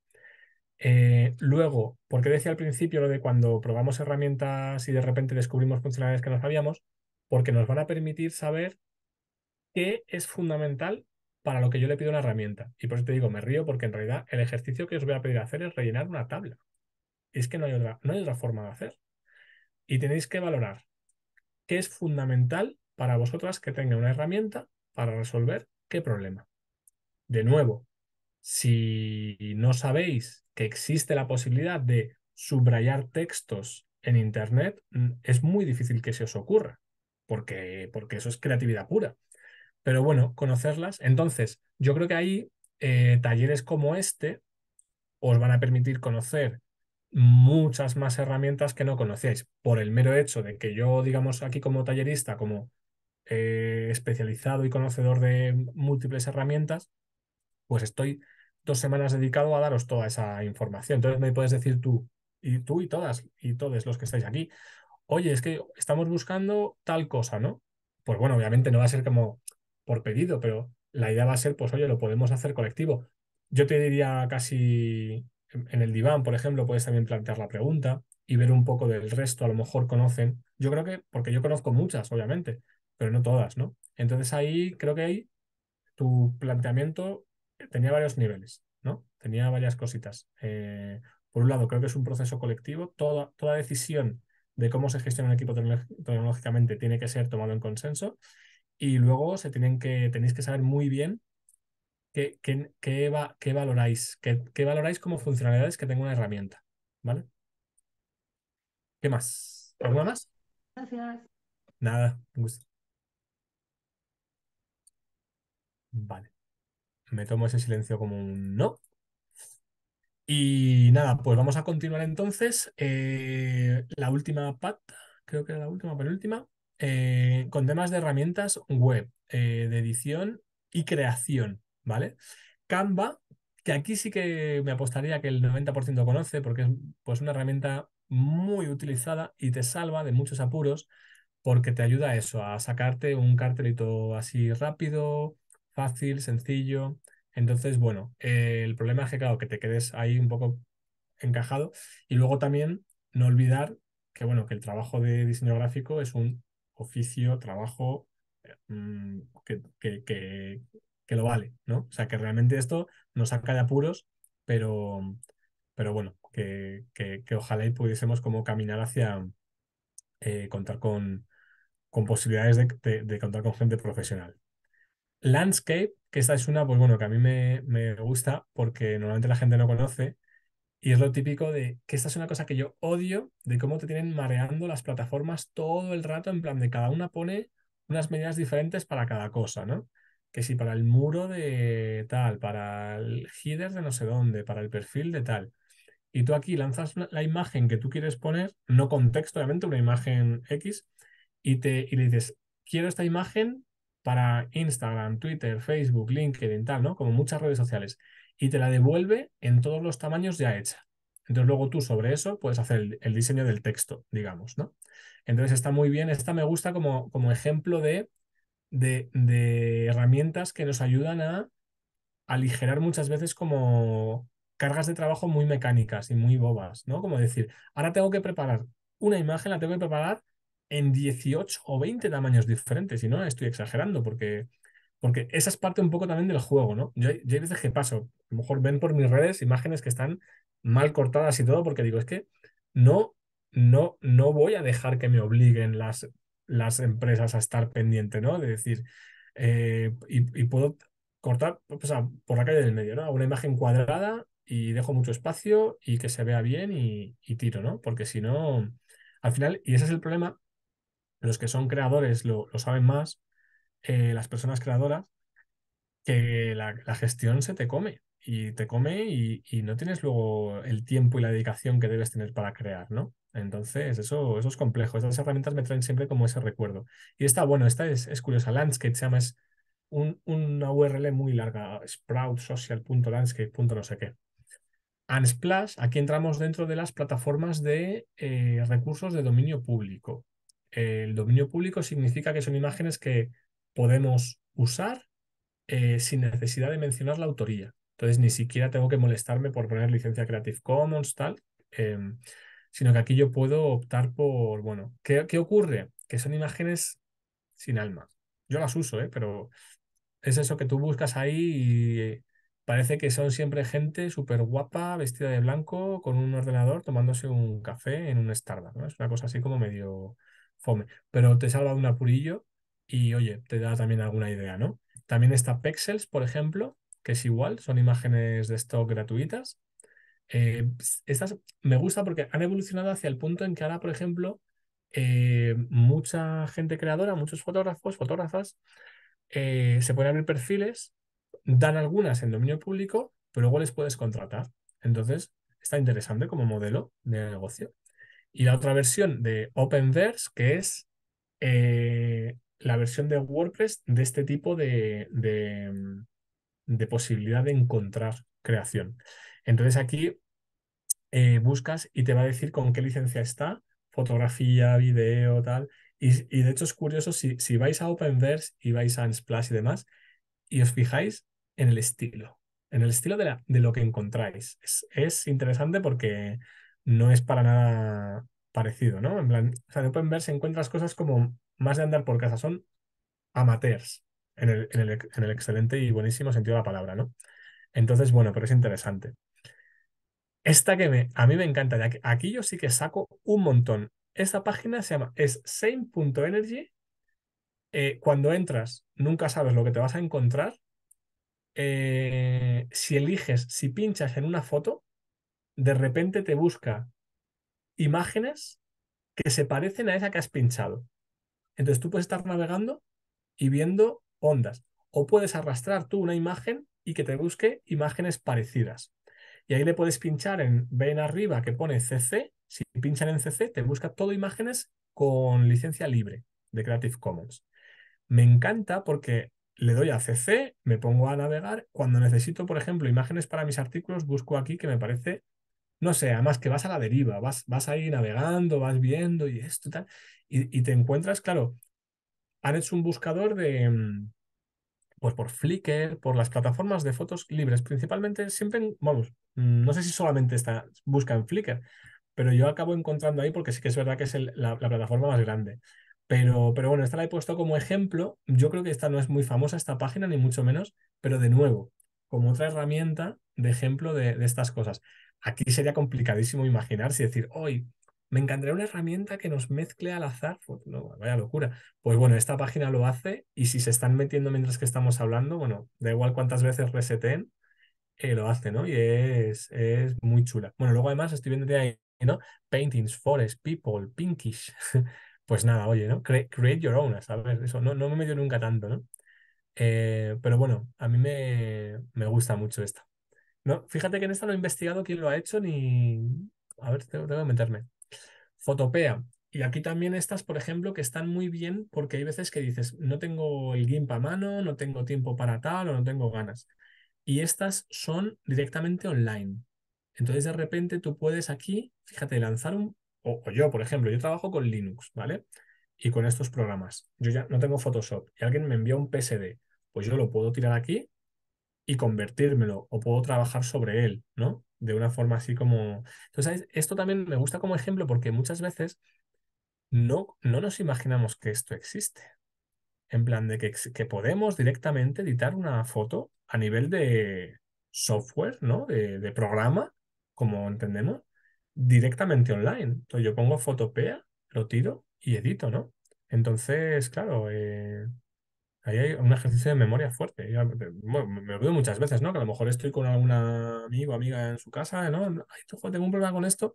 Eh, luego, porque decía al principio lo de cuando probamos herramientas y de repente descubrimos funcionalidades que no sabíamos? Porque nos van a permitir saber qué es fundamental para lo que yo le pido una herramienta. Y por eso te digo, me río porque en realidad el ejercicio que os voy a pedir hacer es rellenar una tabla. Es que no hay otra, no forma de hacer. Y tenéis que valorar qué es fundamental para vosotras que tenga una herramienta para resolver qué problema. De nuevo, si no sabéis que existe la posibilidad de subrayar textos en Internet, mm, es muy difícil que se os ocurra, porque, porque eso es creatividad pura pero bueno, conocerlas. Entonces, yo creo que ahí eh, talleres como este os van a permitir conocer muchas más herramientas que no conocíais por el mero hecho de que yo, digamos, aquí como tallerista, como eh, especializado y conocedor de múltiples herramientas, pues estoy dos semanas dedicado a daros toda esa información. Entonces me puedes decir tú y tú y todas y todos los que estáis aquí, oye, es que estamos buscando tal cosa, ¿no? Pues bueno, obviamente no va a ser como, por pedido, pero la idea va a ser, pues oye, lo podemos hacer colectivo. Yo te diría casi en el diván, por ejemplo, puedes también plantear la pregunta y ver un poco del resto, a lo mejor conocen. Yo creo que, porque yo conozco muchas, obviamente, pero no todas, ¿no? Entonces ahí creo que ahí tu planteamiento eh, tenía varios niveles, ¿no? Tenía varias cositas. Eh, por un lado, creo que es un proceso colectivo. Toda, toda decisión de cómo se gestiona un equipo tecnológicamente tiene que ser tomado en consenso. Y luego se tienen que, tenéis que saber muy bien qué, qué, va, qué valoráis, qué, valoráis como funcionalidades que tenga una herramienta. ¿Vale? ¿Qué más? ¿Alguna más? Gracias. Nada, me gusto. Vale. Me tomo ese silencio como un no. Y nada, pues vamos a continuar entonces. Eh, la última pata, creo que era la última, penúltima. Eh, con temas de herramientas web, eh, de edición y creación, ¿vale? Canva, que aquí sí que me apostaría que el 90% conoce porque es pues, una herramienta muy utilizada y te salva de muchos apuros porque te ayuda a eso, a sacarte un cartelito así rápido, fácil, sencillo. Entonces, bueno, eh, el problema es que, claro, que te quedes ahí un poco encajado. Y luego también no olvidar que, bueno, que el trabajo de diseño gráfico es un oficio, trabajo eh, mm, que, que, lo vale, ¿no? O sea, que realmente esto nos saca de apuros, pero, pero bueno, que, ojalá y pudiésemos como caminar hacia eh, contar con, con posibilidades de, contar con gente profesional. Landscape, que esta es una, pues bueno, que a mí me, me gusta porque normalmente la gente no conoce y es lo típico de que esta es una cosa que yo odio, de cómo te tienen mareando las plataformas todo el rato, en plan de cada una pone unas medidas diferentes para cada cosa, ¿no? Que si para el muro de tal, para el header de no sé dónde, para el perfil de tal. Y tú aquí lanzas la imagen que tú quieres poner, no contexto, obviamente, una imagen X, y, te, le dices, quiero esta imagen para Instagram, Twitter, Facebook, LinkedIn, tal, ¿no? Como muchas redes sociales y te la devuelve en todos los tamaños ya hecha. Entonces luego tú sobre eso puedes hacer el, diseño del texto, digamos, ¿no? Entonces está muy bien, esta me gusta como, como ejemplo de, de, de, herramientas que nos ayudan a aligerar muchas veces como cargas de trabajo muy mecánicas y muy bobas, ¿no? Como decir, ahora tengo que preparar una imagen, la tengo que preparar en 18 o 20 tamaños diferentes, y no estoy exagerando, porque porque esa es parte un poco también del juego, ¿no? Yo, yo hay veces que paso, a lo mejor ven por mis redes imágenes que están mal cortadas y todo, porque digo, es que no, no, no voy a dejar que me obliguen las, las empresas a estar pendiente, ¿no? De decir, eh, y, puedo cortar pues, por la calle del medio, ¿no? Una imagen cuadrada y dejo mucho espacio y que se vea bien y, tiro, ¿no? Porque si no, al final, y ese es el problema, los que son creadores lo, lo saben más, eh, las personas creadoras, que la, gestión se te come y te come y, no tienes luego el tiempo y la dedicación que debes tener para crear, ¿no? Entonces, eso, eso es complejo. Esas herramientas me traen siempre como ese recuerdo. Y esta, bueno, esta es, curiosa. Landscape se llama, es un, una URL muy larga, sproutsocial.landscape.no sé qué. ansplash aquí entramos dentro de las plataformas de eh, recursos de dominio público. El dominio público significa que son imágenes que podemos usar eh, sin necesidad de mencionar la autoría. Entonces, ni siquiera tengo que molestarme por poner licencia Creative Commons, tal, em, sino que aquí yo puedo optar por, bueno, ¿qué, ocurre? Que son imágenes sin alma. Yo las uso, ¿eh? pero es eso que tú buscas ahí y parece que son siempre gente súper guapa, vestida de blanco, con un ordenador, tomándose un café en un Starbucks. Es una cosa así como medio fome, pero te salva de un apurillo y oye, te da también alguna idea, ¿no? También está Pexels, por ejemplo, que es igual, son imágenes de stock gratuitas. Eh, estas me gusta porque han evolucionado hacia el punto en que ahora, por ejemplo, eh, mucha gente creadora, muchos fotógrafos, fotógrafas, eh, se pueden abrir perfiles, dan algunas en dominio público, pero luego les puedes contratar. Entonces, está interesante como modelo de negocio. Y la otra versión de Openverse, que es la versión de WordPress de este tipo de, mm, posibilidad de encontrar creación. Entonces aquí eh, buscas y te va a decir con qué licencia está, fotografía, video, tal. Y, de hecho es curioso, si, vais a Openverse y vais a Unsplash y demás, y os fijáis en el estilo, en el estilo de, la, de lo que encontráis. Es, es, interesante porque no es para nada parecido, ¿no? En plan, o sea, en Openverse encuentras cosas como más de andar por casa, son amateurs, en el, en el, excelente y buenísimo sentido de la palabra, ¿no? Entonces, bueno, pero es interesante. Esta que me, a mí me encanta, aquí, aquí yo sí que saco un montón. Esta página se llama es same.energy. Eh, cuando entras, nunca sabes lo que te vas a encontrar. Eh, si eliges, si pinchas en una foto, de repente te busca imágenes que se parecen a esa que has pinchado. Entonces tú puedes estar navegando y viendo ondas. O puedes arrastrar tú una imagen y que te busque imágenes parecidas. Y ahí le puedes pinchar en ven arriba que pone CC. Si pinchan en CC, te busca todo imágenes con licencia libre de Creative Commons. Me encanta porque le doy a CC, me pongo a navegar. Cuando necesito, por ejemplo, imágenes para mis artículos, busco aquí que me parece no sé, además que vas a la deriva, vas, vas ahí navegando, vas viendo y esto tal, y, te encuentras, claro, han hecho un buscador de, mm, pues por Flickr, por las plataformas de fotos libres, principalmente siempre, vamos, mm, no sé si solamente está, busca en Flickr, pero yo acabo encontrando ahí porque sí que es verdad que es la, plataforma más grande. Pero, pero bueno, esta la he puesto como ejemplo. Yo creo que esta no es muy famosa, esta página, ni mucho menos, pero de nuevo, como otra herramienta de ejemplo de, de estas cosas. Aquí sería complicadísimo imaginarse y decir, hoy me encantaría una herramienta que nos mezcle al azar. Pues no, vaya locura. Pues bueno, esta página lo hace y si se están metiendo mientras que estamos hablando, bueno, da igual cuántas veces reseten, eh, lo hace, ¿no? Y es, muy chula. Bueno, luego además estoy viendo de ahí, ¿no? Paintings, Forest, People, Pinkish. pues nada, oye, ¿no? create your own, ¿sabes? Eso no, no me metió nunca tanto, ¿no? Eh, pero bueno, a mí me, me gusta mucho esta. No, fíjate que en esta no he investigado quién lo ha hecho ni. A ver, tengo, que meterme. Fotopea. Y aquí también estas, por ejemplo, que están muy bien porque hay veces que dices, no tengo el GIMP a mano, no tengo tiempo para tal o no tengo ganas. Y estas son directamente online. Entonces, de repente tú puedes aquí, fíjate, lanzar un. O, o, yo, por ejemplo, yo trabajo con Linux, ¿vale? Y con estos programas. Yo ya no tengo Photoshop y alguien me envía un PSD. Pues yo lo puedo tirar aquí y convertírmelo o puedo trabajar sobre él, ¿no? De una forma así como... Entonces, esto también me gusta como ejemplo porque muchas veces no, no nos imaginamos que esto existe. En plan de que, que podemos directamente editar una foto a nivel de software, ¿no? De, programa, como entendemos, directamente online. Entonces yo pongo Fotopea, lo tiro y edito, ¿no? Entonces, claro, eh, ahí hay un ejercicio de memoria fuerte. me olvido muchas veces, ¿no? Que a lo mejor estoy con alguna amigo o amiga en su casa, ¿no? Ay, tengo un problema con esto.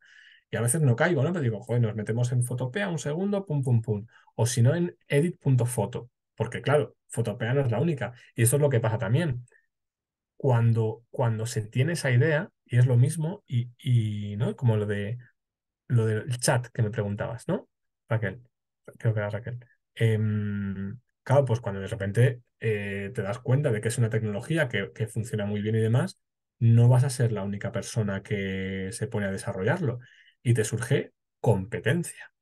Y a veces no caigo, ¿no? Pero digo, joder, nos metemos en Fotopea un segundo, pum, pum, pum. O si no, en edit.foto. Porque claro, Fotopea no es la única. Y eso es lo que pasa también. Cuando, cuando se tiene esa idea, y es lo mismo, y, ¿no? Como lo de lo del chat que me preguntabas, ¿no? Raquel, creo que era Raquel. Em, Claro, pues cuando de repente eh, te das cuenta de que es una tecnología que, funciona muy bien y demás, no vas a ser la única persona que se pone a desarrollarlo. Y te surge competencia.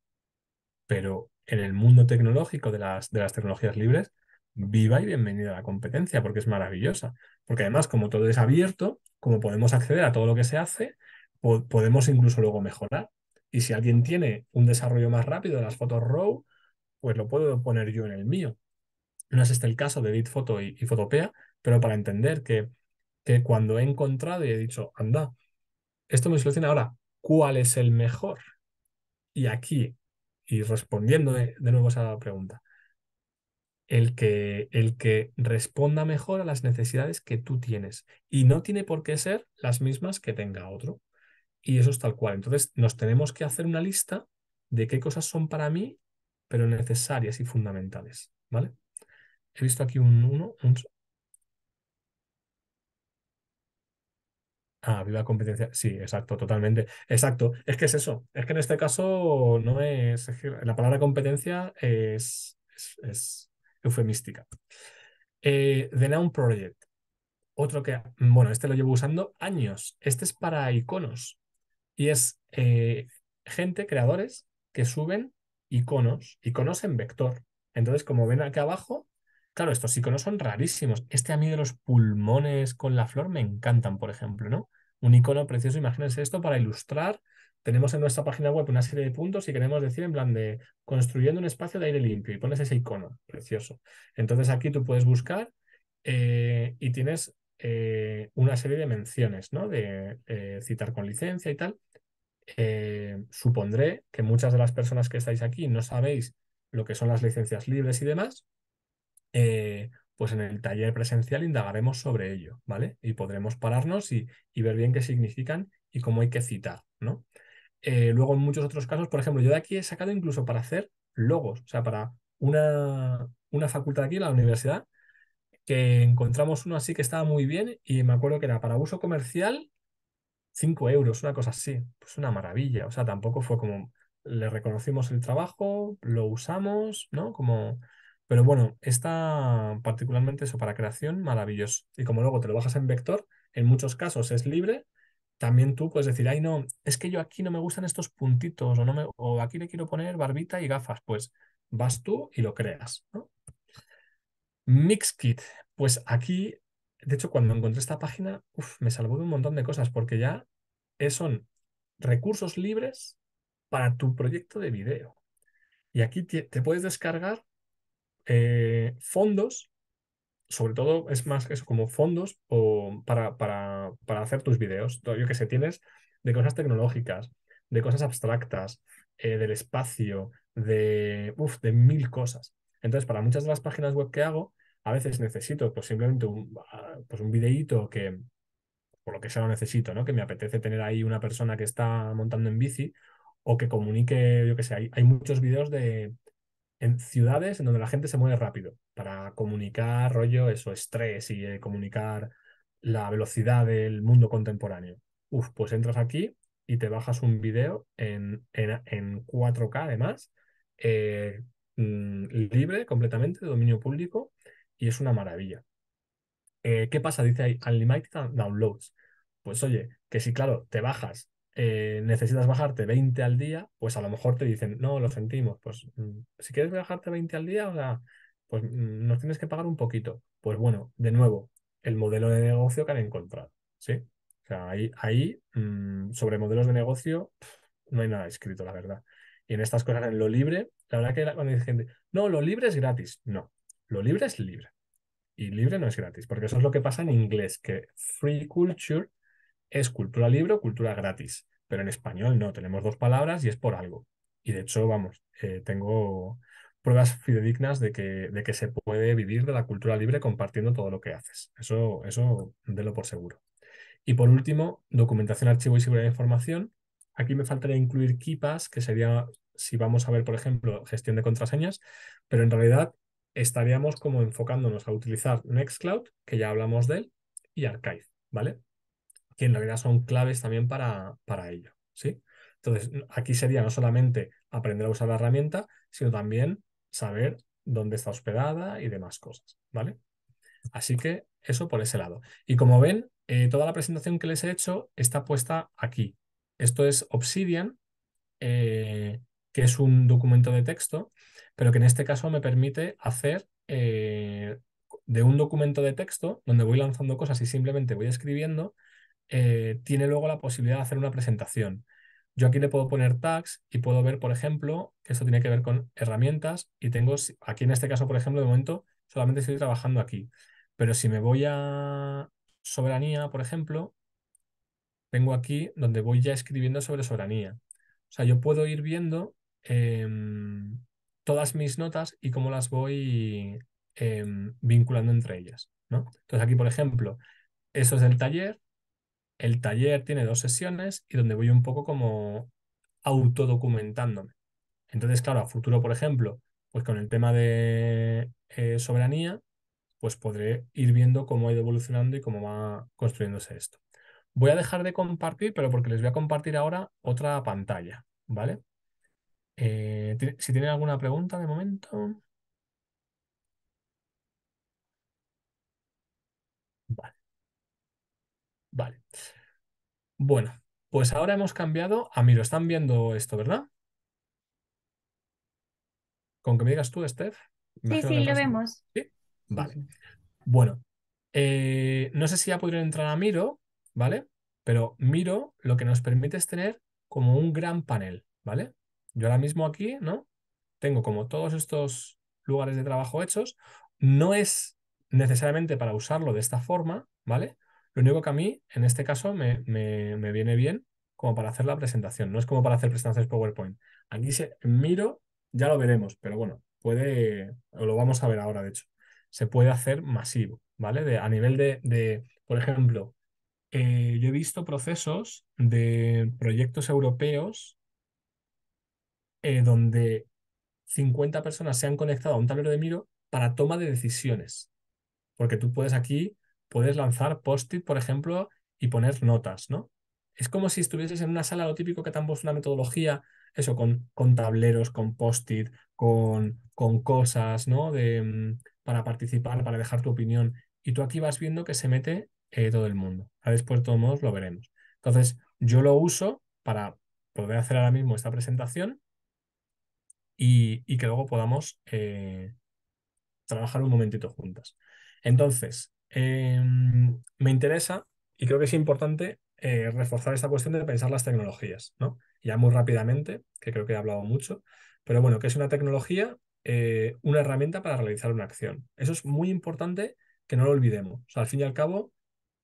Pero en el mundo tecnológico de las, de las tecnologías libres, viva y bienvenida la competencia, porque es maravillosa. Porque además, como todo es abierto, como podemos acceder a todo lo que se hace, podemos incluso luego mejorar. Y si alguien tiene un desarrollo más rápido de las fotos RAW, pues lo puedo poner yo en el mío. No es este el caso de Edit, y, y Fotopea, pero para entender que, que cuando he encontrado y he dicho, anda, esto me soluciona ahora, ¿cuál es el mejor? Y aquí, y respondiendo de, nuevo a esa pregunta, el que, el que responda mejor a las necesidades que tú tienes. Y no tiene por qué ser las mismas que tenga otro. Y eso es tal cual. Entonces, nos tenemos que hacer una lista de qué cosas son para mí, pero necesarias y fundamentales. ¿Vale? He visto aquí un 1. Un... Ah, viva competencia. Sí, exacto, totalmente. Exacto. Es que es eso. Es que en este caso no es. la palabra competencia es, eufemística. Eh, The Noun Project. Otro que, bueno, este lo llevo usando años. Este es para iconos. Y es eh, gente, creadores, que suben iconos, iconos en vector. Entonces, como ven aquí abajo, Claro, estos iconos son rarísimos. Este a mí de los pulmones con la flor me encantan, por ejemplo, ¿no? Un icono precioso, imagínense esto para ilustrar. Tenemos en nuestra página web una serie de puntos y queremos decir en plan de construyendo un espacio de aire limpio y pones ese icono, precioso. Entonces aquí tú puedes buscar eh, y tienes eh, una serie de menciones, ¿no? De eh, citar con licencia y tal. supondré que muchas de las personas que estáis aquí no sabéis lo que son las licencias libres y demás, eh, pues en el taller presencial indagaremos sobre ello, ¿vale? Y podremos pararnos y, ver bien qué significan y cómo hay que citar, ¿no? Eh, luego, en muchos otros casos, por ejemplo, yo de aquí he sacado incluso para hacer logos, o sea, para una, una facultad aquí, la universidad, que encontramos uno así que estaba muy bien y me acuerdo que era para uso comercial 5 euros, una cosa así, pues una maravilla, o sea, tampoco fue como le reconocimos el trabajo, lo usamos, ¿no? Como pero bueno, está particularmente eso para creación maravilloso. Y como luego te lo bajas en vector, en muchos casos es libre, también tú puedes decir, ay no, es que yo aquí no me gustan estos puntitos o, no o aquí le quiero poner barbita y gafas. Pues vas tú y lo creas. Mixkit, pues aquí, de hecho cuando encontré esta página, me salvó de un montón de cosas porque ya son recursos libres para tu proyecto de video. Y aquí te puedes descargar eh, fondos, sobre todo es más que eso, como fondos o para, para, para hacer tus videos. Yo que sé, tienes de cosas tecnológicas, de cosas abstractas, eh, del espacio, de, uf, de mil cosas. Entonces, para muchas de las páginas web que hago, a veces necesito pues, simplemente un, ah, pues, un videíto que, por lo que sea, lo necesito, ¿no? Que me apetece tener ahí una persona que está montando en bici o que comunique, yo que sé, hay, hay muchos videos de, en ciudades en donde la gente se mueve rápido para comunicar rollo, eso, estrés y eh, comunicar la velocidad del mundo contemporáneo. Uf, pues entras aquí y te bajas un video en, en, en 4K además, eh, mm, libre completamente, de dominio público, y es una maravilla. Eh, ¿Qué pasa? Dice ahí, Unlimited Downloads. Pues oye, que si claro, te bajas eh, necesitas bajarte 20 al día, pues a lo mejor te dicen, no, lo sentimos, pues mm, si quieres bajarte 20 al día, pues mm, nos tienes que pagar un poquito. Pues bueno, de nuevo, el modelo de negocio que han encontrado, ¿sí? O sea, ahí, ahí mm, sobre modelos de negocio no hay nada escrito, la verdad. Y en estas cosas, en lo libre, la verdad que cuando dice gente, no, lo libre es gratis, no, lo libre es libre. Y libre no es gratis, porque eso es lo que pasa en inglés, que free culture es cultura libre o cultura gratis, pero en español no, tenemos dos palabras y es por algo. Y de hecho, vamos, eh, tengo pruebas fidedignas de que, de que se puede vivir de la cultura libre compartiendo todo lo que haces. Eso, eso délo por seguro. Y por último, documentación, archivo y seguridad de información. Aquí me faltaría incluir KIPAS, que sería si vamos a ver, por ejemplo, gestión de contraseñas, pero en realidad estaríamos como enfocándonos a utilizar Nextcloud, que ya hablamos de él, y Archive, ¿vale? que en realidad son claves también para, para ello. ¿sí? Entonces, aquí sería no solamente aprender a usar la herramienta, sino también saber dónde está hospedada y demás cosas, ¿vale? Así que eso por ese lado. Y como ven, eh, toda la presentación que les he hecho está puesta aquí. Esto es Obsidian, eh, que es un documento de texto, pero que en este caso me permite hacer eh, de un documento de texto, donde voy lanzando cosas y simplemente voy escribiendo, eh, tiene luego la posibilidad de hacer una presentación. Yo aquí le puedo poner tags y puedo ver, por ejemplo, que esto tiene que ver con herramientas y tengo, aquí en este caso, por ejemplo, de momento solamente estoy trabajando aquí. Pero si me voy a soberanía, por ejemplo, tengo aquí donde voy ya escribiendo sobre soberanía. O sea, yo puedo ir viendo em, todas mis notas y cómo las voy em, vinculando entre ellas. ¿no? Entonces aquí, por ejemplo, eso es del taller, el taller tiene dos sesiones y donde voy un poco como autodocumentándome. Entonces, claro, a futuro, por ejemplo, pues con el tema de eh, soberanía, pues podré ir viendo cómo ha ido evolucionando y cómo va construyéndose esto. Voy a dejar de compartir, pero porque les voy a compartir ahora otra pantalla, ¿vale? Eh, si tienen alguna pregunta de momento. Vale. Bueno, pues ahora hemos cambiado a ah, Miro. Están viendo esto, ¿verdad? Con que me digas tú, Steph. Sí, sí, lo vemos. ¿Sí? Vale. Bueno, eh, no sé si ya podrían entrar a Miro, ¿vale? Pero Miro lo que nos permite es tener como un gran panel, ¿vale? Yo ahora mismo aquí, ¿no? Tengo como todos estos lugares de trabajo hechos. No es necesariamente para usarlo de esta forma, ¿vale? Lo único que a mí, en este caso, me, me, viene bien como para hacer la presentación. No es como para hacer presentaciones PowerPoint. Aquí se miro, ya lo veremos, pero bueno, puede, o lo vamos a ver ahora, de hecho, se puede hacer masivo, ¿vale? De, a nivel de, por ejemplo, eh, yo he visto procesos de proyectos europeos eh, donde 50 personas se han conectado a un tablero de miro para toma de decisiones. Porque tú puedes aquí puedes lanzar post-it, por ejemplo, y poner notas, ¿no? Es como si estuvieses en una sala, lo típico que tampoco es una metodología, eso, con, con tableros, con post-it, con, con cosas, ¿no? Mm, para participar, para dejar tu opinión. Y tú aquí vas viendo que se mete eh, todo el mundo. después, de todos modos, lo veremos. Entonces, yo lo uso para poder hacer ahora mismo esta presentación y, que luego podamos eh, trabajar un momentito juntas. Entonces, Em, me interesa y creo que es importante eh, reforzar esta cuestión de pensar las tecnologías, ¿no? Ya muy rápidamente, que creo que he hablado mucho, pero bueno, que es una tecnología, eh, una herramienta para realizar una acción. Eso es muy importante que no lo olvidemos. al fin y al cabo,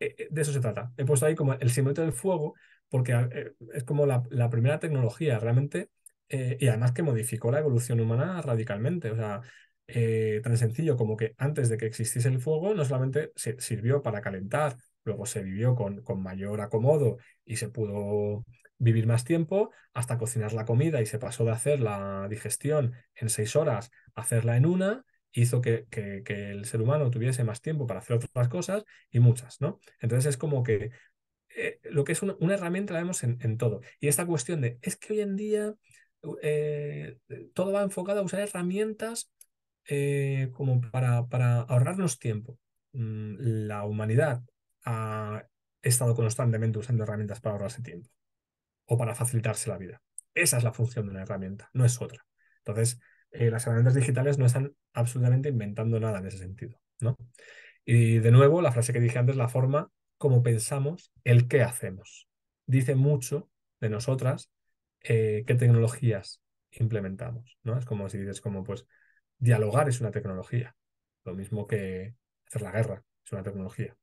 eh, de eso se trata. He puesto ahí como el simbolito del fuego, porque es como la, la, primera tecnología realmente, y además que modificó la evolución humana radicalmente. O sea, eh, tan sencillo como que antes de que existiese el fuego, no solamente sirvió para calentar, luego se vivió con, con mayor acomodo y se pudo vivir más tiempo, hasta cocinar la comida y se pasó de hacer la digestión en seis horas a hacerla en una, hizo que, el ser humano tuviese más tiempo para hacer otras cosas y muchas, ¿no? Entonces es como que eh, lo que es una, herramienta la vemos en, todo. Y esta cuestión de, es que hoy en día eh, todo va enfocado a usar herramientas eh, como para, ahorrarnos tiempo. Mm, la humanidad ha estado constantemente usando herramientas para ahorrarse tiempo o para facilitarse la vida. Esa es la función de una herramienta, no es otra. Entonces, eh, las herramientas digitales no están absolutamente inventando nada en ese sentido. ¿no? Y de nuevo, la frase que dije antes, la forma como pensamos, el qué hacemos. Dice mucho de nosotras eh, qué tecnologías implementamos. ¿no? Es como si dices, como pues dialogar es una tecnología, lo mismo que hacer la guerra es una tecnología.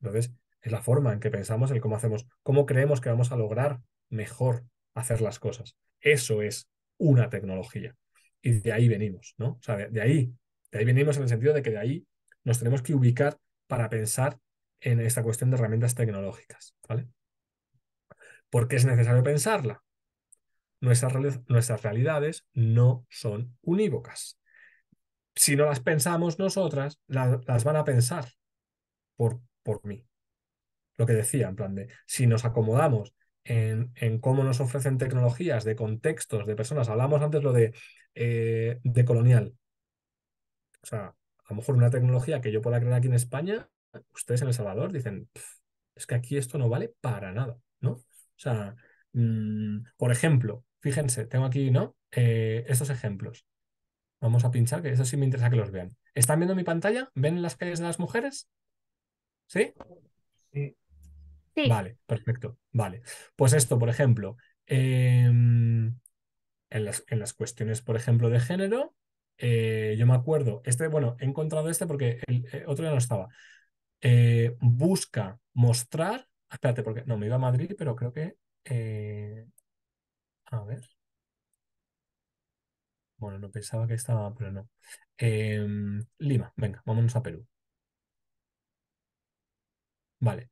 Entonces, es la forma en que pensamos, el cómo hacemos, cómo creemos que vamos a lograr mejor hacer las cosas. Eso es una tecnología. Y de ahí venimos, ¿no? de, ahí, de ahí venimos en el sentido de que de ahí nos tenemos que ubicar para pensar en esta cuestión de herramientas tecnológicas, ¿vale? ¿Por qué es necesario pensarla? Nuestras, nuestras realidades no son unívocas si no las pensamos nosotras, las van a pensar por, por mí. Lo que decía, en plan de, si nos acomodamos en, en cómo nos ofrecen tecnologías, de contextos, de personas, hablamos antes lo de, eh, de colonial. O sea, a lo mejor una tecnología que yo pueda crear aquí en España, ustedes en El Salvador dicen, es que aquí esto no vale para nada, ¿no? O sea, mm, por ejemplo, fíjense, tengo aquí, ¿no? Eh, estos ejemplos. Vamos a pinchar, que eso sí me interesa que los vean. ¿Están viendo mi pantalla? ¿Ven las calles de las mujeres? ¿Sí? Sí. Vale, perfecto. Vale. Pues esto, por ejemplo, em, en, las, cuestiones, por ejemplo, de género, eh, yo me acuerdo, este, bueno, he encontrado este porque el, eh, otro ya no estaba. Eh, busca mostrar, espérate, porque no, me iba a Madrid, pero creo que... a ver. Bueno, no pensaba que estaba, pero no. Em, Lima, venga, vámonos a Perú. Vale.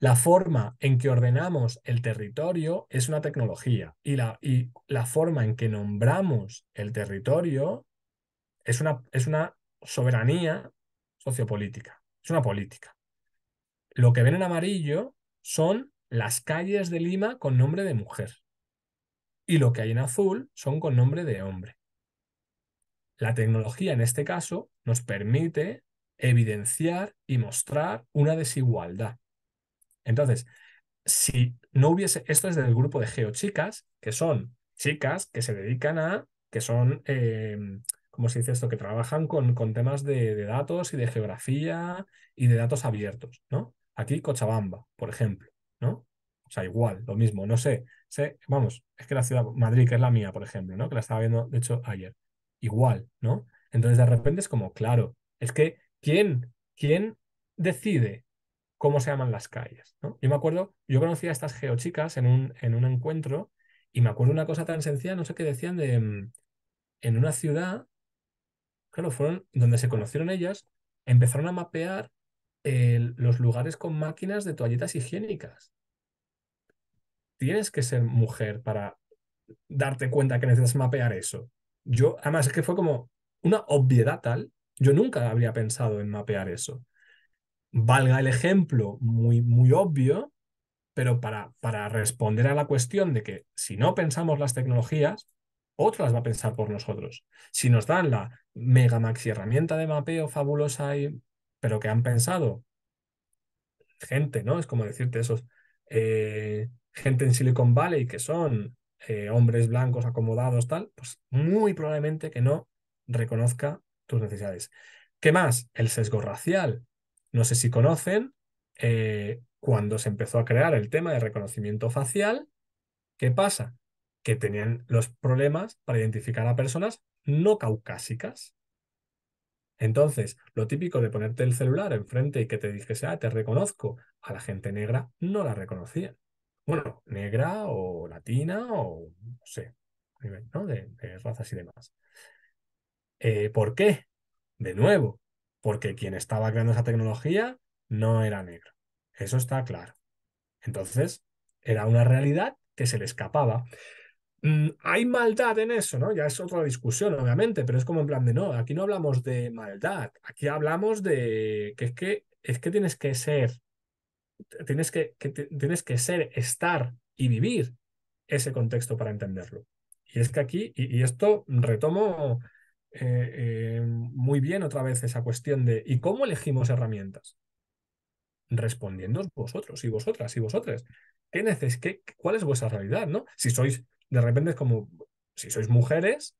La forma en que ordenamos el territorio es una tecnología y la, y la forma en que nombramos el territorio es una, es una soberanía sociopolítica, es una política. Lo que ven en amarillo son las calles de Lima con nombre de mujer y lo que hay en azul son con nombre de hombre. La tecnología, en este caso, nos permite evidenciar y mostrar una desigualdad. Entonces, si no hubiese, esto es del grupo de geochicas, que son chicas que se dedican a, que son, eh, ¿cómo se dice esto? Que trabajan con, con temas de, de, datos y de geografía y de datos abiertos, ¿no? Aquí Cochabamba, por ejemplo, ¿no? O sea, igual, lo mismo, no sé, sé, vamos, es que la ciudad, Madrid, que es la mía, por ejemplo, ¿no? Que la estaba viendo, de hecho, ayer igual, ¿no? Entonces de repente es como, claro, es que ¿quién, quién decide cómo se llaman las calles? Yo me acuerdo, yo conocí a estas geochicas en un, en un encuentro y me acuerdo una cosa tan sencilla, no sé qué decían, de mm, en una ciudad, claro, fueron donde se conocieron ellas, empezaron a mapear los lugares con máquinas de toallitas higiénicas. Tienes que ser mujer para darte cuenta que necesitas mapear eso yo, además es que fue como una obviedad tal, yo nunca habría pensado en mapear eso. Valga el ejemplo muy, muy obvio, pero para, para responder a la cuestión de que si no pensamos las tecnologías, otras las va a pensar por nosotros. Si nos dan la mega maxi herramienta de mapeo fabulosa, y, pero que han pensado gente, ¿no? Es como decirte esos, eh, gente en Silicon Valley que son eh, hombres blancos acomodados, tal, pues muy probablemente que no reconozca tus necesidades. ¿Qué más? El sesgo racial. No sé si conocen, eh, cuando se empezó a crear el tema de reconocimiento facial, ¿qué pasa? Que tenían los problemas para identificar a personas no caucásicas. Entonces, lo típico de ponerte el celular enfrente y que te dijese, ah, te reconozco, a la gente negra no la reconocían bueno, negra o latina o no sé, ¿no? De, razas y demás. Eh, ¿Por qué? De nuevo, porque quien estaba creando esa tecnología no era negro. Eso está claro. Entonces, era una realidad que se le escapaba. Mm, hay maldad en eso, ¿no? Ya es otra discusión, obviamente, pero es como en plan de no, aquí no hablamos de maldad, aquí hablamos de que es que, es que tienes que ser tienes que, que ser, estar y vivir ese contexto para entenderlo. Y es que aquí, y, esto retomo eh, eh, muy bien otra vez esa cuestión de ¿y cómo elegimos herramientas? Respondiendo vosotros y vosotras y vosotras. ¿Qué neces qué, ¿Cuál es vuestra realidad? ¿no? Si sois, de repente es como, si sois mujeres,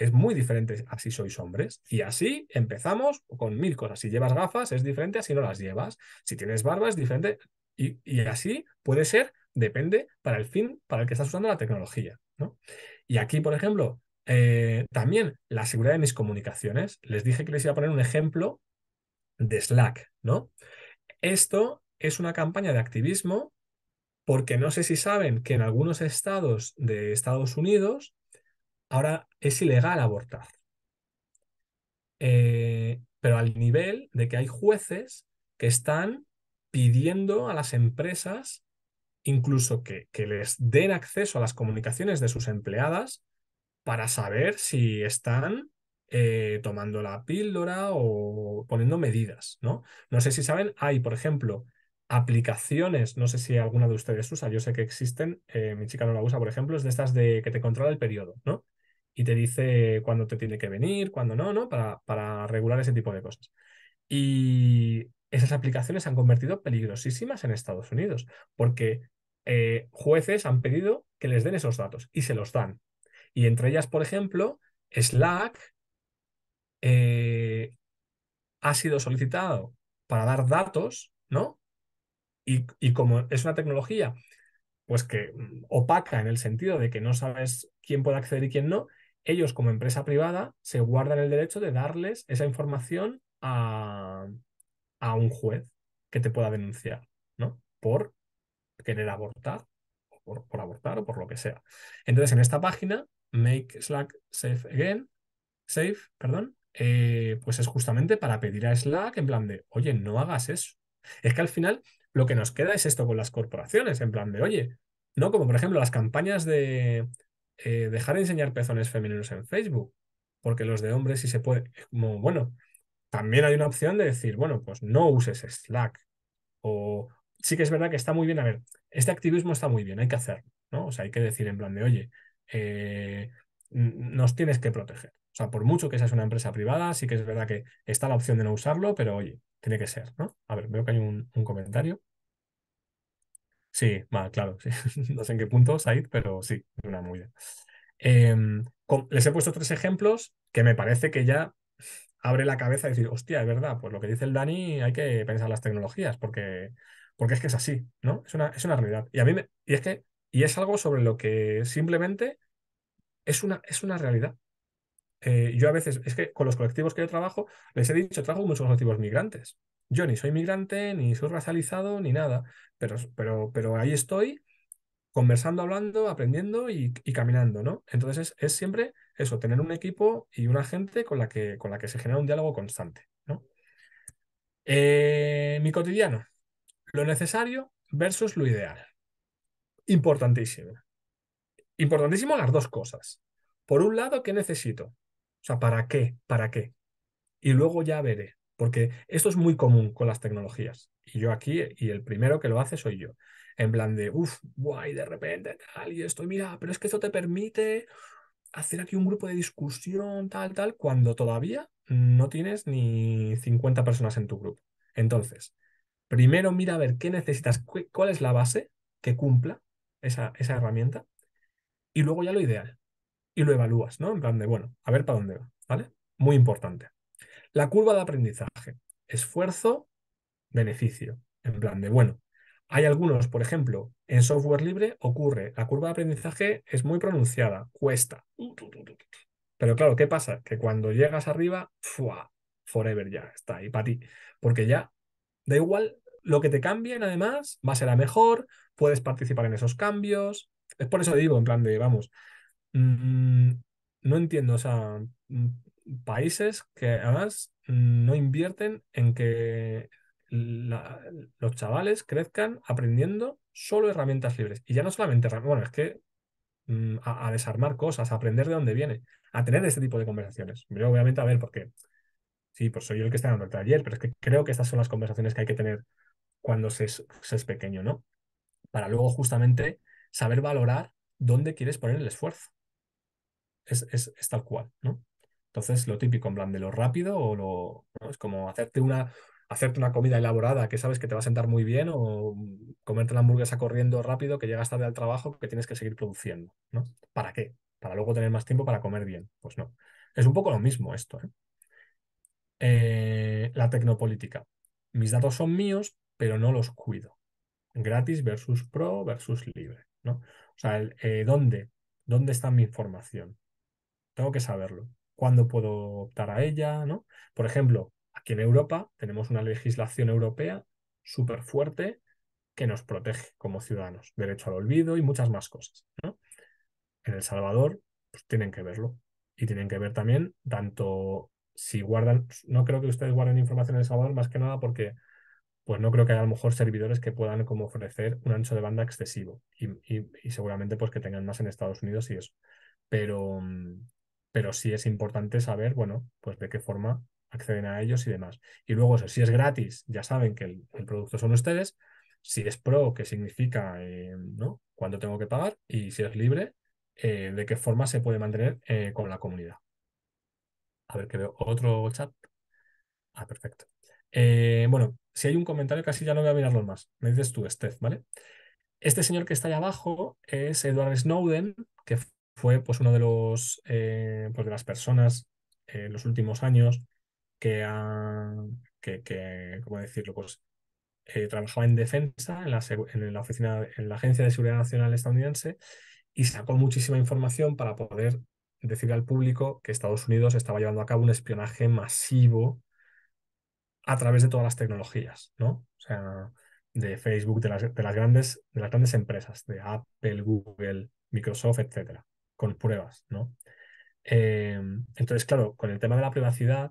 es muy diferente si sois hombres. Y así empezamos con mil cosas. Si llevas gafas es diferente a si no las llevas. Si tienes barba es diferente. Y, así puede ser, depende para el fin para el que estás usando la tecnología. ¿no? Y aquí, por ejemplo, eh, también la seguridad de mis comunicaciones. Les dije que les iba a poner un ejemplo de Slack, ¿no? Esto es una campaña de activismo porque no sé si saben que en algunos estados de Estados Unidos ahora es ilegal abortar. Eh, pero al nivel de que hay jueces que están pidiendo a las empresas incluso que, que, les den acceso a las comunicaciones de sus empleadas para saber si están eh, tomando la píldora o poniendo medidas, ¿no? No sé si saben, hay, por ejemplo, aplicaciones, no sé si alguna de ustedes usa, yo sé que existen, eh, mi chica no la usa, por ejemplo, es de estas de que te controla el periodo, ¿no? y te dice cuándo te tiene que venir, cuándo no, ¿no? Para, para regular ese tipo de cosas. Y esas aplicaciones se han convertido peligrosísimas en Estados Unidos, porque eh, jueces han pedido que les den esos datos y se los dan. Y entre ellas, por ejemplo, Slack eh, ha sido solicitado para dar datos, ¿no? Y, y como es una tecnología pues que mm, opaca en el sentido de que no sabes quién puede acceder y quién no, ellos como empresa privada se guardan el derecho de darles esa información a, un juez que te pueda denunciar, ¿no? Por querer abortar, o por, abortar o por lo que sea. Entonces, en esta página, Make Slack Safe Again, Safe, perdón, eh, pues es justamente para pedir a Slack en plan de, oye, no hagas eso. Es que al final lo que nos queda es esto con las corporaciones, en plan de, oye, ¿no? Como por ejemplo las campañas de, eh, dejar de enseñar pezones femeninos en Facebook, porque los de hombres sí se puede, como, bueno, también hay una opción de decir, bueno, pues no uses Slack. O sí que es verdad que está muy bien, a ver, este activismo está muy bien, hay que hacerlo, ¿no? O sea, hay que decir en plan de, oye, eh, nos tienes que proteger. O sea, por mucho que seas una empresa privada, sí que es verdad que está la opción de no usarlo, pero oye, tiene que ser, ¿no? A ver, veo que hay un comentario. Sí, claro. no sé en qué punto, Said, pero sí, una muy em, les he puesto tres ejemplos que me parece que ya abre la cabeza y decir, hostia, es verdad, pues lo que dice el Dani hay que pensar las tecnologías, porque, porque es que es así, ¿no? Es una, es una realidad. Y a mí me, y es que, y es algo sobre lo que simplemente es una, es una realidad. Eh, yo a veces, es que con los colectivos que yo trabajo, les he dicho, trabajo muchos colectivos migrantes. Yo ni soy inmigrante, ni soy racializado, ni nada, pero, pero, pero ahí estoy conversando, hablando, aprendiendo y, caminando, ¿no? Entonces es, siempre eso, tener un equipo y una gente con la que, con la que se genera un diálogo constante, ¿no? Eh, mi cotidiano, lo necesario versus lo ideal. Importantísimo. Importantísimo las dos cosas. Por un lado, ¿qué necesito? O sea, ¿para qué? ¿Para qué? Y luego ya veré. Porque esto es muy común con las tecnologías. Y yo aquí, y el primero que lo hace soy yo. En plan de, uff, guay, de repente, tal, y esto, mira, pero es que eso te permite hacer aquí un grupo de discusión, tal, tal, cuando todavía no tienes ni 50 personas en tu grupo. Entonces, primero mira a ver qué necesitas, cuál es la base que cumpla esa, esa herramienta, y luego ya lo ideal. Y lo evalúas, ¿no? En plan de, bueno, a ver para dónde va, ¿vale? Muy importante. La curva de aprendizaje. Esfuerzo, beneficio. En plan de, bueno, hay algunos, por ejemplo, en software libre ocurre, la curva de aprendizaje es muy pronunciada, cuesta. Pero claro, ¿qué pasa? Que cuando llegas arriba, ¡fua! forever ya, está ahí para ti. Porque ya, da igual lo que te cambien, además, va a ser a mejor, puedes participar en esos cambios. Es por eso digo, en plan de, vamos, mm, no entiendo, o sea, mm, países que además no invierten en que los chavales crezcan aprendiendo solo herramientas libres. Y ya no solamente bueno, es que mm, a, desarmar cosas, a aprender de dónde viene, a tener este tipo de conversaciones. Yo obviamente, a ver, porque sí, pues soy yo el que está dando el taller, pero es que creo que estas son las conversaciones que hay que tener cuando se es, pequeño, ¿no? Para luego justamente saber valorar dónde quieres poner el esfuerzo. es, es tal cual, ¿no? Entonces, lo típico, en plan, de lo rápido o lo. Es como hacerte una, hacerte una comida elaborada que sabes que te va a sentar muy bien o comerte la hamburguesa corriendo rápido que llegas tarde al trabajo que tienes que seguir produciendo, ¿no? ¿Para qué? Para luego tener más tiempo para comer bien. Pues no. Es un poco lo mismo esto, ¿eh? Eh, la tecnopolítica. Mis datos son míos, pero no los cuido. Gratis versus pro versus libre, ¿no? O sea, eh, ¿dónde? ¿Dónde está mi información? Tengo que saberlo cuándo puedo optar a ella, ¿no? Por ejemplo, aquí en Europa tenemos una legislación europea súper fuerte que nos protege como ciudadanos, derecho al olvido y muchas más cosas, ¿no? En El Salvador pues, tienen que verlo y tienen que ver también tanto si guardan, no creo que ustedes guarden información en El Salvador más que nada porque pues no creo que haya a lo mejor servidores que puedan como ofrecer un ancho de banda excesivo y, y seguramente pues que tengan más en Estados Unidos y eso. Pero, mm, pero sí es importante saber, bueno, pues de qué forma acceden a ellos y demás. Y luego si es gratis, ya saben que el, producto son ustedes. Si es pro, que significa eh, ¿no? cuánto tengo que pagar. Y si es libre, eh, de qué forma se puede mantener eh, con la comunidad. A ver, que veo otro chat. Ah, perfecto. bueno, si hay un comentario, casi ya no voy a mirarlo más. Me dices tú, Steph, ¿vale? Este señor que está ahí abajo es Edward Snowden, que fue pues uno de los eh, pues de las personas eh, en los últimos años que, ha, que, que decirlo? Pues eh, trabajaba en defensa en la, en la oficina, en la Agencia de Seguridad Nacional estadounidense y sacó muchísima información para poder decir al público que Estados Unidos estaba llevando a cabo un espionaje masivo a través de todas las tecnologías, ¿no? O sea, de Facebook, de las, de las, grandes, de las grandes empresas, de Apple, Google, Microsoft, etc con pruebas, ¿no? Eh, entonces, claro, con el tema de la privacidad,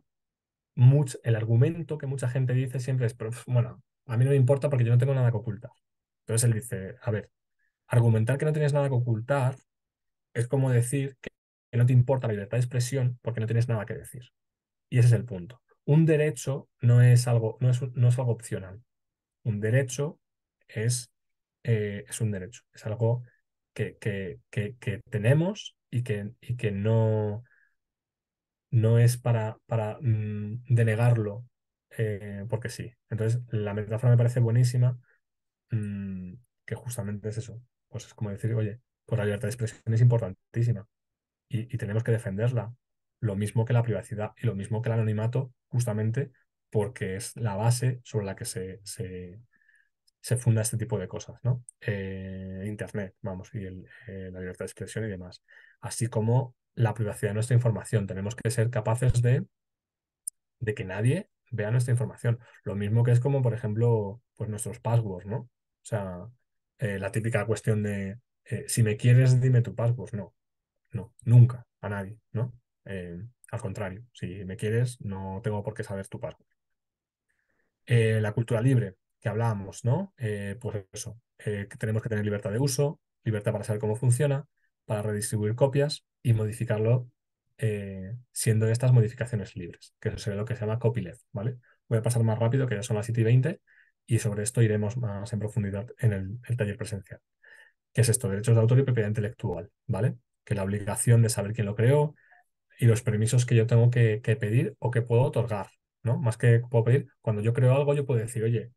el argumento que mucha gente dice siempre es, bueno, a mí no me importa porque yo no tengo nada que ocultar. Entonces él dice, a ver, argumentar que no tienes nada que ocultar es como decir que, no te importa la libertad de expresión porque no tienes nada que decir. Y ese es el punto. Un derecho no es algo, no es, no es algo opcional. Un derecho es, eh, es un derecho, es algo que, que, tenemos y que, y que no, no es para, para mm, denegarlo eh, porque sí. Entonces, la metáfora me parece buenísima, mm, que justamente es eso. Pues es como decir, oye, por pues la libertad de expresión es importantísima y, y tenemos que defenderla. Lo mismo que la privacidad y lo mismo que el anonimato, justamente porque es la base sobre la que se, se, se funda este tipo de cosas, ¿no? Eh, Internet, vamos, y eh, la libertad de expresión y demás. Así como la privacidad de nuestra información. Tenemos que ser capaces de, de que nadie vea nuestra información. Lo mismo que es como, por ejemplo, pues nuestros passwords, ¿no? O sea, eh, la típica cuestión de si me quieres, dime tu password. No, no, nunca, a nadie, ¿no? al contrario, si me quieres, no tengo por qué saber tu password. la cultura libre, que hablábamos, ¿no? Eh, pues eso, eh, que tenemos que tener libertad de uso, libertad para saber cómo funciona, para redistribuir copias y modificarlo eh, siendo estas modificaciones libres, que eso sería lo que se llama copyleft, ¿vale? Voy a pasar más rápido, que ya son las 7 y 20, y sobre esto iremos más en profundidad en el, taller presencial. ¿Qué es esto? Derechos de autor y propiedad intelectual, ¿vale? Que la obligación de saber quién lo creó y los permisos que yo tengo que pedir o que puedo otorgar, ¿no? Más que puedo pedir, cuando yo creo algo, yo puedo decir, oye,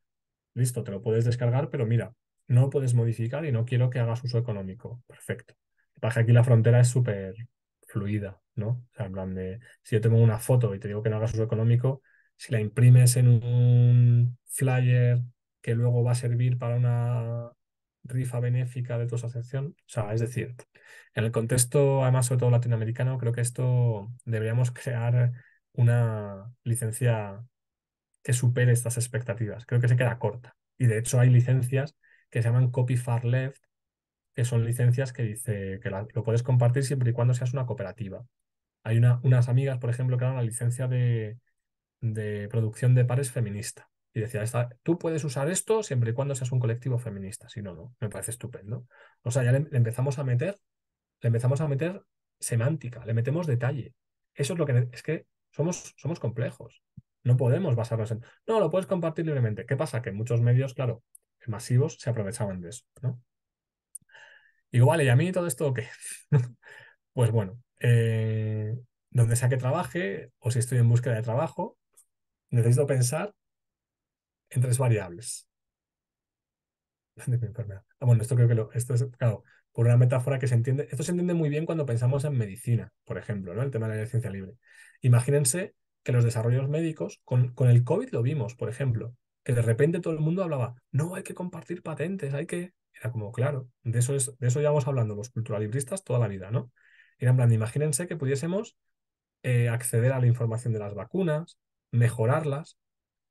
listo, te lo puedes descargar, pero mira, no lo puedes modificar y no quiero que hagas uso económico. Perfecto. Para aquí la frontera es súper fluida, ¿no? O sea, en de, si yo tengo una foto y te digo que no hagas uso económico, si la imprimes en un flyer que luego va a servir para una rifa benéfica de tu asociación, o sea, es decir, en el contexto, además, sobre todo latinoamericano, creo que esto deberíamos crear una licencia que supere estas expectativas. Creo que se queda corta. Y de hecho hay licencias que se llaman copy far left, que son licencias que dice que lo puedes compartir siempre y cuando seas una cooperativa. Hay una, unas amigas, por ejemplo, que dan la licencia de, producción de pares feminista. Y decía, tú puedes usar esto siempre y cuando seas un colectivo feminista. Si no, no, me parece estupendo. O sea, ya le, empezamos a meter, le empezamos a meter semántica, le metemos detalle. Eso es lo que es que somos, somos complejos. No podemos basarnos en, no, lo puedes compartir libremente. ¿Qué pasa? Que muchos medios, claro, masivos se aprovechaban de eso, ¿no? Y digo, vale, ¿y a mí todo esto qué? pues bueno, eh, donde sea que trabaje o si estoy en búsqueda de trabajo, necesito pensar en tres variables. De enfermedad. Ah, bueno, esto creo que lo, esto es, claro, por una metáfora que se entiende, esto se entiende muy bien cuando pensamos en medicina, por ejemplo, ¿no? El tema de la ciencia libre. Imagínense que los desarrollos médicos, con, con el COVID lo vimos, por ejemplo, que de repente todo el mundo hablaba, no, hay que compartir patentes, hay que... Era como, claro, de eso, es, de eso llevamos hablando los culturalibristas toda la vida, ¿no? Era en plan, imagínense que pudiésemos eh, acceder a la información de las vacunas, mejorarlas,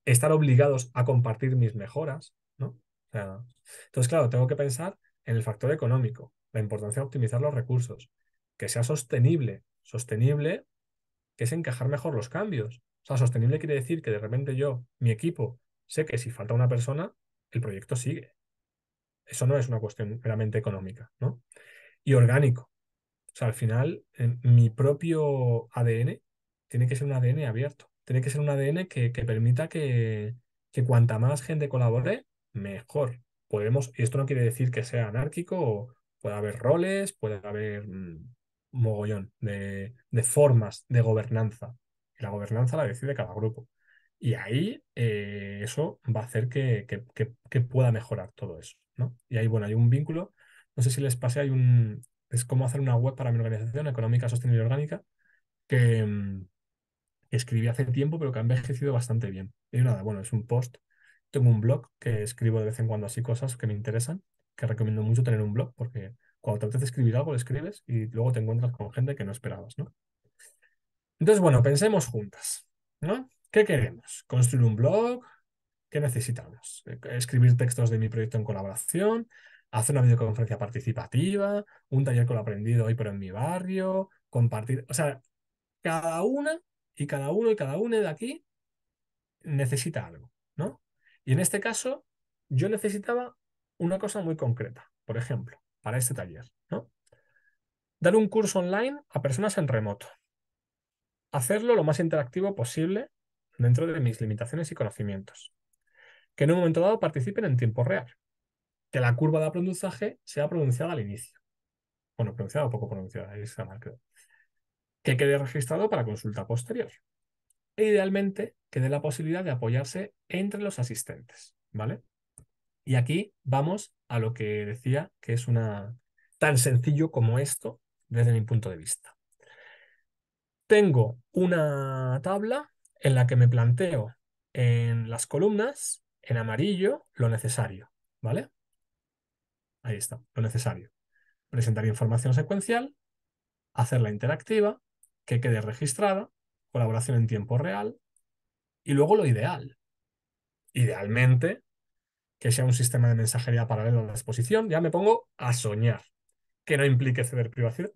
estar obligados a compartir mis mejoras, ¿no? entonces, claro, tengo que pensar en el factor económico, la importancia de optimizar los recursos, que sea sostenible, sostenible que es encajar mejor los cambios. O sea, sostenible quiere decir que de repente yo, mi equipo, sé que si falta una persona, el proyecto sigue. Eso no es una cuestión meramente económica, ¿no? Y orgánico. O sea, al final, eh, mi propio ADN tiene que ser un ADN abierto. Tiene que ser un ADN que, permita que, cuanta más gente colabore, mejor. Podemos, y esto no quiere decir que sea anárquico, o puede haber roles, puede haber mm, mogollón de, formas de gobernanza. Y la gobernanza la decide cada grupo. Y ahí eh, eso va a hacer que, que, pueda mejorar todo eso. ¿no? Y ahí, bueno, hay un vínculo. No sé si les pasé, hay un. Es cómo hacer una web para mi organización económica, sostenible y orgánica, mm, que, escribí hace tiempo, pero que ha envejecido bastante bien. Y nada, bueno, es un post. Tengo un blog que escribo de vez en cuando así cosas que me interesan, que recomiendo mucho tener un blog, porque cuando te de escribir algo, lo escribes y luego te encuentras con gente que no esperabas, ¿no? Entonces, bueno, pensemos juntas, ¿no? ¿Qué queremos? ¿Construir un blog? ¿Qué necesitamos? ¿Escribir textos de mi proyecto en colaboración? ¿Hacer una videoconferencia participativa? ¿Un taller con lo aprendido hoy pero en mi barrio? ¿Compartir? O sea, cada una y cada uno y cada una de aquí necesita algo, ¿no? Y en este caso, yo necesitaba una cosa muy concreta. Por ejemplo, para este taller. ¿no? Dar un curso online a personas en remoto. Hacerlo lo más interactivo posible dentro de mis limitaciones y conocimientos. Que en un momento dado participen en tiempo real. Que la curva de aprendizaje sea pronunciada al inicio. Bueno, pronunciada o poco pronunciada, ahí está mal, creo. Que quede registrado para consulta posterior. E idealmente que dé la posibilidad de apoyarse entre los asistentes, ¿vale? Y aquí vamos a lo que decía, que es una tan sencillo como esto desde mi punto de vista. Tengo una tabla en la que me planteo en las columnas, en amarillo, lo necesario, ¿vale? Ahí está, lo necesario. Presentar información secuencial, hacerla interactiva, que quede registrada, colaboración en tiempo real y luego lo ideal. Idealmente, que sea un sistema de mensajería paralelo a la exposición, ya me pongo a soñar, que no implique ceder privacidad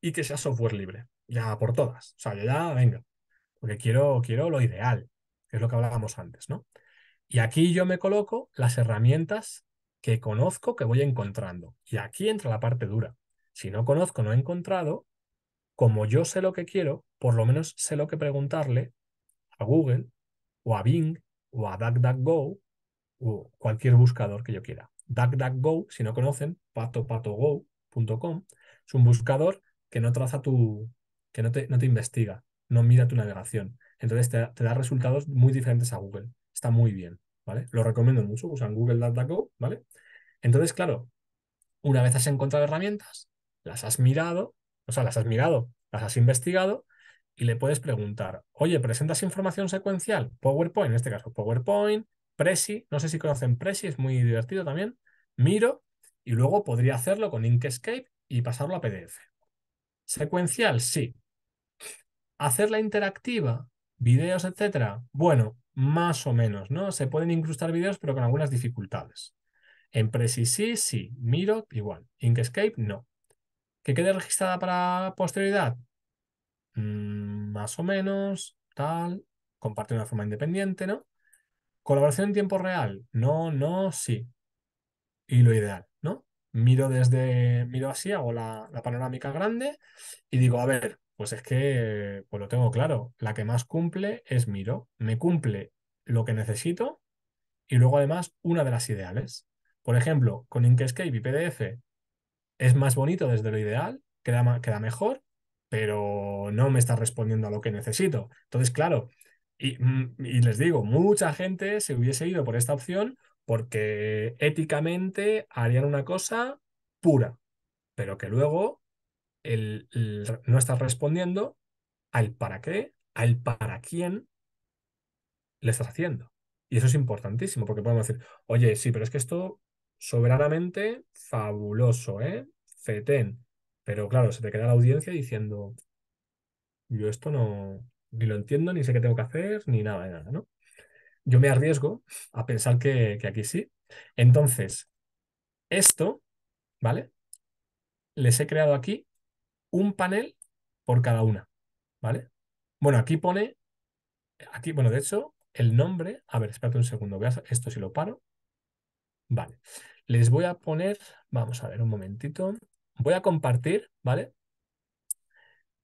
y que sea software libre, ya por todas. O sea, ya venga, porque quiero, quiero lo ideal, que es lo que hablábamos antes, ¿no? Y aquí yo me coloco las herramientas que conozco que voy encontrando. Y aquí entra la parte dura. Si no conozco, no he encontrado, como yo sé lo que quiero, por lo menos sé lo que preguntarle a Google o a Bing o a DuckDuckGo o cualquier buscador que yo quiera. DuckDuckGo, si no conocen, patopatogo.com, es un buscador que no traza tu, que no te, no te investiga, no mira tu navegación. Entonces te, da resultados muy diferentes a Google. Está muy bien, ¿vale? Lo recomiendo mucho, usan Google DuckDuckGo, ¿vale? Entonces, claro, una vez has encontrado herramientas, las has mirado, o sea, las has mirado, las has investigado y le puedes preguntar, oye, ¿presentas información secuencial? PowerPoint, en este caso PowerPoint, Prezi, no sé si conocen Prezi, es muy divertido también. Miro y luego podría hacerlo con Inkscape y pasarlo a PDF. Secuencial, sí. Hacerla interactiva, videos, etcétera. Bueno, más o menos, ¿no? Se pueden incrustar videos, pero con algunas dificultades. En Prezi sí, sí. Miro, igual. Inkscape, no. ¿Que quede registrada para posterioridad? Mm, más o menos, tal. Comparte de una forma independiente, ¿no? ¿Colaboración en tiempo real? No, no, sí. Y lo ideal, ¿no? Miro desde, miro así, hago la, la panorámica grande y digo, a ver, pues es que, pues lo tengo claro, la que más cumple es Miro, me cumple lo que necesito y luego además una de las ideales. Por ejemplo, con Inkscape y PDF es más bonito desde lo ideal, queda, queda mejor, pero no me está respondiendo a lo que necesito. Entonces, claro, Mm, y, les digo, mucha gente se hubiese ido por esta opción porque éticamente harían una cosa pura, pero que luego el, no estás respondiendo al para qué, al para quién le estás haciendo. Y eso es importantísimo, porque podemos decir, oye, sí, pero es que esto soberanamente fabuloso, ¿eh? Fetén. Pero claro, se te queda la audiencia diciendo, yo esto no, ni lo entiendo, ni sé qué tengo que hacer, ni nada de nada, ¿no? Yo me arriesgo a pensar que, aquí sí. Entonces, esto, ¿vale? Les he creado aquí un panel por cada una, ¿vale? Bueno, aquí pone, aquí, bueno, de hecho, el nombre, a ver, espérate un segundo, voy esto si lo paro, vale. Les voy a poner, vamos a ver un momentito, voy a compartir, ¿vale?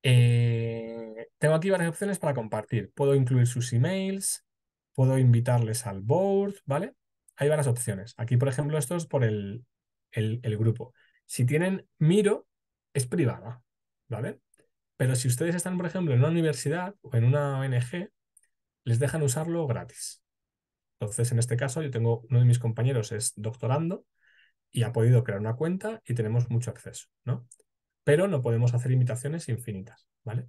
Eh, tengo aquí varias opciones para compartir. Puedo incluir sus emails, puedo invitarles al board, ¿vale? Hay varias opciones. Aquí, por ejemplo, esto es por el, grupo. Si tienen Miro, es privada, ¿vale? Pero si ustedes están, por ejemplo, en una universidad o en una ONG, les dejan usarlo gratis. Entonces, en este caso, yo tengo uno de mis compañeros es doctorando y ha podido crear una cuenta y tenemos mucho acceso, ¿no? Pero no podemos hacer invitaciones infinitas, ¿vale?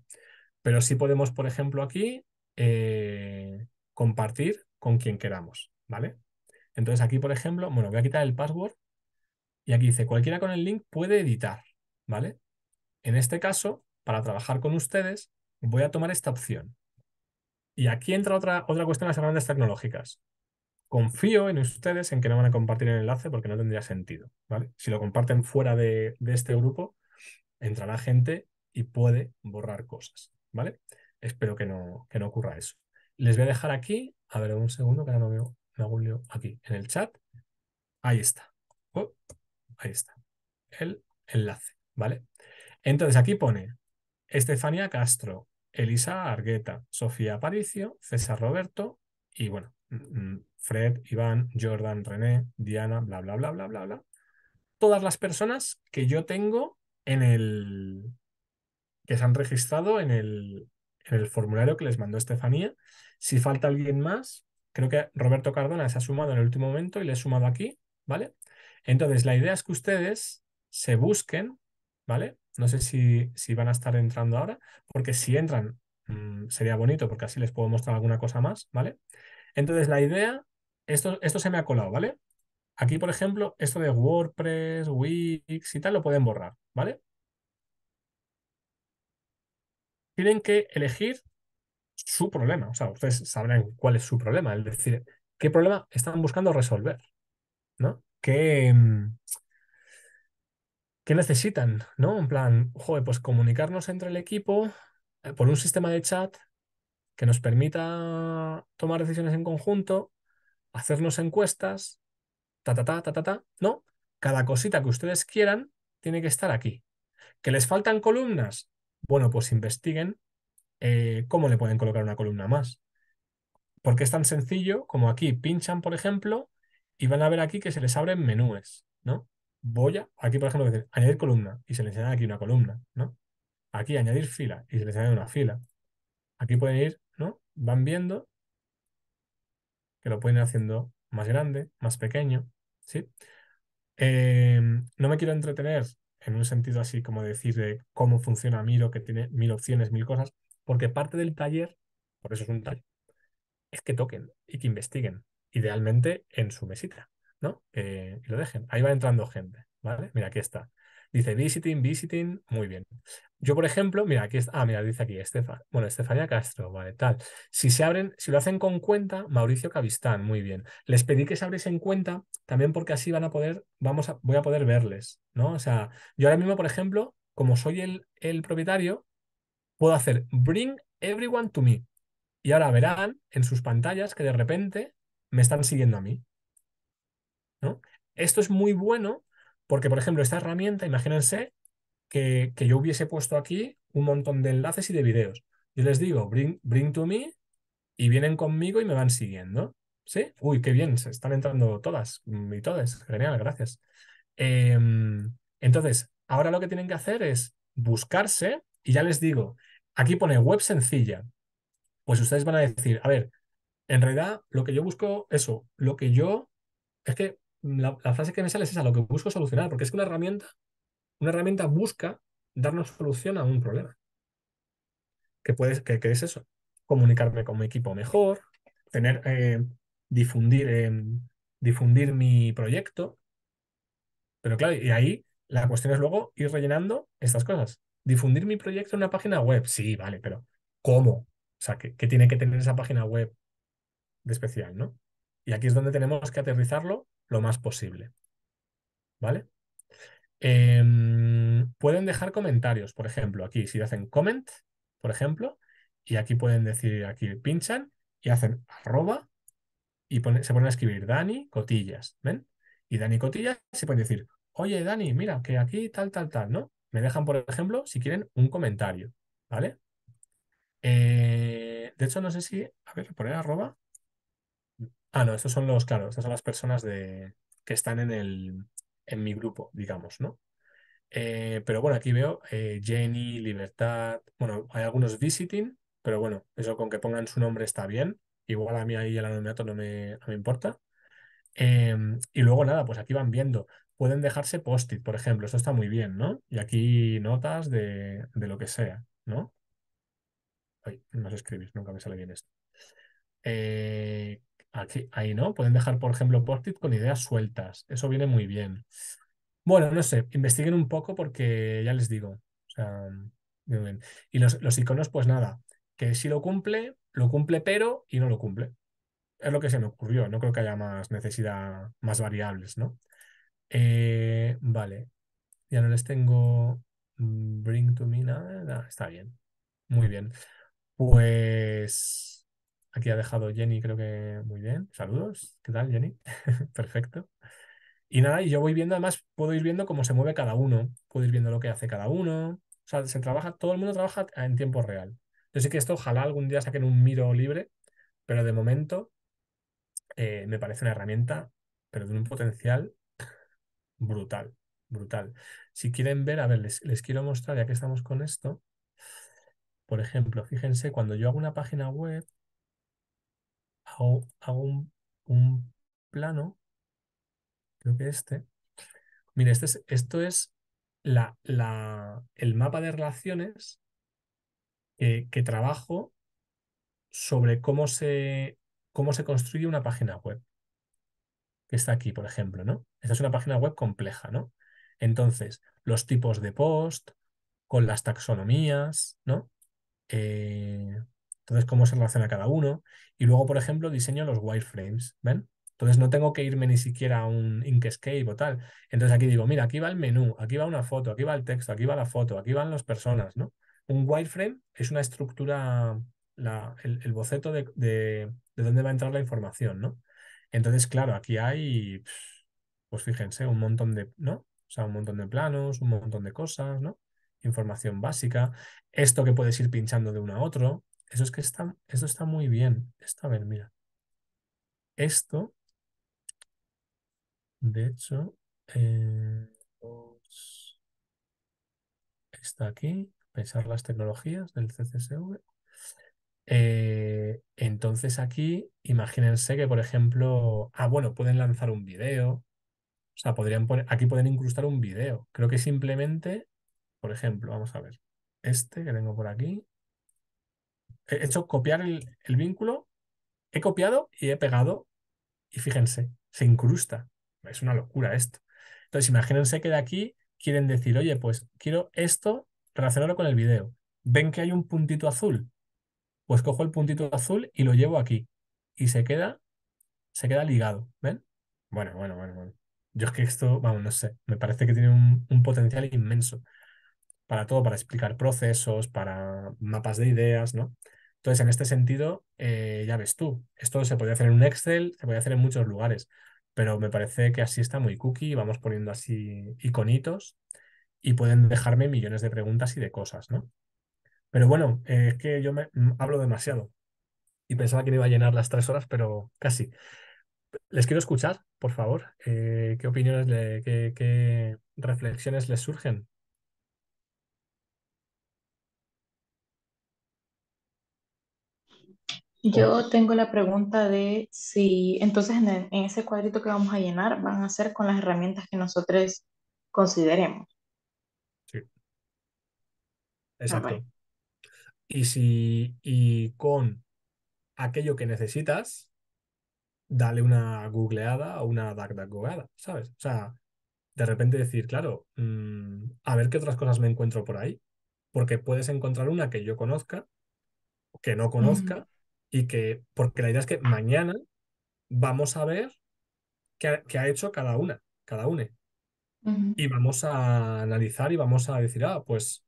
Pero sí podemos, por ejemplo, aquí eh, compartir con quien queramos, ¿vale? Entonces aquí, por ejemplo, bueno, voy a quitar el password y aquí dice, cualquiera con el link puede editar, ¿vale? En este caso, para trabajar con ustedes, voy a tomar esta opción. Y aquí entra otra, otra cuestión de las herramientas tecnológicas. Confío en ustedes en que no van a compartir el enlace porque no tendría sentido, ¿vale? Si lo comparten fuera de, de este grupo, entrará gente y puede borrar cosas. ¿vale? Espero que no, que no ocurra eso. Les voy a dejar aquí, a ver, un segundo que ahora no veo, me hago aquí, en el chat. Ahí está. Oh, ahí está. El enlace, ¿vale? Entonces aquí pone Estefanía Castro, Elisa Argueta, Sofía Aparicio, César Roberto y bueno, mm, mm, Fred, Iván, Jordan, René, Diana, bla, bla, bla, bla, bla, bla. Todas las personas que yo tengo en el, que se han registrado en el, en el formulario que les mandó Estefanía. Si falta alguien más, creo que Roberto Cardona se ha sumado en el último momento y le he sumado aquí, ¿vale? Entonces, la idea es que ustedes se busquen, ¿vale? No sé si, si van a estar entrando ahora, porque si entran mm, sería bonito, porque así les puedo mostrar alguna cosa más, ¿vale? Entonces, la idea, esto, esto se me ha colado, ¿vale? Aquí, por ejemplo, esto de WordPress, Wix y tal lo pueden borrar, ¿vale? tienen que elegir su problema. O sea, ustedes sabrán cuál es su problema, es decir, qué problema están buscando resolver, ¿no? ¿Qué, mm, necesitan, ¿no? En plan, joder, pues comunicarnos entre el equipo eh, por un sistema de chat que nos permita tomar decisiones en conjunto, hacernos encuestas, ta, ta, ta, ta, ta, ta, ¿no? Cada cosita que ustedes quieran tiene que estar aquí. ¿Que les faltan columnas? Bueno, pues investiguen eh, cómo le pueden colocar una columna más. Porque es tan sencillo como aquí pinchan, por ejemplo, y van a ver aquí que se les abren menúes, ¿no? Voy a, aquí por ejemplo, decir, añadir columna, y se les añade aquí una columna, ¿no? Aquí añadir fila, y se les añade una fila. Aquí pueden ir, ¿no? Van viendo que lo pueden ir haciendo más grande, más pequeño, ¿sí? Eh, no me quiero entretener en un sentido así como decir de cómo funciona Miro, que tiene mil opciones, mil cosas, porque parte del taller, por eso es un taller, es que toquen y que investiguen, idealmente en su mesita, ¿no? Eh, y lo dejen. Ahí va entrando gente, ¿vale? Mira, aquí está. Dice visiting, visiting, muy bien. Yo, por ejemplo, mira, aquí está, ah, mira, dice aquí Estefan bueno, Estefanía Castro, vale, tal. Si se abren, si lo hacen con cuenta, Mauricio Cavistán, muy bien. Les pedí que se en cuenta también porque así van a poder, vamos a, voy a poder verles, ¿no? O sea, yo ahora mismo, por ejemplo, como soy el, el propietario, puedo hacer bring everyone to me. Y ahora verán en sus pantallas que de repente me están siguiendo a mí. ¿no? Esto es muy bueno porque, por ejemplo, esta herramienta, imagínense que, que yo hubiese puesto aquí un montón de enlaces y de videos. Yo les digo, bring, bring to me, y vienen conmigo y me van siguiendo. ¿Sí? Uy, qué bien, se están entrando todas mm, y todas. Genial, gracias. Em, entonces, ahora lo que tienen que hacer es buscarse, y ya les digo, aquí pone web sencilla. Pues ustedes van a decir, a ver, en realidad lo que yo busco, eso, lo que yo, es que la, frase que me sale es esa, lo que busco solucionar, porque es que una herramienta, una herramienta busca darnos solución a un problema. ¿Qué, puedes, que, es eso? Comunicarme con mi equipo mejor, tener, eh, difundir, eh, difundir mi proyecto. Pero claro, y ahí la cuestión es luego ir rellenando estas cosas. Difundir mi proyecto en una página web, sí, vale, pero ¿cómo? O sea, qué tiene que tener esa página web de especial, no? Y aquí es donde tenemos que aterrizarlo lo más posible. ¿Vale? Em, pueden dejar comentarios, por ejemplo, aquí, si hacen comment, por ejemplo, y aquí pueden decir, aquí pinchan y hacen arroba y se ponen a escribir Dani Cotillas, ¿ven? Y Dani Cotillas se pueden decir, oye Dani, mira que aquí tal, tal, tal, ¿no? Me dejan, por ejemplo, si quieren, un comentario, ¿vale? Eh, de hecho, no sé si, a ver, poner arroba, Ah, no, estos son los, claro, estas son las personas de, que están en, el, en mi grupo, digamos, ¿no? Eh, pero bueno, aquí veo eh, Jenny, Libertad, bueno, hay algunos visiting, pero bueno, eso con que pongan su nombre está bien. Igual a mí ahí el anonimato no me, me importa. Em, y luego nada, pues aquí van viendo. Pueden dejarse post-it, por ejemplo, esto está muy bien, ¿no? Y aquí notas de, lo que sea, ¿no? Ay, no sé escribir, nunca me sale bien esto. Eh, Aquí, ahí, ¿no? Pueden dejar, por ejemplo, post-it con ideas sueltas. Eso viene muy bien. Bueno, no sé, investiguen un poco porque ya les digo. Y los, iconos, pues nada, que si lo cumple, lo cumple pero y no lo cumple. Es lo que se me ocurrió, no creo que haya más necesidad, más variables, ¿no? Eh, vale, ya no les tengo mm, bring to me nada, está bien, muy bien. Pues Aquí ha dejado Jenny, creo que muy bien. Saludos. ¿Qué tal, Jenny? Perfecto. Y nada, y yo voy viendo, además, puedo ir viendo cómo se mueve cada uno, puedo ir viendo lo que hace cada uno. O sea, se trabaja, todo el mundo trabaja en tiempo real. Yo sé que esto ojalá algún día saquen un miro libre, pero de momento eh, me parece una herramienta, pero de un potencial brutal, brutal. Si quieren ver, a ver, les quiero mostrar, ya que estamos con esto, por ejemplo, fíjense, cuando yo hago una página web, hago, un, plano, creo que este. Mira, este esto es la, la, el mapa de relaciones que, trabajo sobre cómo se, cómo se construye una página web. Que está aquí, por ejemplo, ¿no? Esta es una página web compleja, ¿no? Entonces, los tipos de post, con las taxonomías, ¿no? Eh, entonces, cómo se relaciona cada uno. Y luego, por ejemplo, diseño los wireframes, ¿ven? Entonces no tengo que irme ni siquiera a un Inkscape o tal. Entonces aquí digo, mira, aquí va el menú, aquí va una foto, aquí va el texto, aquí va la foto, aquí van las personas, ¿no? Un wireframe es una estructura, la, el, boceto de, de, dónde va a entrar la información, ¿no? Entonces, claro, aquí hay, pues fíjense, un montón de, ¿no? O sea, un montón de planos, un montón de cosas, ¿no? Información básica, esto que puedes ir pinchando de uno a otro, eso es que está, eso está muy bien. está a ver, mira. Esto, de hecho, eh, pues, está aquí, pensar las tecnologías del CCSV. Eh, entonces aquí, imagínense que, por ejemplo, ah, bueno, pueden lanzar un video. O sea, podrían poner, aquí pueden incrustar un video. Creo que simplemente, por ejemplo, vamos a ver, este que tengo por aquí, he hecho copiar el, vínculo, he copiado y he pegado, y fíjense, se incrusta. Es una locura esto. Entonces, imagínense que de aquí quieren decir, oye, pues quiero esto relacionarlo con el video. ¿Ven que hay un puntito azul? Pues cojo el puntito azul y lo llevo aquí. Y se queda, se queda ligado. ¿Ven? Bueno, bueno, bueno, bueno. Yo es que esto, vamos, no sé. Me parece que tiene un potencial inmenso para todo, para explicar procesos, para mapas de ideas, ¿no? Entonces, en este sentido, eh, ya ves tú, esto se podría hacer en un Excel, se podría hacer en muchos lugares, pero me parece que así está muy cookie, vamos poniendo así iconitos y pueden dejarme millones de preguntas y de cosas, ¿no? Pero bueno, eh, es que yo me mm, hablo demasiado y pensaba que me iba a llenar las tres horas, pero casi. Les quiero escuchar, por favor, eh, qué opiniones, qué reflexiones les surgen Yo tengo la pregunta de si entonces e, en, ese cuadrito que vamos a llenar van a ser con las herramientas que nosotros consideremos. Sí, ah, exacto. Y si, y con aquello que necesitas, dale una googleada o una googleada, ¿sabes? O sea, de repente decir, claro, mm, a ver qué otras cosas me encuentro por ahí, porque puedes encontrar una que yo conozca, que no conozca, y que, porque la idea es que mañana vamos a ver qué ha, hecho cada una, cada une. Y vamos a analizar y vamos a decir, ah, pues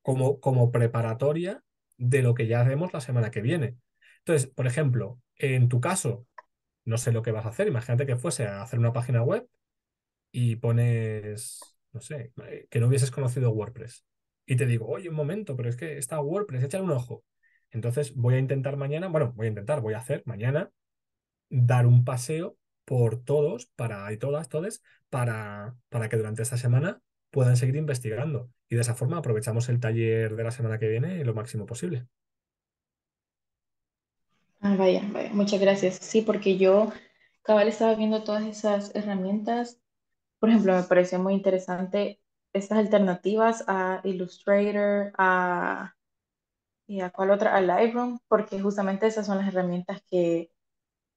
como, como preparatoria de lo que ya haremos la semana que viene. Entonces, por ejemplo, en tu caso, no sé lo que vas a hacer. Imagínate que fuese a hacer una página web y pones, no sé, eh, que no hubieses conocido WordPress. Y te digo, oye, un momento, pero es que está WordPress, échale un ojo. Entonces voy a intentar mañana, bueno, voy a intentar, voy a hacer mañana dar un paseo por todos, para y todas, todos para, para que durante esta semana puedan seguir investigando. Y de esa forma aprovechamos el taller de la semana que viene lo máximo posible. Ah, vaya, vaya, muchas gracias. Sí, porque yo cabal estaba viendo todas esas herramientas. Por ejemplo, me pareció muy interesante estas alternativas a Illustrator, a ¿Y a cuál otra? A Lightroom, porque justamente esas son las herramientas que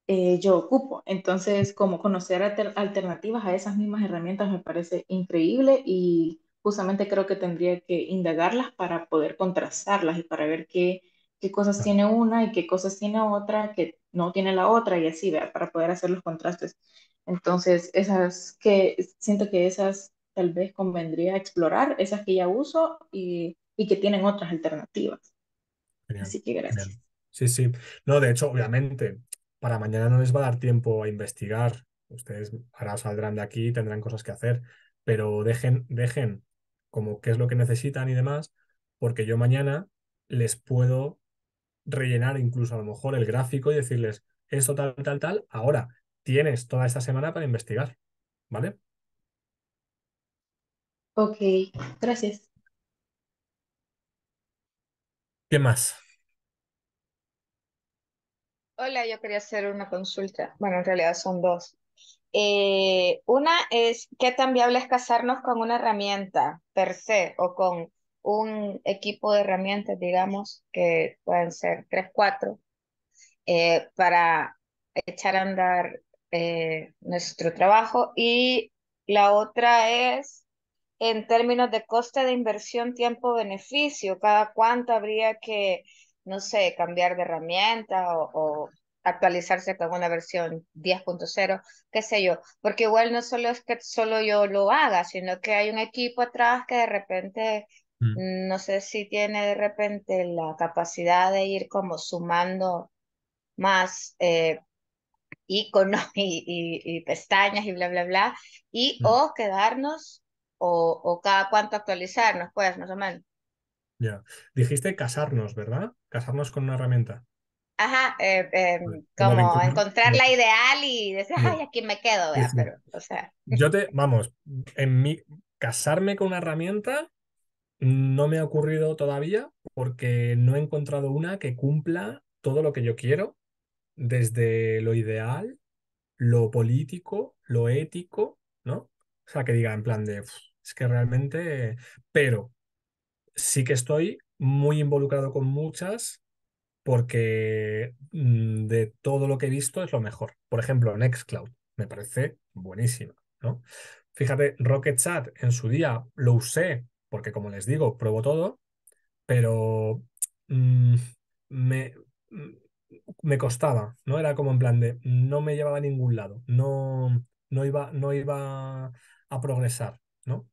eh, yo ocupo. Entonces, como conocer alternativas a esas mismas herramientas me parece increíble y justamente creo que tendría que indagarlas para poder contrastarlas y para ver qué, qué cosas tiene una y qué cosas tiene otra, que no tiene la otra y así, ver, para poder hacer los contrastes. Entonces, esas que siento que esas tal vez convendría explorar, esas que ya uso y que tienen otras alternativas. Sí, sí. No, de hecho, obviamente, para mañana no les va a dar tiempo a investigar. Ustedes ahora saldrán de aquí y tendrán cosas que hacer, pero dejen, dejen como qué es lo que necesitan y demás, porque yo mañana les puedo rellenar incluso a lo mejor el gráfico y decirles, eso tal, tal, tal, ahora tienes toda esta semana para investigar, ¿vale? Ok, gracias. ¿Qué más? Hola, yo quería hacer una consulta. Bueno, en realidad son dos. Eh, una es, ¿qué tan viable es casarnos con una herramienta per se o con un equipo de herramientas, digamos, que pueden ser tres, cuatro, eh, para echar a andar eh, nuestro trabajo? Y la otra es en términos de coste de inversión, tiempo, beneficio, cada cuánto habría que, no sé, cambiar de herramienta o, actualizarse con una versión 10.0, qué sé yo, porque igual no solo es que solo yo lo haga, sino que hay un equipo atrás que de repente, mm. no sé si tiene de repente la capacidad de ir como sumando más eh, iconos y, y, pestañas y bla, bla, bla, y mm. o quedarnos o, cada cuánto actualizarnos, pues, más o menos. Ya. Dijiste casarnos, ¿verdad? Casarnos con una herramienta. Ajá, eh, eh, como, encontrar la ideal y decir, ay, aquí me quedo, o sea. Yo te, vamos, en mi, casarme con una herramienta no me ha ocurrido todavía porque no he encontrado una que cumpla todo lo que yo quiero, desde lo ideal, lo político, lo ético, ¿no? O sea, que diga en plan de, es que realmente, pero sí que estoy muy involucrado con muchas porque mm, de todo lo que he visto es lo mejor. Por ejemplo, Nextcloud me parece buenísima, ¿no? Fíjate, Rocket Chat en su día lo usé porque, como les digo, pruebo todo, pero mm, me, mm, me costaba, ¿no? Era como en plan de no me llevaba a ningún lado, no, no, iba, no iba a progresar, ¿no?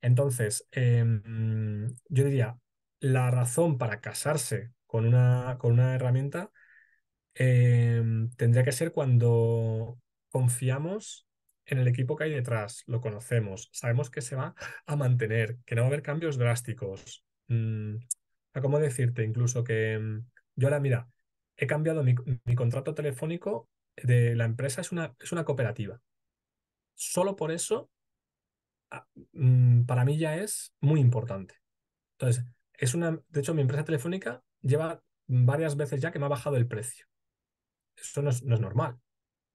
Entonces, em, yo diría, la razón para casarse con una, con una herramienta em, tendría que ser cuando confiamos en el equipo que hay detrás, lo conocemos, sabemos que se va a mantener, que no va a haber cambios drásticos. Mm, a ¿Cómo decirte? Incluso que em, yo ahora, mira, he cambiado mi, contrato telefónico de la empresa, es una, es una cooperativa. Solo por eso Ah, mm, para mí ya es muy importante. Entonces, es una, de hecho, mi empresa telefónica lleva varias veces ya que me ha bajado el precio. Eso no es, normal.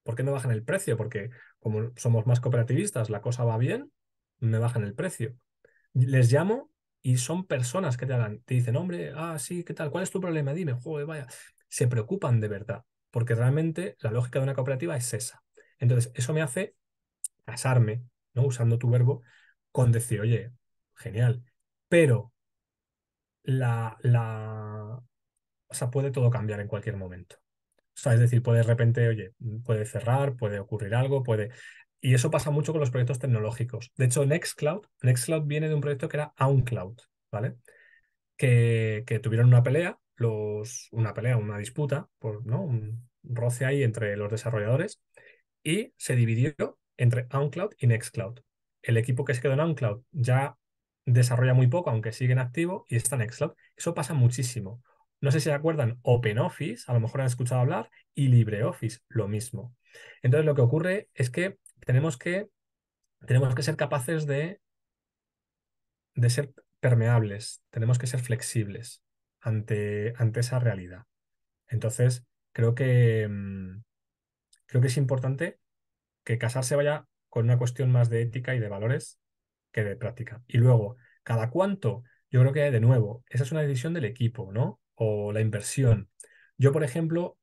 ¿Por qué me bajan el precio? Porque como somos más cooperativistas, la cosa va bien, me bajan el precio. Les llamo y son personas que te hablan, te dicen, hombre, ah, sí, ¿qué tal? ¿Cuál es tu problema? Dime, joder, vaya. Se preocupan de verdad, porque realmente la lógica de una cooperativa es esa. Entonces, eso me hace casarme usando tu verbo, con decir, oye, genial, pero la, la, o sea, puede todo cambiar en cualquier momento. O sea, es decir, puede de repente, oye, puede cerrar, puede ocurrir algo, puede... Y eso pasa mucho con los proyectos tecnológicos. De hecho, Nextcloud, Nextcloud viene de un proyecto que era OwnCloud, ¿vale? Que, tuvieron una pelea, los, una pelea, una disputa, por, ¿no? un roce ahí entre los desarrolladores, y se dividió entre OnCloud y Nextcloud. El equipo que se quedó en OnCloud ya desarrolla muy poco, aunque sigue en activo, y está en Nextcloud. Eso pasa muchísimo. No sé si se acuerdan, OpenOffice, a lo mejor han escuchado hablar, y LibreOffice, lo mismo. Entonces lo que ocurre es que tenemos que, tenemos que ser capaces de, de ser permeables, tenemos que ser flexibles ante, ante esa realidad. Entonces, creo que, mm, creo que es importante que casarse vaya con una cuestión más de ética y de valores que de práctica. Y luego, cada cuánto, yo creo que de nuevo, esa es una decisión del equipo, ¿no? O la inversión. Yo, por ejemplo,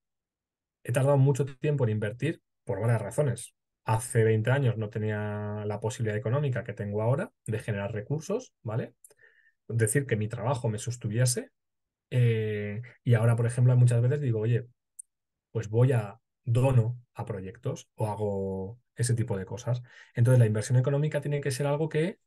he tardado mucho tiempo en invertir por varias razones. Hace 20 años no tenía la posibilidad económica que tengo ahora de generar recursos, ¿vale? Decir que mi trabajo me sostuviese. Eh, y ahora, por ejemplo, muchas veces digo, oye, pues voy a dono a proyectos o hago ese tipo de cosas. Entonces, la inversión económica tiene que ser algo que,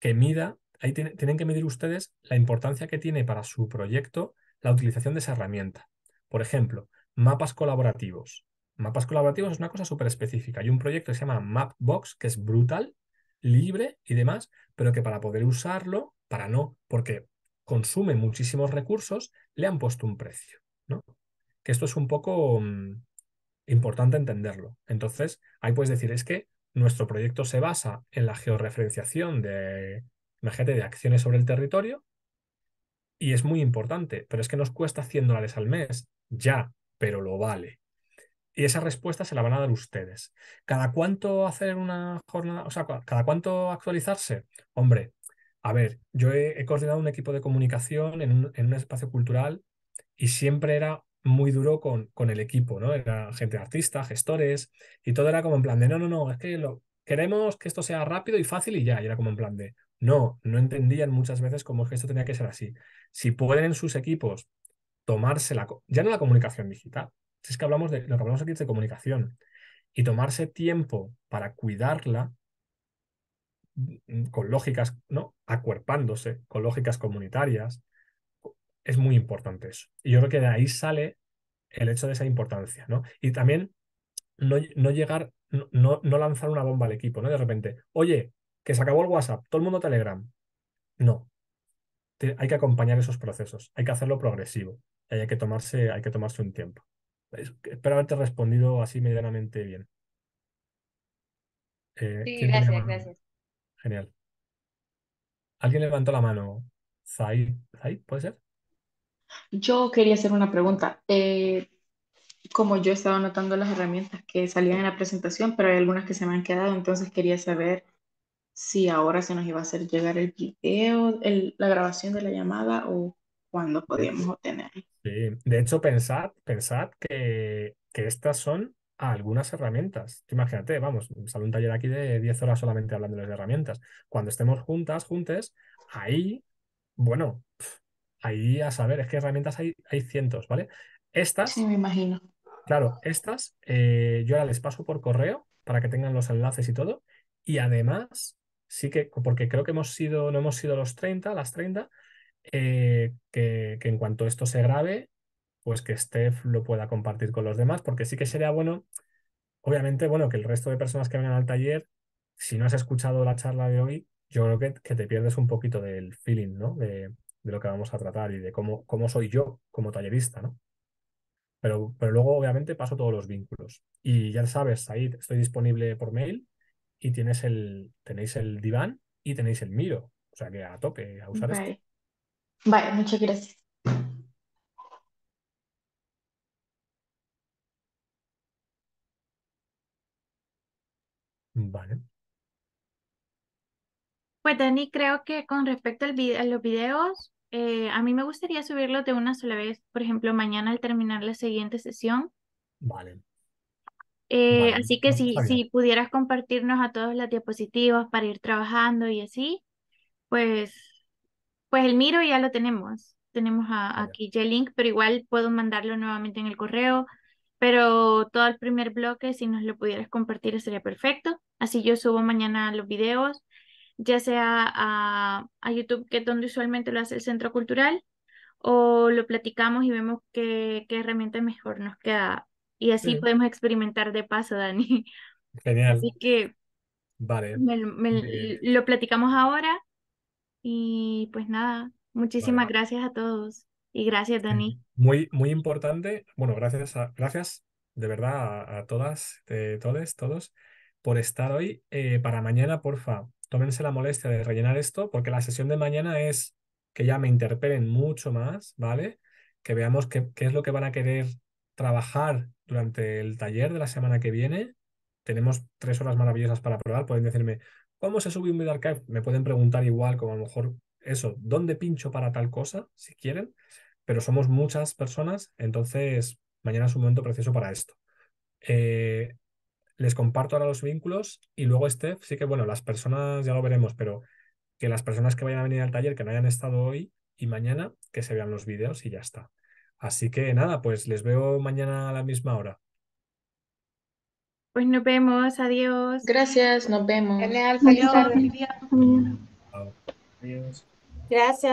que mida, ahí tienen que medir ustedes la importancia que tiene para su proyecto la utilización de esa herramienta. Por ejemplo, mapas colaborativos. Mapas colaborativos es una cosa súper específica. Hay un proyecto que se llama Mapbox, que es brutal, libre y demás, pero que para poder usarlo, para no, porque consume muchísimos recursos, le han puesto un precio. ¿no? Que esto es un poco mm, importante entenderlo. Entonces, ahí puedes decir, es que nuestro proyecto se basa en la georreferenciación de, de acciones sobre el territorio y es muy importante, pero es que nos cuesta 100 dólares al mes, ya, pero lo vale. Y esa respuesta se la van a dar ustedes. ¿Cada cuánto hacer una jornada, o sea, cada cuánto actualizarse? Hombre, a ver, yo he, coordinado un equipo de comunicación en un espacio cultural y siempre era muy duro con, con el equipo, ¿no? Era gente artista gestores, y todo era como en plan de, no, no, no, es que lo, queremos que esto sea rápido y fácil y ya, y era como en plan de, no, no entendían muchas veces cómo es que esto tenía que ser así. Si pueden en sus equipos tomarse la, ya no la comunicación digital, si es que hablamos de, lo que hablamos aquí es de comunicación, y tomarse tiempo para cuidarla mm, mm, con lógicas, ¿no? Acuerpándose, con lógicas comunitarias, es muy importante eso. Y yo creo que de ahí sale el hecho de esa importancia, ¿no? Y también no, llegar, no, no, lanzar una bomba al equipo, ¿no? De repente, oye, que se acabó el WhatsApp, todo el mundo Telegram. No. hay que acompañar esos procesos, hay que hacerlo progresivo hay que tomarse, hay que tomarse un tiempo. Espero haberte respondido así medianamente bien. Eh, sí, gracias, gracias. Genial. ¿Alguien levantó la mano? ¿Zaid? ¿Zaid? ¿Puede ser? Yo quería hacer una pregunta. Eh, como yo estaba anotando las herramientas que salían en la presentación, pero hay algunas que se me han quedado, entonces quería saber si ahora se nos iba a hacer llegar el video, la grabación de la llamada o cuándo podíamos obtener. Sí. De hecho, pensad, pensad que, que estas son algunas herramientas. Imagínate, vamos, sale un taller aquí de 10 horas solamente hablando de las herramientas. Cuando estemos juntas, juntes, ahí, bueno, ahí a saber, es que herramientas hay, hay cientos, ¿vale? Estas. Sí, me imagino. Claro, estas eh, yo ahora les paso por correo para que tengan los enlaces y todo. Y además, sí que, porque creo que hemos sido, no hemos sido los 30, las 30, eh, que, en cuanto esto se grabe, pues que Steph lo pueda compartir con los demás, porque sí que sería bueno, obviamente, bueno, que el resto de personas que vengan al taller, si no has escuchado la charla de hoy, yo creo que, que te pierdes un poquito del feeling, ¿no? De, de lo que vamos a tratar y de cómo, cómo soy yo como tallerista, ¿no? Pero, pero luego, obviamente, paso todos los vínculos. Y ya sabes, ahí estoy disponible por mail y tienes el, tenéis el diván y tenéis el miro. O sea que a toque a usar vale. esto. Vale, muchas gracias. Vale. Pues Dani, creo que con respecto a los videos, eh, a mí me gustaría subirlo de una sola vez, por ejemplo, mañana al terminar la siguiente sesión. Vale. Eh, así que si, si pudieras compartirnos a todos las diapositivas para ir trabajando y así, pues, pues el miro ya lo tenemos. Tenemos aquí ya el link, pero igual puedo mandarlo nuevamente en el correo. Pero todo el primer bloque, si nos lo pudieras compartir, sería perfecto. Así yo subo mañana los videos ya sea a, a, YouTube, que es donde usualmente lo hace el Centro Cultural, o lo platicamos y vemos qué, qué herramienta mejor nos queda. Y así podemos experimentar de paso, Dani. Genial. Así que vale. lo platicamos ahora. Y pues nada, muchísimas gracias a todos. Y gracias, Dani. Muy, muy importante. Bueno, gracias, gracias de verdad a, a todas, eh, todos, por estar hoy. Eh, para mañana, porfa, tómense la molestia de rellenar esto, porque la sesión de mañana es que ya me interpelen mucho más, ¿vale? Que veamos qué, qué es lo que van a querer trabajar durante el taller de la semana que viene. Tenemos tres horas maravillosas para probar. Pueden decirme, ¿cómo se sube un video archive? Me pueden preguntar igual, como a lo mejor eso, ¿dónde pincho para tal cosa? Si quieren. Pero somos muchas personas, entonces mañana es un momento precioso para esto. Eh, les comparto ahora los vínculos y luego, Steph, sí que, bueno, las personas, ya lo veremos, pero que las personas que vayan a venir al taller, que no hayan estado hoy y mañana, que se vean los vídeos y ya está. Así que nada, pues les veo mañana a la misma hora. Pues nos vemos, adiós. Gracias, nos vemos. Genial, feliz Adiós. Gracias.